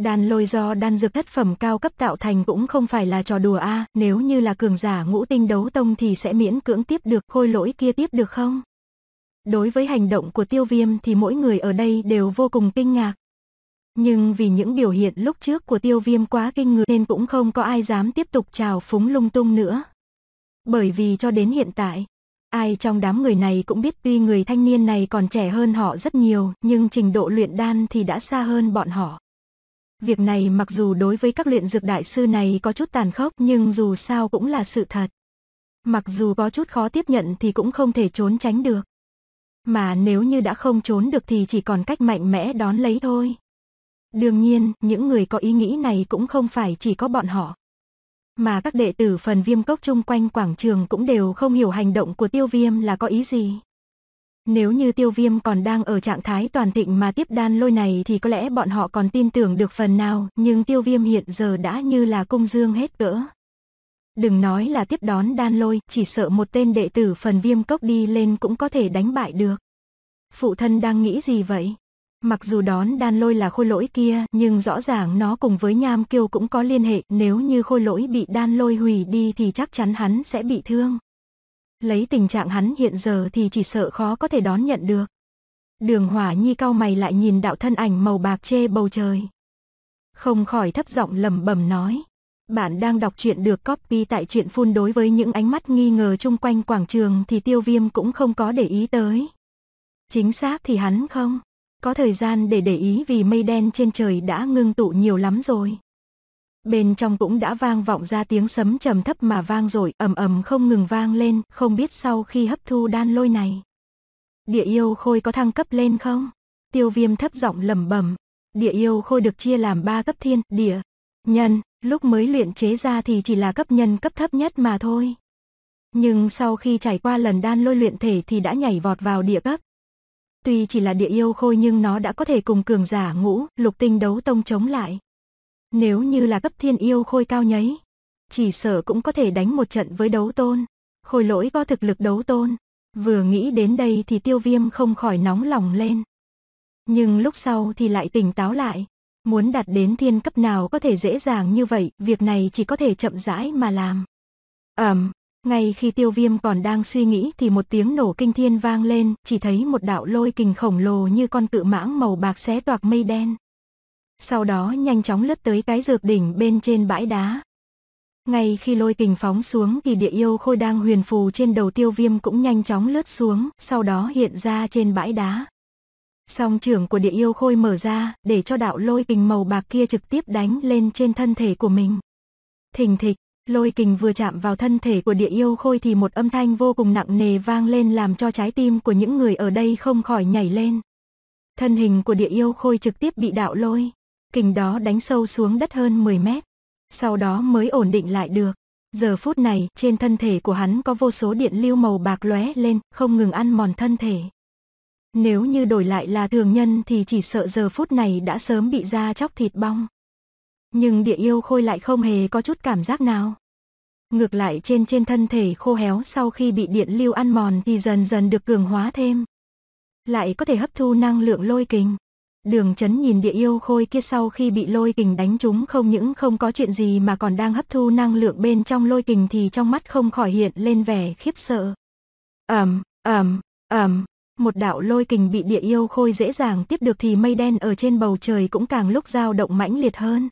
Đan lôi do đan dược thất phẩm cao cấp tạo thành cũng không phải là trò đùa a, à, nếu như là cường giả ngũ tinh đấu tông thì sẽ miễn cưỡng tiếp được, khôi lỗi kia tiếp được không? Đối với hành động của tiêu viêm thì mỗi người ở đây đều vô cùng kinh ngạc. Nhưng vì những biểu hiện lúc trước của tiêu viêm quá kinh người nên cũng không có ai dám tiếp tục trào phúng lung tung nữa. Bởi vì cho đến hiện tại, ai trong đám người này cũng biết tuy người thanh niên này còn trẻ hơn họ rất nhiều nhưng trình độ luyện đan thì đã xa hơn bọn họ. Việc này mặc dù đối với các luyện dược đại sư này có chút tàn khốc nhưng dù sao cũng là sự thật. Mặc dù có chút khó tiếp nhận thì cũng không thể trốn tránh được. Mà nếu như đã không trốn được thì chỉ còn cách mạnh mẽ đón lấy thôi. Đương nhiên, những người có ý nghĩ này cũng không phải chỉ có bọn họ. Mà các đệ tử phần viêm cốc chung quanh quảng trường cũng đều không hiểu hành động của tiêu viêm là có ý gì. Nếu như tiêu viêm còn đang ở trạng thái toàn thịnh mà tiếp đan lôi này thì có lẽ bọn họ còn tin tưởng được phần nào, nhưng tiêu viêm hiện giờ đã như là cung dương hết cỡ. Đừng nói là tiếp đón đan lôi, chỉ sợ một tên đệ tử phần viêm cốc đi lên cũng có thể đánh bại được. Phụ thân đang nghĩ gì vậy? Mặc dù đón đan lôi là khôi lỗi kia, nhưng rõ ràng nó cùng với nham kiêu cũng có liên hệ, nếu như khôi lỗi bị đan lôi hủy đi thì chắc chắn hắn sẽ bị thương lấy tình trạng hắn hiện giờ thì chỉ sợ khó có thể đón nhận được. Đường hỏa nhi cao mày lại nhìn đạo thân ảnh màu bạc chê bầu trời. Không khỏi thấp giọng lầm bầm nói. Bạn đang đọc truyện được copy tại truyện phun đối với những ánh mắt nghi ngờ chung quanh quảng trường thì tiêu viêm cũng không có để ý tới. Chính xác thì hắn không. Có thời gian để để ý vì mây đen trên trời đã ngưng tụ nhiều lắm rồi bên trong cũng đã vang vọng ra tiếng sấm trầm thấp mà vang rồi ầm ầm không ngừng vang lên, không biết sau khi hấp thu đan lôi này. Địa yêu khôi có thăng cấp lên không? Tiêu viêm thấp giọng lầm bẩm Địa yêu khôi được chia làm ba cấp thiên, địa, nhân, lúc mới luyện chế ra thì chỉ là cấp nhân cấp thấp nhất mà thôi. Nhưng sau khi trải qua lần đan lôi luyện thể thì đã nhảy vọt vào địa cấp. Tuy chỉ là địa yêu khôi nhưng nó đã có thể cùng cường giả ngũ, lục tinh đấu tông chống lại. Nếu như là cấp thiên yêu khôi cao nhấy, chỉ sợ cũng có thể đánh một trận với đấu tôn. Khôi lỗi có thực lực đấu tôn. Vừa nghĩ đến đây thì tiêu viêm không khỏi nóng lòng lên. Nhưng lúc sau thì lại tỉnh táo lại. Muốn đạt đến thiên cấp nào có thể dễ dàng như vậy, việc này chỉ có thể chậm rãi mà làm. Ẩm, um, ngay khi tiêu viêm còn đang suy nghĩ thì một tiếng nổ kinh thiên vang lên, chỉ thấy một đạo lôi kình khổng lồ như con cự mãng màu bạc xé toạc mây đen sau đó nhanh chóng lướt tới cái dược đỉnh bên trên bãi đá. Ngay khi lôi kình phóng xuống thì địa yêu khôi đang huyền phù trên đầu tiêu viêm cũng nhanh chóng lướt xuống, sau đó hiện ra trên bãi đá. Song trưởng của địa yêu khôi mở ra, để cho đạo lôi kình màu bạc kia trực tiếp đánh lên trên thân thể của mình. Thình thịch, lôi kình vừa chạm vào thân thể của địa yêu khôi thì một âm thanh vô cùng nặng nề vang lên làm cho trái tim của những người ở đây không khỏi nhảy lên. Thân hình của địa yêu khôi trực tiếp bị đạo lôi kình đó đánh sâu xuống đất hơn 10 mét. Sau đó mới ổn định lại được. Giờ phút này, trên thân thể của hắn có vô số điện lưu màu bạc lóe lên, không ngừng ăn mòn thân thể. Nếu như đổi lại là thường nhân thì chỉ sợ giờ phút này đã sớm bị da chóc thịt bong. Nhưng địa yêu khôi lại không hề có chút cảm giác nào. Ngược lại trên trên thân thể khô héo sau khi bị điện lưu ăn mòn thì dần dần được cường hóa thêm. Lại có thể hấp thu năng lượng lôi kình. Đường chấn nhìn địa yêu khôi kia sau khi bị lôi kình đánh trúng không những không có chuyện gì mà còn đang hấp thu năng lượng bên trong lôi kình thì trong mắt không khỏi hiện lên vẻ khiếp sợ. ầm ầm ầm một đạo lôi kình bị địa yêu khôi dễ dàng tiếp được thì mây đen ở trên bầu trời cũng càng lúc dao động mãnh liệt hơn.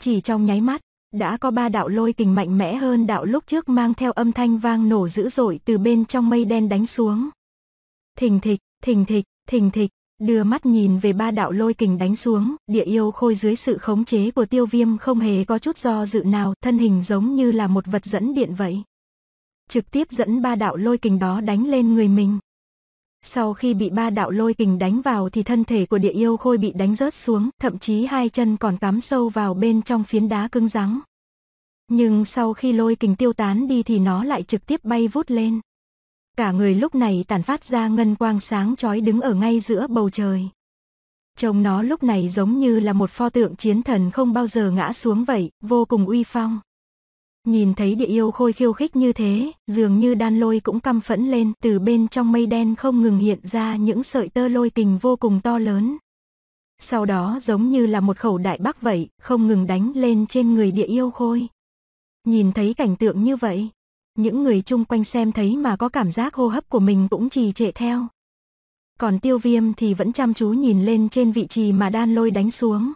Chỉ trong nháy mắt, đã có ba đạo lôi kình mạnh mẽ hơn đạo lúc trước mang theo âm thanh vang nổ dữ dội từ bên trong mây đen đánh xuống. Thình thịch, thình thịch, thình thịch, đưa mắt nhìn về ba đạo lôi kình đánh xuống, địa yêu khôi dưới sự khống chế của tiêu viêm không hề có chút do dự nào, thân hình giống như là một vật dẫn điện vậy. Trực tiếp dẫn ba đạo lôi kình đó đánh lên người mình. Sau khi bị ba đạo lôi kình đánh vào thì thân thể của địa yêu khôi bị đánh rớt xuống, thậm chí hai chân còn cắm sâu vào bên trong phiến đá cứng rắn. Nhưng sau khi lôi kình tiêu tán đi thì nó lại trực tiếp bay vút lên. Cả người lúc này tản phát ra ngân quang sáng chói đứng ở ngay giữa bầu trời. Trông nó lúc này giống như là một pho tượng chiến thần không bao giờ ngã xuống vậy, vô cùng uy phong. Nhìn thấy địa yêu khôi khiêu khích như thế, dường như đan lôi cũng căm phẫn lên, từ bên trong mây đen không ngừng hiện ra những sợi tơ lôi kình vô cùng to lớn. Sau đó giống như là một khẩu đại bác vậy, không ngừng đánh lên trên người địa yêu khôi. Nhìn thấy cảnh tượng như vậy, những người chung quanh xem thấy mà có cảm giác hô hấp của mình cũng trì trệ theo. Còn tiêu viêm thì vẫn chăm chú nhìn lên trên vị trí mà đan lôi đánh xuống.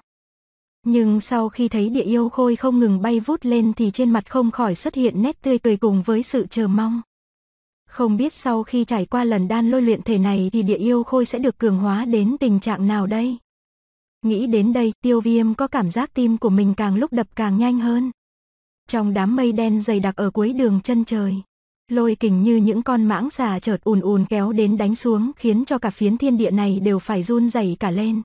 Nhưng sau khi thấy địa yêu khôi không ngừng bay vút lên thì trên mặt không khỏi xuất hiện nét tươi cười cùng với sự chờ mong. Không biết sau khi trải qua lần đan lôi luyện thể này thì địa yêu khôi sẽ được cường hóa đến tình trạng nào đây? Nghĩ đến đây, tiêu viêm có cảm giác tim của mình càng lúc đập càng nhanh hơn. Trong đám mây đen dày đặc ở cuối đường chân trời, lôi kình như những con mãng xà chợt ùn ùn kéo đến đánh xuống khiến cho cả phiến thiên địa này đều phải run rẩy cả lên.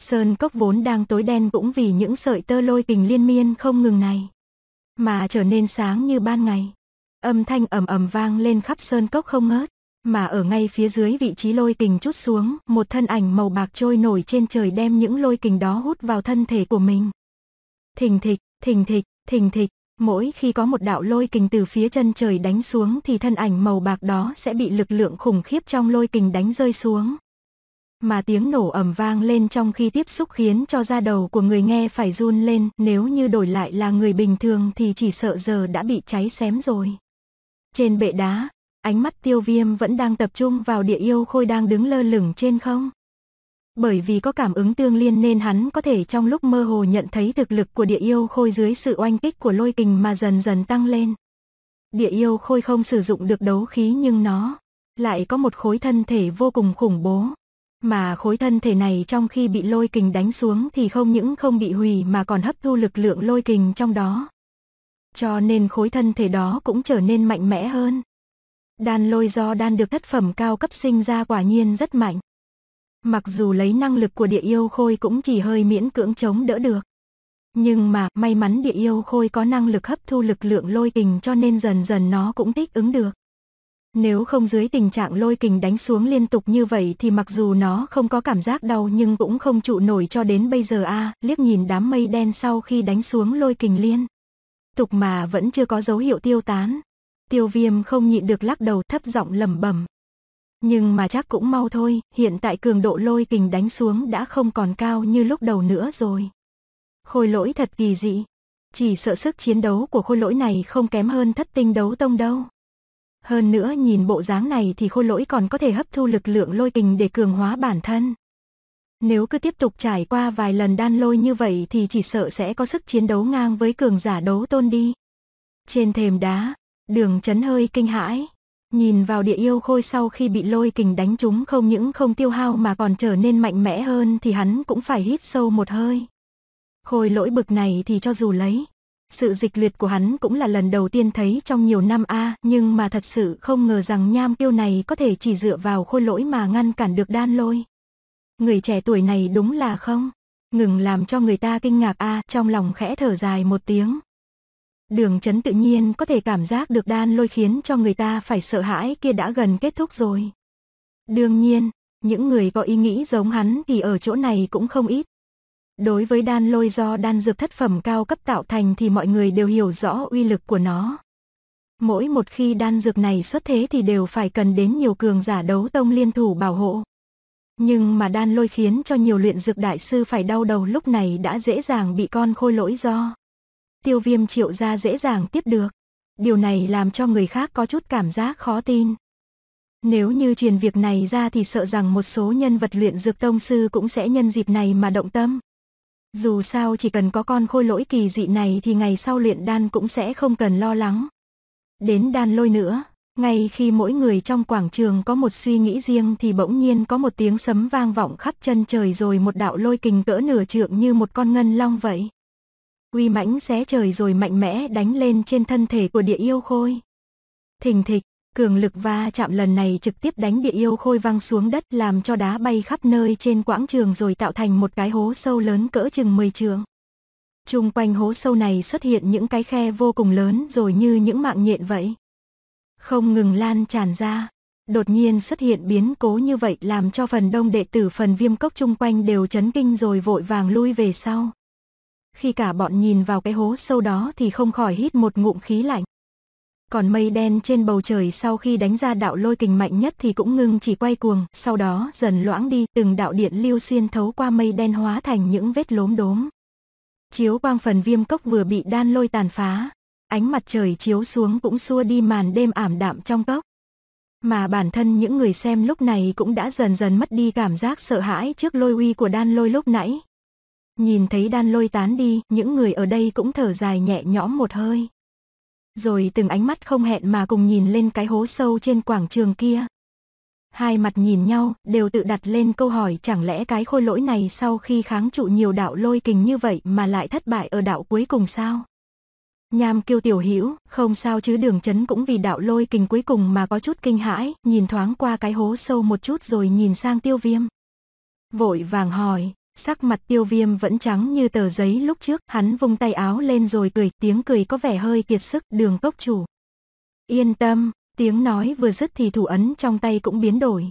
Sơn cốc vốn đang tối đen cũng vì những sợi tơ lôi kình liên miên không ngừng này, mà trở nên sáng như ban ngày. Âm thanh ầm ầm vang lên khắp sơn cốc không ngớt, mà ở ngay phía dưới vị trí lôi kình chút xuống, một thân ảnh màu bạc trôi nổi trên trời đem những lôi kình đó hút vào thân thể của mình. Thình thịch, thình thịch, thình thịch, Mỗi khi có một đạo lôi kình từ phía chân trời đánh xuống thì thân ảnh màu bạc đó sẽ bị lực lượng khủng khiếp trong lôi kình đánh rơi xuống. Mà tiếng nổ ầm vang lên trong khi tiếp xúc khiến cho da đầu của người nghe phải run lên, nếu như đổi lại là người bình thường thì chỉ sợ giờ đã bị cháy xém rồi. Trên bệ đá, ánh mắt tiêu viêm vẫn đang tập trung vào địa yêu khôi đang đứng lơ lửng trên không bởi vì có cảm ứng tương liên nên hắn có thể trong lúc mơ hồ nhận thấy thực lực của địa yêu khôi dưới sự oanh kích của lôi kình mà dần dần tăng lên. Địa yêu khôi không sử dụng được đấu khí nhưng nó lại có một khối thân thể vô cùng khủng bố. Mà khối thân thể này trong khi bị lôi kình đánh xuống thì không những không bị hủy mà còn hấp thu lực lượng lôi kình trong đó. Cho nên khối thân thể đó cũng trở nên mạnh mẽ hơn. Đan lôi do đan được thất phẩm cao cấp sinh ra quả nhiên rất mạnh. Mặc dù lấy năng lực của địa yêu khôi cũng chỉ hơi miễn cưỡng chống đỡ được. Nhưng mà may mắn địa yêu khôi có năng lực hấp thu lực lượng lôi kình cho nên dần dần nó cũng thích ứng được. Nếu không dưới tình trạng lôi kình đánh xuống liên tục như vậy thì mặc dù nó không có cảm giác đau nhưng cũng không trụ nổi cho đến bây giờ a à, liếc nhìn đám mây đen sau khi đánh xuống lôi kình liên. Tục mà vẫn chưa có dấu hiệu tiêu tán. Tiêu viêm không nhịn được lắc đầu thấp giọng lẩm bẩm nhưng mà chắc cũng mau thôi, hiện tại cường độ lôi kình đánh xuống đã không còn cao như lúc đầu nữa rồi. Khôi lỗi thật kỳ dị. Chỉ sợ sức chiến đấu của khôi lỗi này không kém hơn thất tinh đấu tông đâu. Hơn nữa nhìn bộ dáng này thì khôi lỗi còn có thể hấp thu lực lượng lôi kình để cường hóa bản thân. Nếu cứ tiếp tục trải qua vài lần đan lôi như vậy thì chỉ sợ sẽ có sức chiến đấu ngang với cường giả đấu tôn đi. Trên thềm đá, đường chấn hơi kinh hãi. Nhìn vào địa yêu khôi sau khi bị lôi kình đánh trúng không những không tiêu hao mà còn trở nên mạnh mẽ hơn thì hắn cũng phải hít sâu một hơi. Khôi lỗi bực này thì cho dù lấy. Sự dịch luyệt của hắn cũng là lần đầu tiên thấy trong nhiều năm a nhưng mà thật sự không ngờ rằng nham kiêu này có thể chỉ dựa vào khôi lỗi mà ngăn cản được đan lôi. Người trẻ tuổi này đúng là không? Ngừng làm cho người ta kinh ngạc a trong lòng khẽ thở dài một tiếng. Đường chấn tự nhiên có thể cảm giác được đan lôi khiến cho người ta phải sợ hãi kia đã gần kết thúc rồi. Đương nhiên, những người có ý nghĩ giống hắn thì ở chỗ này cũng không ít. Đối với đan lôi do đan dược thất phẩm cao cấp tạo thành thì mọi người đều hiểu rõ uy lực của nó. Mỗi một khi đan dược này xuất thế thì đều phải cần đến nhiều cường giả đấu tông liên thủ bảo hộ. Nhưng mà đan lôi khiến cho nhiều luyện dược đại sư phải đau đầu lúc này đã dễ dàng bị con khôi lỗi do tiêu viêm triệu ra dễ dàng tiếp được. Điều này làm cho người khác có chút cảm giác khó tin. Nếu như truyền việc này ra thì sợ rằng một số nhân vật luyện dược tông sư cũng sẽ nhân dịp này mà động tâm. Dù sao chỉ cần có con khôi lỗi kỳ dị này thì ngày sau luyện đan cũng sẽ không cần lo lắng. Đến đan lôi nữa, ngay khi mỗi người trong quảng trường có một suy nghĩ riêng thì bỗng nhiên có một tiếng sấm vang vọng khắp chân trời rồi một đạo lôi kình cỡ nửa trượng như một con ngân long vậy. Quy mãnh xé trời rồi mạnh mẽ đánh lên trên thân thể của địa yêu khôi. Thình thịch, cường lực va chạm lần này trực tiếp đánh địa yêu khôi văng xuống đất làm cho đá bay khắp nơi trên quãng trường rồi tạo thành một cái hố sâu lớn cỡ chừng 10 trường. Trung quanh hố sâu này xuất hiện những cái khe vô cùng lớn rồi như những mạng nhện vậy. Không ngừng lan tràn ra, đột nhiên xuất hiện biến cố như vậy làm cho phần đông đệ tử phần viêm cốc chung quanh đều chấn kinh rồi vội vàng lui về sau khi cả bọn nhìn vào cái hố sâu đó thì không khỏi hít một ngụm khí lạnh. Còn mây đen trên bầu trời sau khi đánh ra đạo lôi kình mạnh nhất thì cũng ngưng chỉ quay cuồng, sau đó dần loãng đi, từng đạo điện lưu xuyên thấu qua mây đen hóa thành những vết lốm đốm. Chiếu quang phần viêm cốc vừa bị đan lôi tàn phá, ánh mặt trời chiếu xuống cũng xua đi màn đêm ảm đạm trong cốc. Mà bản thân những người xem lúc này cũng đã dần dần mất đi cảm giác sợ hãi trước lôi uy của đan lôi lúc nãy, Nhìn thấy đan lôi tán đi, những người ở đây cũng thở dài nhẹ nhõm một hơi. Rồi từng ánh mắt không hẹn mà cùng nhìn lên cái hố sâu trên quảng trường kia. Hai mặt nhìn nhau, đều tự đặt lên câu hỏi chẳng lẽ cái khôi lỗi này sau khi kháng trụ nhiều đạo lôi kình như vậy mà lại thất bại ở đạo cuối cùng sao? Nham kiêu tiểu hữu không sao chứ đường chấn cũng vì đạo lôi kình cuối cùng mà có chút kinh hãi, nhìn thoáng qua cái hố sâu một chút rồi nhìn sang tiêu viêm. Vội vàng hỏi, sắc mặt tiêu viêm vẫn trắng như tờ giấy lúc trước, hắn vung tay áo lên rồi cười, tiếng cười có vẻ hơi kiệt sức, đường cốc chủ. Yên tâm, tiếng nói vừa dứt thì thủ ấn trong tay cũng biến đổi.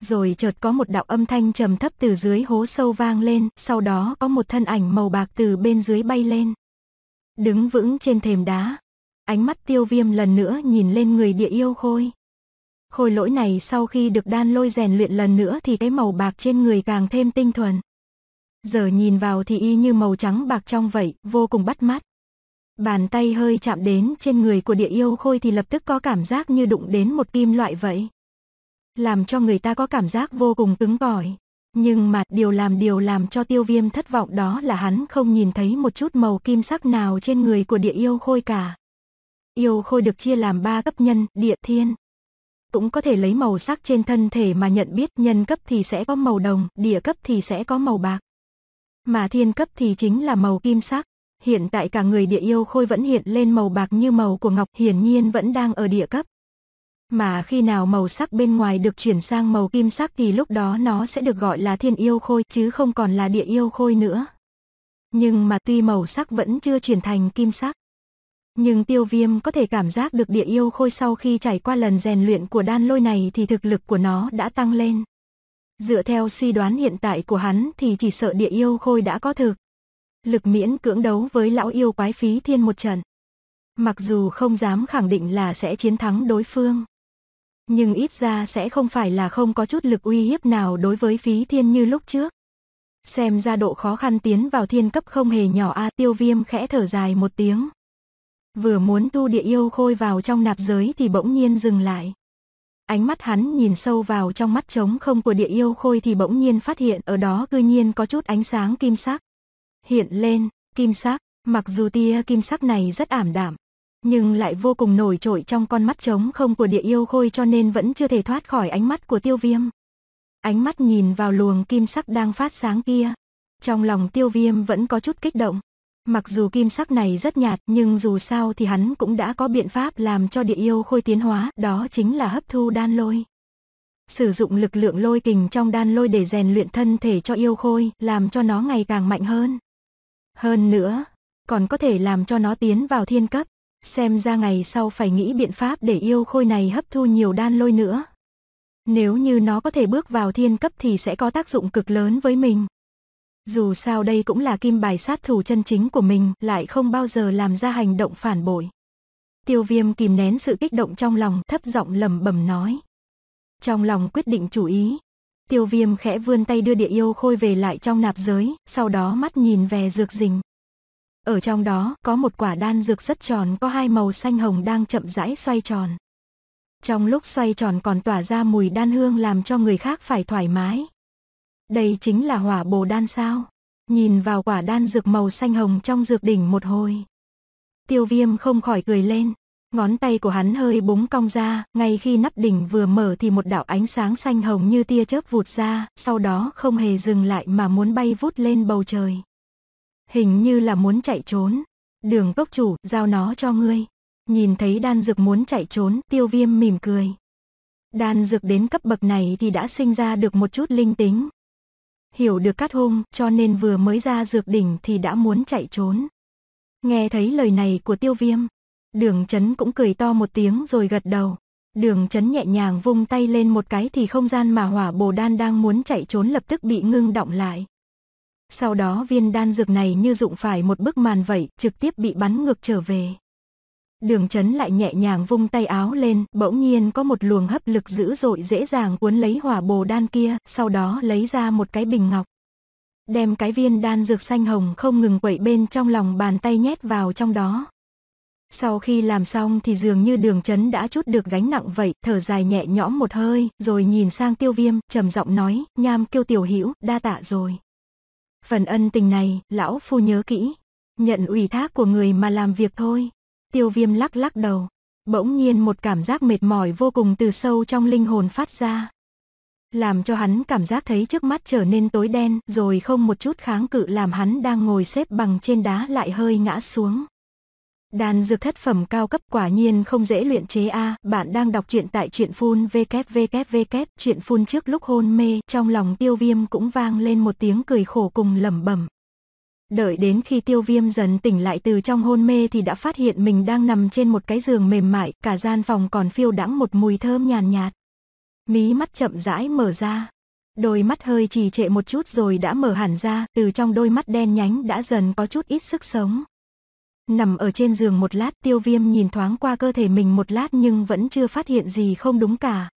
Rồi chợt có một đạo âm thanh trầm thấp từ dưới hố sâu vang lên, sau đó có một thân ảnh màu bạc từ bên dưới bay lên. Đứng vững trên thềm đá, ánh mắt tiêu viêm lần nữa nhìn lên người địa yêu khôi. Khôi lỗi này sau khi được đan lôi rèn luyện lần nữa thì cái màu bạc trên người càng thêm tinh thuần. Giờ nhìn vào thì y như màu trắng bạc trong vậy, vô cùng bắt mắt. Bàn tay hơi chạm đến trên người của địa yêu khôi thì lập tức có cảm giác như đụng đến một kim loại vậy. Làm cho người ta có cảm giác vô cùng cứng cỏi. Nhưng mà điều làm điều làm cho tiêu viêm thất vọng đó là hắn không nhìn thấy một chút màu kim sắc nào trên người của địa yêu khôi cả. Yêu khôi được chia làm ba cấp nhân, địa thiên. Cũng có thể lấy màu sắc trên thân thể mà nhận biết nhân cấp thì sẽ có màu đồng, địa cấp thì sẽ có màu bạc. Mà thiên cấp thì chính là màu kim sắc. Hiện tại cả người địa yêu khôi vẫn hiện lên màu bạc như màu của ngọc hiển nhiên vẫn đang ở địa cấp. Mà khi nào màu sắc bên ngoài được chuyển sang màu kim sắc thì lúc đó nó sẽ được gọi là thiên yêu khôi chứ không còn là địa yêu khôi nữa. Nhưng mà tuy màu sắc vẫn chưa chuyển thành kim sắc. Nhưng tiêu viêm có thể cảm giác được địa yêu khôi sau khi trải qua lần rèn luyện của đan lôi này thì thực lực của nó đã tăng lên. Dựa theo suy đoán hiện tại của hắn thì chỉ sợ địa yêu khôi đã có thực. Lực miễn cưỡng đấu với lão yêu quái phí thiên một trận. Mặc dù không dám khẳng định là sẽ chiến thắng đối phương. Nhưng ít ra sẽ không phải là không có chút lực uy hiếp nào đối với phí thiên như lúc trước. Xem ra độ khó khăn tiến vào thiên cấp không hề nhỏ a tiêu viêm khẽ thở dài một tiếng. Vừa muốn tu địa yêu khôi vào trong nạp giới thì bỗng nhiên dừng lại. Ánh mắt hắn nhìn sâu vào trong mắt trống không của địa yêu khôi thì bỗng nhiên phát hiện ở đó cư nhiên có chút ánh sáng kim sắc. Hiện lên, kim sắc, mặc dù tia kim sắc này rất ảm đạm, nhưng lại vô cùng nổi trội trong con mắt trống không của địa yêu khôi cho nên vẫn chưa thể thoát khỏi ánh mắt của tiêu viêm. Ánh mắt nhìn vào luồng kim sắc đang phát sáng kia. Trong lòng tiêu viêm vẫn có chút kích động, Mặc dù kim sắc này rất nhạt nhưng dù sao thì hắn cũng đã có biện pháp làm cho địa yêu khôi tiến hóa, đó chính là hấp thu đan lôi. Sử dụng lực lượng lôi kình trong đan lôi để rèn luyện thân thể cho yêu khôi, làm cho nó ngày càng mạnh hơn. Hơn nữa, còn có thể làm cho nó tiến vào thiên cấp. Xem ra ngày sau phải nghĩ biện pháp để yêu khôi này hấp thu nhiều đan lôi nữa. Nếu như nó có thể bước vào thiên cấp thì sẽ có tác dụng cực lớn với mình. Dù sao đây cũng là kim bài sát thủ chân chính của mình, lại không bao giờ làm ra hành động phản bội. Tiêu viêm kìm nén sự kích động trong lòng, thấp giọng lầm bẩm nói. Trong lòng quyết định chủ ý. Tiêu viêm khẽ vươn tay đưa địa yêu khôi về lại trong nạp giới, sau đó mắt nhìn về dược rình. Ở trong đó, có một quả đan dược rất tròn có hai màu xanh hồng đang chậm rãi xoay tròn. Trong lúc xoay tròn còn tỏa ra mùi đan hương làm cho người khác phải thoải mái, đây chính là hỏa bồ đan sao? Nhìn vào quả đan dược màu xanh hồng trong dược đỉnh một hồi. Tiêu viêm không khỏi cười lên. Ngón tay của hắn hơi búng cong ra, ngay khi nắp đỉnh vừa mở thì một đạo ánh sáng xanh hồng như tia chớp vụt ra, sau đó không hề dừng lại mà muốn bay vút lên bầu trời. Hình như là muốn chạy trốn. Đường cốc chủ, giao nó cho ngươi. Nhìn thấy đan dược muốn chạy trốn, tiêu viêm mỉm cười. Đan dược đến cấp bậc này thì đã sinh ra được một chút linh tính, hiểu được cát hung cho nên vừa mới ra dược đỉnh thì đã muốn chạy trốn. Nghe thấy lời này của tiêu viêm, đường chấn cũng cười to một tiếng rồi gật đầu. Đường chấn nhẹ nhàng vung tay lên một cái thì không gian mà hỏa bồ đan đang muốn chạy trốn lập tức bị ngưng động lại. Sau đó viên đan dược này như dụng phải một bức màn vậy, trực tiếp bị bắn ngược trở về. Đường chấn lại nhẹ nhàng vung tay áo lên, bỗng nhiên có một luồng hấp lực dữ dội dễ dàng cuốn lấy hỏa bồ đan kia, sau đó lấy ra một cái bình ngọc. Đem cái viên đan dược xanh hồng không ngừng quậy bên trong lòng bàn tay nhét vào trong đó. Sau khi làm xong thì dường như đường chấn đã chút được gánh nặng vậy, thở dài nhẹ nhõm một hơi, rồi nhìn sang tiêu viêm, trầm giọng nói, nham kêu tiểu hữu đa tạ rồi. Phần ân tình này, lão phu nhớ kỹ, nhận ủy thác của người mà làm việc thôi. Tiêu viêm lắc lắc đầu. Bỗng nhiên một cảm giác mệt mỏi vô cùng từ sâu trong linh hồn phát ra. Làm cho hắn cảm giác thấy trước mắt trở nên tối đen rồi không một chút kháng cự làm hắn đang ngồi xếp bằng trên đá lại hơi ngã xuống. Đàn dược thất phẩm cao cấp quả nhiên không dễ luyện chế a, bạn đang đọc truyện tại truyện phun vkvkvk, truyện phun trước lúc hôn mê, trong lòng Tiêu Viêm cũng vang lên một tiếng cười khổ cùng lẩm bẩm. Đợi đến khi tiêu viêm dần tỉnh lại từ trong hôn mê thì đã phát hiện mình đang nằm trên một cái giường mềm mại, cả gian phòng còn phiêu đãng một mùi thơm nhàn nhạt, nhạt. Mí mắt chậm rãi mở ra. Đôi mắt hơi trì trệ một chút rồi đã mở hẳn ra, từ trong đôi mắt đen nhánh đã dần có chút ít sức sống. Nằm ở trên giường một lát tiêu viêm nhìn thoáng qua cơ thể mình một lát nhưng vẫn chưa phát hiện gì không đúng cả,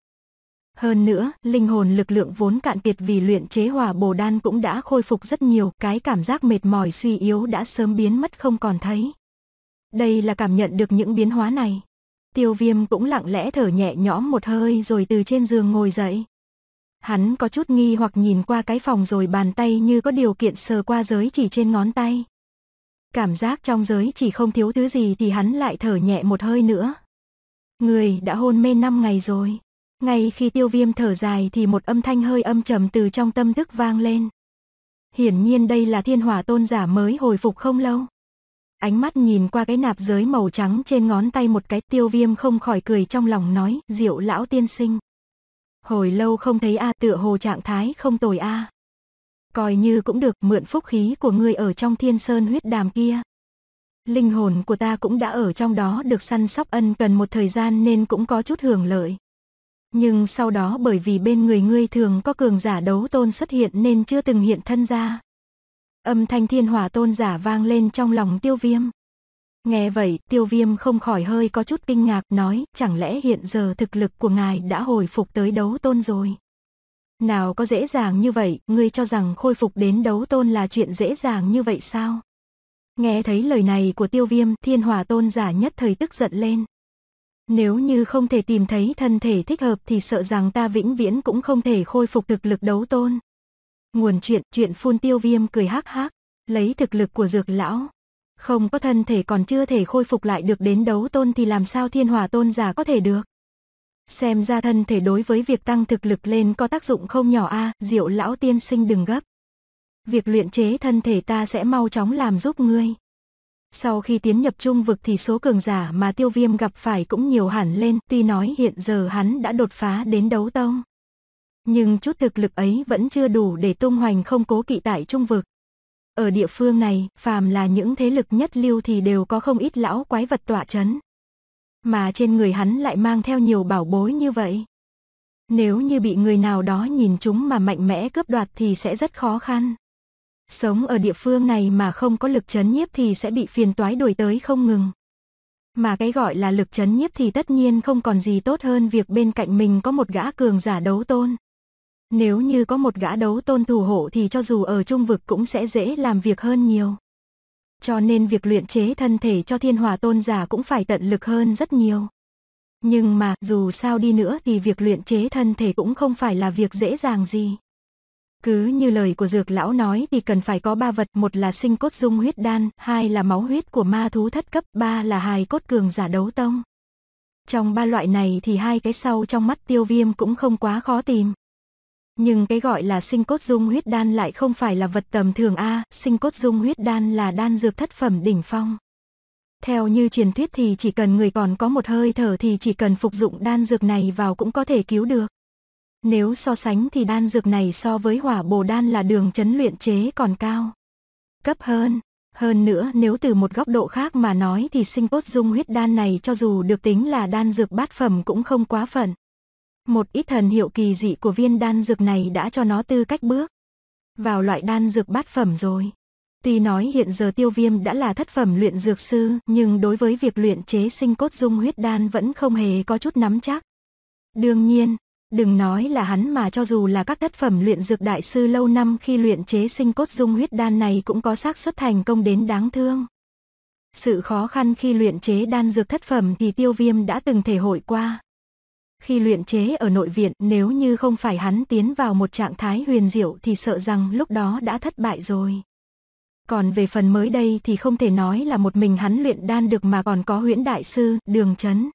hơn nữa, linh hồn lực lượng vốn cạn kiệt vì luyện chế hỏa bồ đan cũng đã khôi phục rất nhiều, cái cảm giác mệt mỏi suy yếu đã sớm biến mất không còn thấy. Đây là cảm nhận được những biến hóa này. Tiêu viêm cũng lặng lẽ thở nhẹ nhõm một hơi rồi từ trên giường ngồi dậy. Hắn có chút nghi hoặc nhìn qua cái phòng rồi bàn tay như có điều kiện sờ qua giới chỉ trên ngón tay. Cảm giác trong giới chỉ không thiếu thứ gì thì hắn lại thở nhẹ một hơi nữa. Người đã hôn mê 5 ngày rồi. Ngay khi tiêu viêm thở dài thì một âm thanh hơi âm trầm từ trong tâm thức vang lên. Hiển nhiên đây là thiên hỏa tôn giả mới hồi phục không lâu. Ánh mắt nhìn qua cái nạp giới màu trắng trên ngón tay một cái tiêu viêm không khỏi cười trong lòng nói diệu lão tiên sinh. Hồi lâu không thấy A tựa hồ trạng thái không tồi A. Coi như cũng được mượn phúc khí của người ở trong thiên sơn huyết đàm kia. Linh hồn của ta cũng đã ở trong đó được săn sóc ân cần một thời gian nên cũng có chút hưởng lợi nhưng sau đó bởi vì bên người ngươi thường có cường giả đấu tôn xuất hiện nên chưa từng hiện thân ra. Âm thanh thiên hỏa tôn giả vang lên trong lòng tiêu viêm. Nghe vậy, tiêu viêm không khỏi hơi có chút kinh ngạc nói, chẳng lẽ hiện giờ thực lực của ngài đã hồi phục tới đấu tôn rồi. Nào có dễ dàng như vậy, ngươi cho rằng khôi phục đến đấu tôn là chuyện dễ dàng như vậy sao? Nghe thấy lời này của tiêu viêm, thiên hỏa tôn giả nhất thời tức giận lên. Nếu như không thể tìm thấy thân thể thích hợp thì sợ rằng ta vĩnh viễn cũng không thể khôi phục thực lực đấu tôn. Nguồn chuyện, chuyện phun tiêu viêm cười hắc hắc, lấy thực lực của dược lão. Không có thân thể còn chưa thể khôi phục lại được đến đấu tôn thì làm sao thiên hòa tôn giả có thể được. Xem ra thân thể đối với việc tăng thực lực lên có tác dụng không nhỏ a à, diệu lão tiên sinh đừng gấp. Việc luyện chế thân thể ta sẽ mau chóng làm giúp ngươi. Sau khi tiến nhập trung vực thì số cường giả mà tiêu viêm gặp phải cũng nhiều hẳn lên, tuy nói hiện giờ hắn đã đột phá đến đấu tông. Nhưng chút thực lực ấy vẫn chưa đủ để tung hoành không cố kỵ tại trung vực. Ở địa phương này, phàm là những thế lực nhất lưu thì đều có không ít lão quái vật tỏa chấn. Mà trên người hắn lại mang theo nhiều bảo bối như vậy. Nếu như bị người nào đó nhìn chúng mà mạnh mẽ cướp đoạt thì sẽ rất khó khăn. Sống ở địa phương này mà không có lực chấn nhiếp thì sẽ bị phiền toái đuổi tới không ngừng. Mà cái gọi là lực chấn nhiếp thì tất nhiên không còn gì tốt hơn việc bên cạnh mình có một gã cường giả đấu tôn. Nếu như có một gã đấu tôn thủ hộ thì cho dù ở trung vực cũng sẽ dễ làm việc hơn nhiều. Cho nên việc luyện chế thân thể cho thiên hòa tôn giả cũng phải tận lực hơn rất nhiều. Nhưng mà dù sao đi nữa thì việc luyện chế thân thể cũng không phải là việc dễ dàng gì. Cứ như lời của dược lão nói thì cần phải có ba vật, một là sinh cốt dung huyết đan, hai là máu huyết của ma thú thất cấp, ba là hài cốt cường giả đấu tông. Trong ba loại này thì hai cái sau trong mắt tiêu viêm cũng không quá khó tìm. Nhưng cái gọi là sinh cốt dung huyết đan lại không phải là vật tầm thường A, sinh cốt dung huyết đan là đan dược thất phẩm đỉnh phong. Theo như truyền thuyết thì chỉ cần người còn có một hơi thở thì chỉ cần phục dụng đan dược này vào cũng có thể cứu được. Nếu so sánh thì đan dược này so với hỏa bồ đan là đường chấn luyện chế còn cao. Cấp hơn, hơn nữa nếu từ một góc độ khác mà nói thì sinh cốt dung huyết đan này cho dù được tính là đan dược bát phẩm cũng không quá phận. Một ít thần hiệu kỳ dị của viên đan dược này đã cho nó tư cách bước vào loại đan dược bát phẩm rồi. Tuy nói hiện giờ tiêu viêm đã là thất phẩm luyện dược sư, nhưng đối với việc luyện chế sinh cốt dung huyết đan vẫn không hề có chút nắm chắc. Đương nhiên, Đừng nói là hắn mà cho dù là các thất phẩm luyện dược đại sư lâu năm khi luyện chế sinh cốt dung huyết đan này cũng có xác suất thành công đến đáng thương. Sự khó khăn khi luyện chế đan dược thất phẩm thì tiêu viêm đã từng thể hội qua. Khi luyện chế ở nội viện nếu như không phải hắn tiến vào một trạng thái huyền diệu thì sợ rằng lúc đó đã thất bại rồi. Còn về phần mới đây thì không thể nói là một mình hắn luyện đan được mà còn có huyễn đại sư, đường chấn.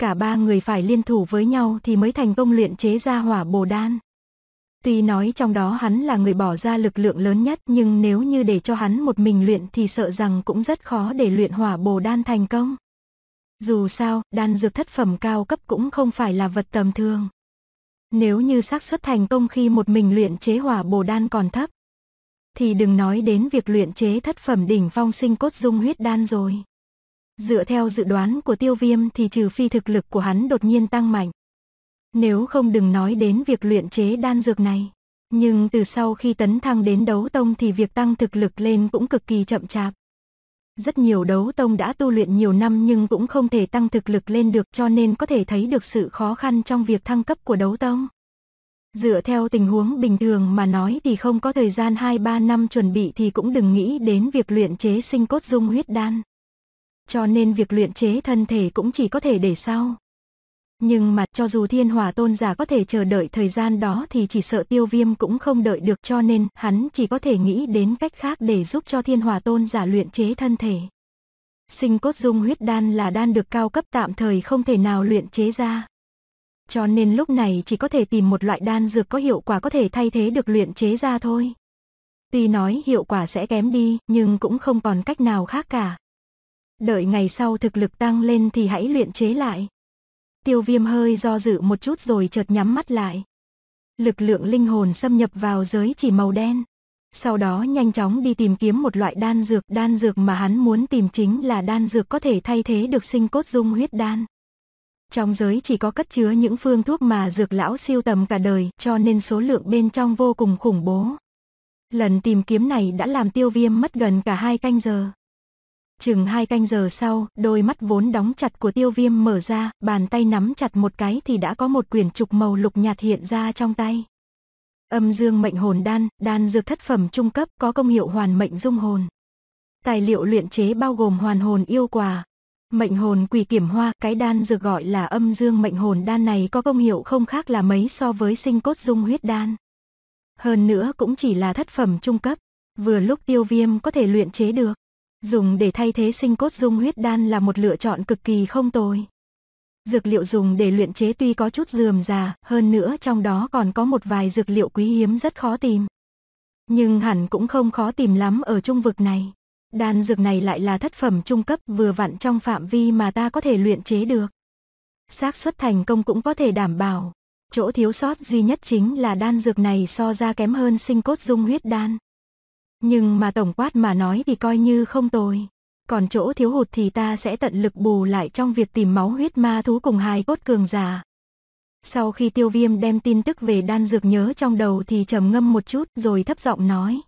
Cả ba người phải liên thủ với nhau thì mới thành công luyện chế ra hỏa bồ đan. Tuy nói trong đó hắn là người bỏ ra lực lượng lớn nhất nhưng nếu như để cho hắn một mình luyện thì sợ rằng cũng rất khó để luyện hỏa bồ đan thành công. Dù sao, đan dược thất phẩm cao cấp cũng không phải là vật tầm thường. Nếu như xác suất thành công khi một mình luyện chế hỏa bồ đan còn thấp, thì đừng nói đến việc luyện chế thất phẩm đỉnh phong sinh cốt dung huyết đan rồi. Dựa theo dự đoán của tiêu viêm thì trừ phi thực lực của hắn đột nhiên tăng mạnh. Nếu không đừng nói đến việc luyện chế đan dược này. Nhưng từ sau khi tấn thăng đến đấu tông thì việc tăng thực lực lên cũng cực kỳ chậm chạp. Rất nhiều đấu tông đã tu luyện nhiều năm nhưng cũng không thể tăng thực lực lên được cho nên có thể thấy được sự khó khăn trong việc thăng cấp của đấu tông. Dựa theo tình huống bình thường mà nói thì không có thời gian 2-3 năm chuẩn bị thì cũng đừng nghĩ đến việc luyện chế sinh cốt dung huyết đan cho nên việc luyện chế thân thể cũng chỉ có thể để sau. Nhưng mà cho dù thiên hòa tôn giả có thể chờ đợi thời gian đó thì chỉ sợ tiêu viêm cũng không đợi được cho nên hắn chỉ có thể nghĩ đến cách khác để giúp cho thiên hòa tôn giả luyện chế thân thể. Sinh cốt dung huyết đan là đan được cao cấp tạm thời không thể nào luyện chế ra. Cho nên lúc này chỉ có thể tìm một loại đan dược có hiệu quả có thể thay thế được luyện chế ra thôi. Tuy nói hiệu quả sẽ kém đi nhưng cũng không còn cách nào khác cả. Đợi ngày sau thực lực tăng lên thì hãy luyện chế lại. Tiêu viêm hơi do dự một chút rồi chợt nhắm mắt lại. Lực lượng linh hồn xâm nhập vào giới chỉ màu đen. Sau đó nhanh chóng đi tìm kiếm một loại đan dược. Đan dược mà hắn muốn tìm chính là đan dược có thể thay thế được sinh cốt dung huyết đan. Trong giới chỉ có cất chứa những phương thuốc mà dược lão siêu tầm cả đời cho nên số lượng bên trong vô cùng khủng bố. Lần tìm kiếm này đã làm tiêu viêm mất gần cả hai canh giờ. Chừng hai canh giờ sau, đôi mắt vốn đóng chặt của tiêu viêm mở ra, bàn tay nắm chặt một cái thì đã có một quyển trục màu lục nhạt hiện ra trong tay. Âm dương mệnh hồn đan, đan dược thất phẩm trung cấp có công hiệu hoàn mệnh dung hồn. Tài liệu luyện chế bao gồm hoàn hồn yêu quà, mệnh hồn quỷ kiểm hoa, cái đan dược gọi là âm dương mệnh hồn đan này có công hiệu không khác là mấy so với sinh cốt dung huyết đan. Hơn nữa cũng chỉ là thất phẩm trung cấp, vừa lúc tiêu viêm có thể luyện chế được. Dùng để thay thế sinh cốt dung huyết đan là một lựa chọn cực kỳ không tồi. Dược liệu dùng để luyện chế tuy có chút dườm già, hơn nữa trong đó còn có một vài dược liệu quý hiếm rất khó tìm. Nhưng hẳn cũng không khó tìm lắm ở trung vực này. Đan dược này lại là thất phẩm trung cấp vừa vặn trong phạm vi mà ta có thể luyện chế được. xác suất thành công cũng có thể đảm bảo. Chỗ thiếu sót duy nhất chính là đan dược này so ra kém hơn sinh cốt dung huyết đan. Nhưng mà tổng quát mà nói thì coi như không tồi. Còn chỗ thiếu hụt thì ta sẽ tận lực bù lại trong việc tìm máu huyết ma thú cùng hai cốt cường giả. Sau khi tiêu viêm đem tin tức về đan dược nhớ trong đầu thì trầm ngâm một chút rồi thấp giọng nói.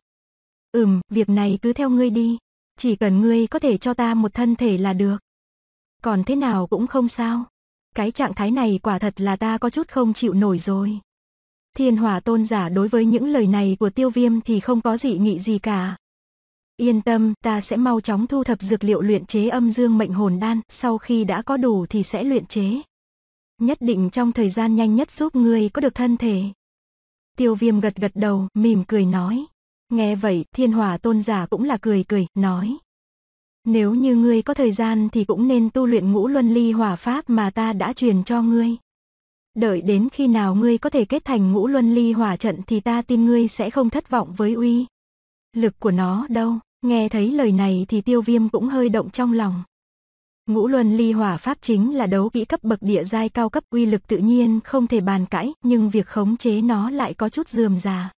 Ừm, việc này cứ theo ngươi đi. Chỉ cần ngươi có thể cho ta một thân thể là được. Còn thế nào cũng không sao. Cái trạng thái này quả thật là ta có chút không chịu nổi rồi. Thiên hỏa tôn giả đối với những lời này của tiêu viêm thì không có dị nghị gì cả. Yên tâm, ta sẽ mau chóng thu thập dược liệu luyện chế âm dương mệnh hồn đan, sau khi đã có đủ thì sẽ luyện chế. Nhất định trong thời gian nhanh nhất giúp ngươi có được thân thể. Tiêu viêm gật gật đầu, mỉm cười nói. Nghe vậy, thiên hỏa tôn giả cũng là cười cười, nói. Nếu như ngươi có thời gian thì cũng nên tu luyện ngũ luân ly hỏa pháp mà ta đã truyền cho ngươi đợi đến khi nào ngươi có thể kết thành ngũ luân ly hỏa trận thì ta tin ngươi sẽ không thất vọng với uy. Lực của nó đâu, nghe thấy lời này thì tiêu viêm cũng hơi động trong lòng. Ngũ luân ly hỏa pháp chính là đấu kỹ cấp bậc địa giai cao cấp uy lực tự nhiên không thể bàn cãi nhưng việc khống chế nó lại có chút dườm già.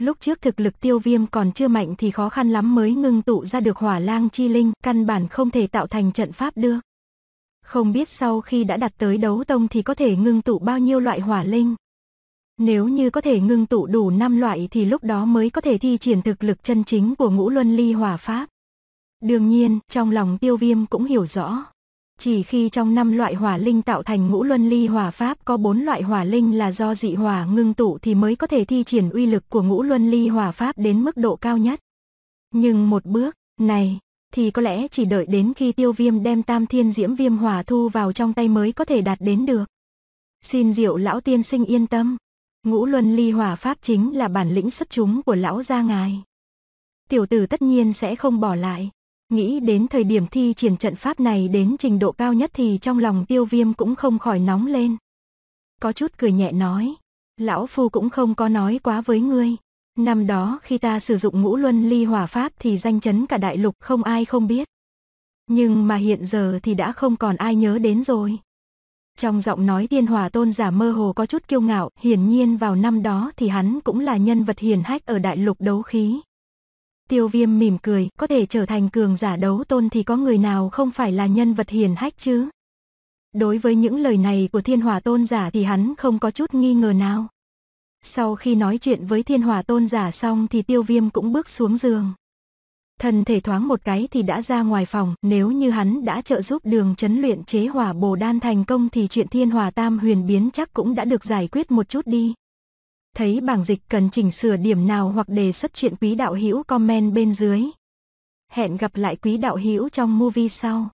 Lúc trước thực lực tiêu viêm còn chưa mạnh thì khó khăn lắm mới ngưng tụ ra được hỏa lang chi linh, căn bản không thể tạo thành trận pháp được. Không biết sau khi đã đặt tới đấu tông thì có thể ngưng tụ bao nhiêu loại hỏa linh. Nếu như có thể ngưng tụ đủ 5 loại thì lúc đó mới có thể thi triển thực lực chân chính của ngũ luân ly hỏa pháp. Đương nhiên, trong lòng tiêu viêm cũng hiểu rõ. Chỉ khi trong 5 loại hỏa linh tạo thành ngũ luân ly hỏa pháp có 4 loại hỏa linh là do dị hỏa ngưng tụ thì mới có thể thi triển uy lực của ngũ luân ly hỏa pháp đến mức độ cao nhất. Nhưng một bước, này, thì có lẽ chỉ đợi đến khi tiêu viêm đem tam thiên diễm viêm hỏa thu vào trong tay mới có thể đạt đến được. Xin diệu lão tiên sinh yên tâm. Ngũ luân ly hỏa pháp chính là bản lĩnh xuất chúng của lão gia ngài. Tiểu tử tất nhiên sẽ không bỏ lại. Nghĩ đến thời điểm thi triển trận pháp này đến trình độ cao nhất thì trong lòng tiêu viêm cũng không khỏi nóng lên. Có chút cười nhẹ nói. Lão phu cũng không có nói quá với ngươi. Năm đó khi ta sử dụng ngũ luân ly hỏa pháp thì danh chấn cả đại lục không ai không biết. Nhưng mà hiện giờ thì đã không còn ai nhớ đến rồi. Trong giọng nói tiên hòa tôn giả mơ hồ có chút kiêu ngạo, hiển nhiên vào năm đó thì hắn cũng là nhân vật hiền hách ở đại lục đấu khí. Tiêu viêm mỉm cười, có thể trở thành cường giả đấu tôn thì có người nào không phải là nhân vật hiền hách chứ? Đối với những lời này của thiên hòa tôn giả thì hắn không có chút nghi ngờ nào. Sau khi nói chuyện với thiên hòa tôn giả xong thì tiêu viêm cũng bước xuống giường. Thần thể thoáng một cái thì đã ra ngoài phòng, nếu như hắn đã trợ giúp đường chấn luyện chế hỏa bồ đan thành công thì chuyện thiên hòa tam huyền biến chắc cũng đã được giải quyết một chút đi. Thấy bảng dịch cần chỉnh sửa điểm nào hoặc đề xuất chuyện quý đạo hữu comment bên dưới. Hẹn gặp lại quý đạo hữu trong movie sau.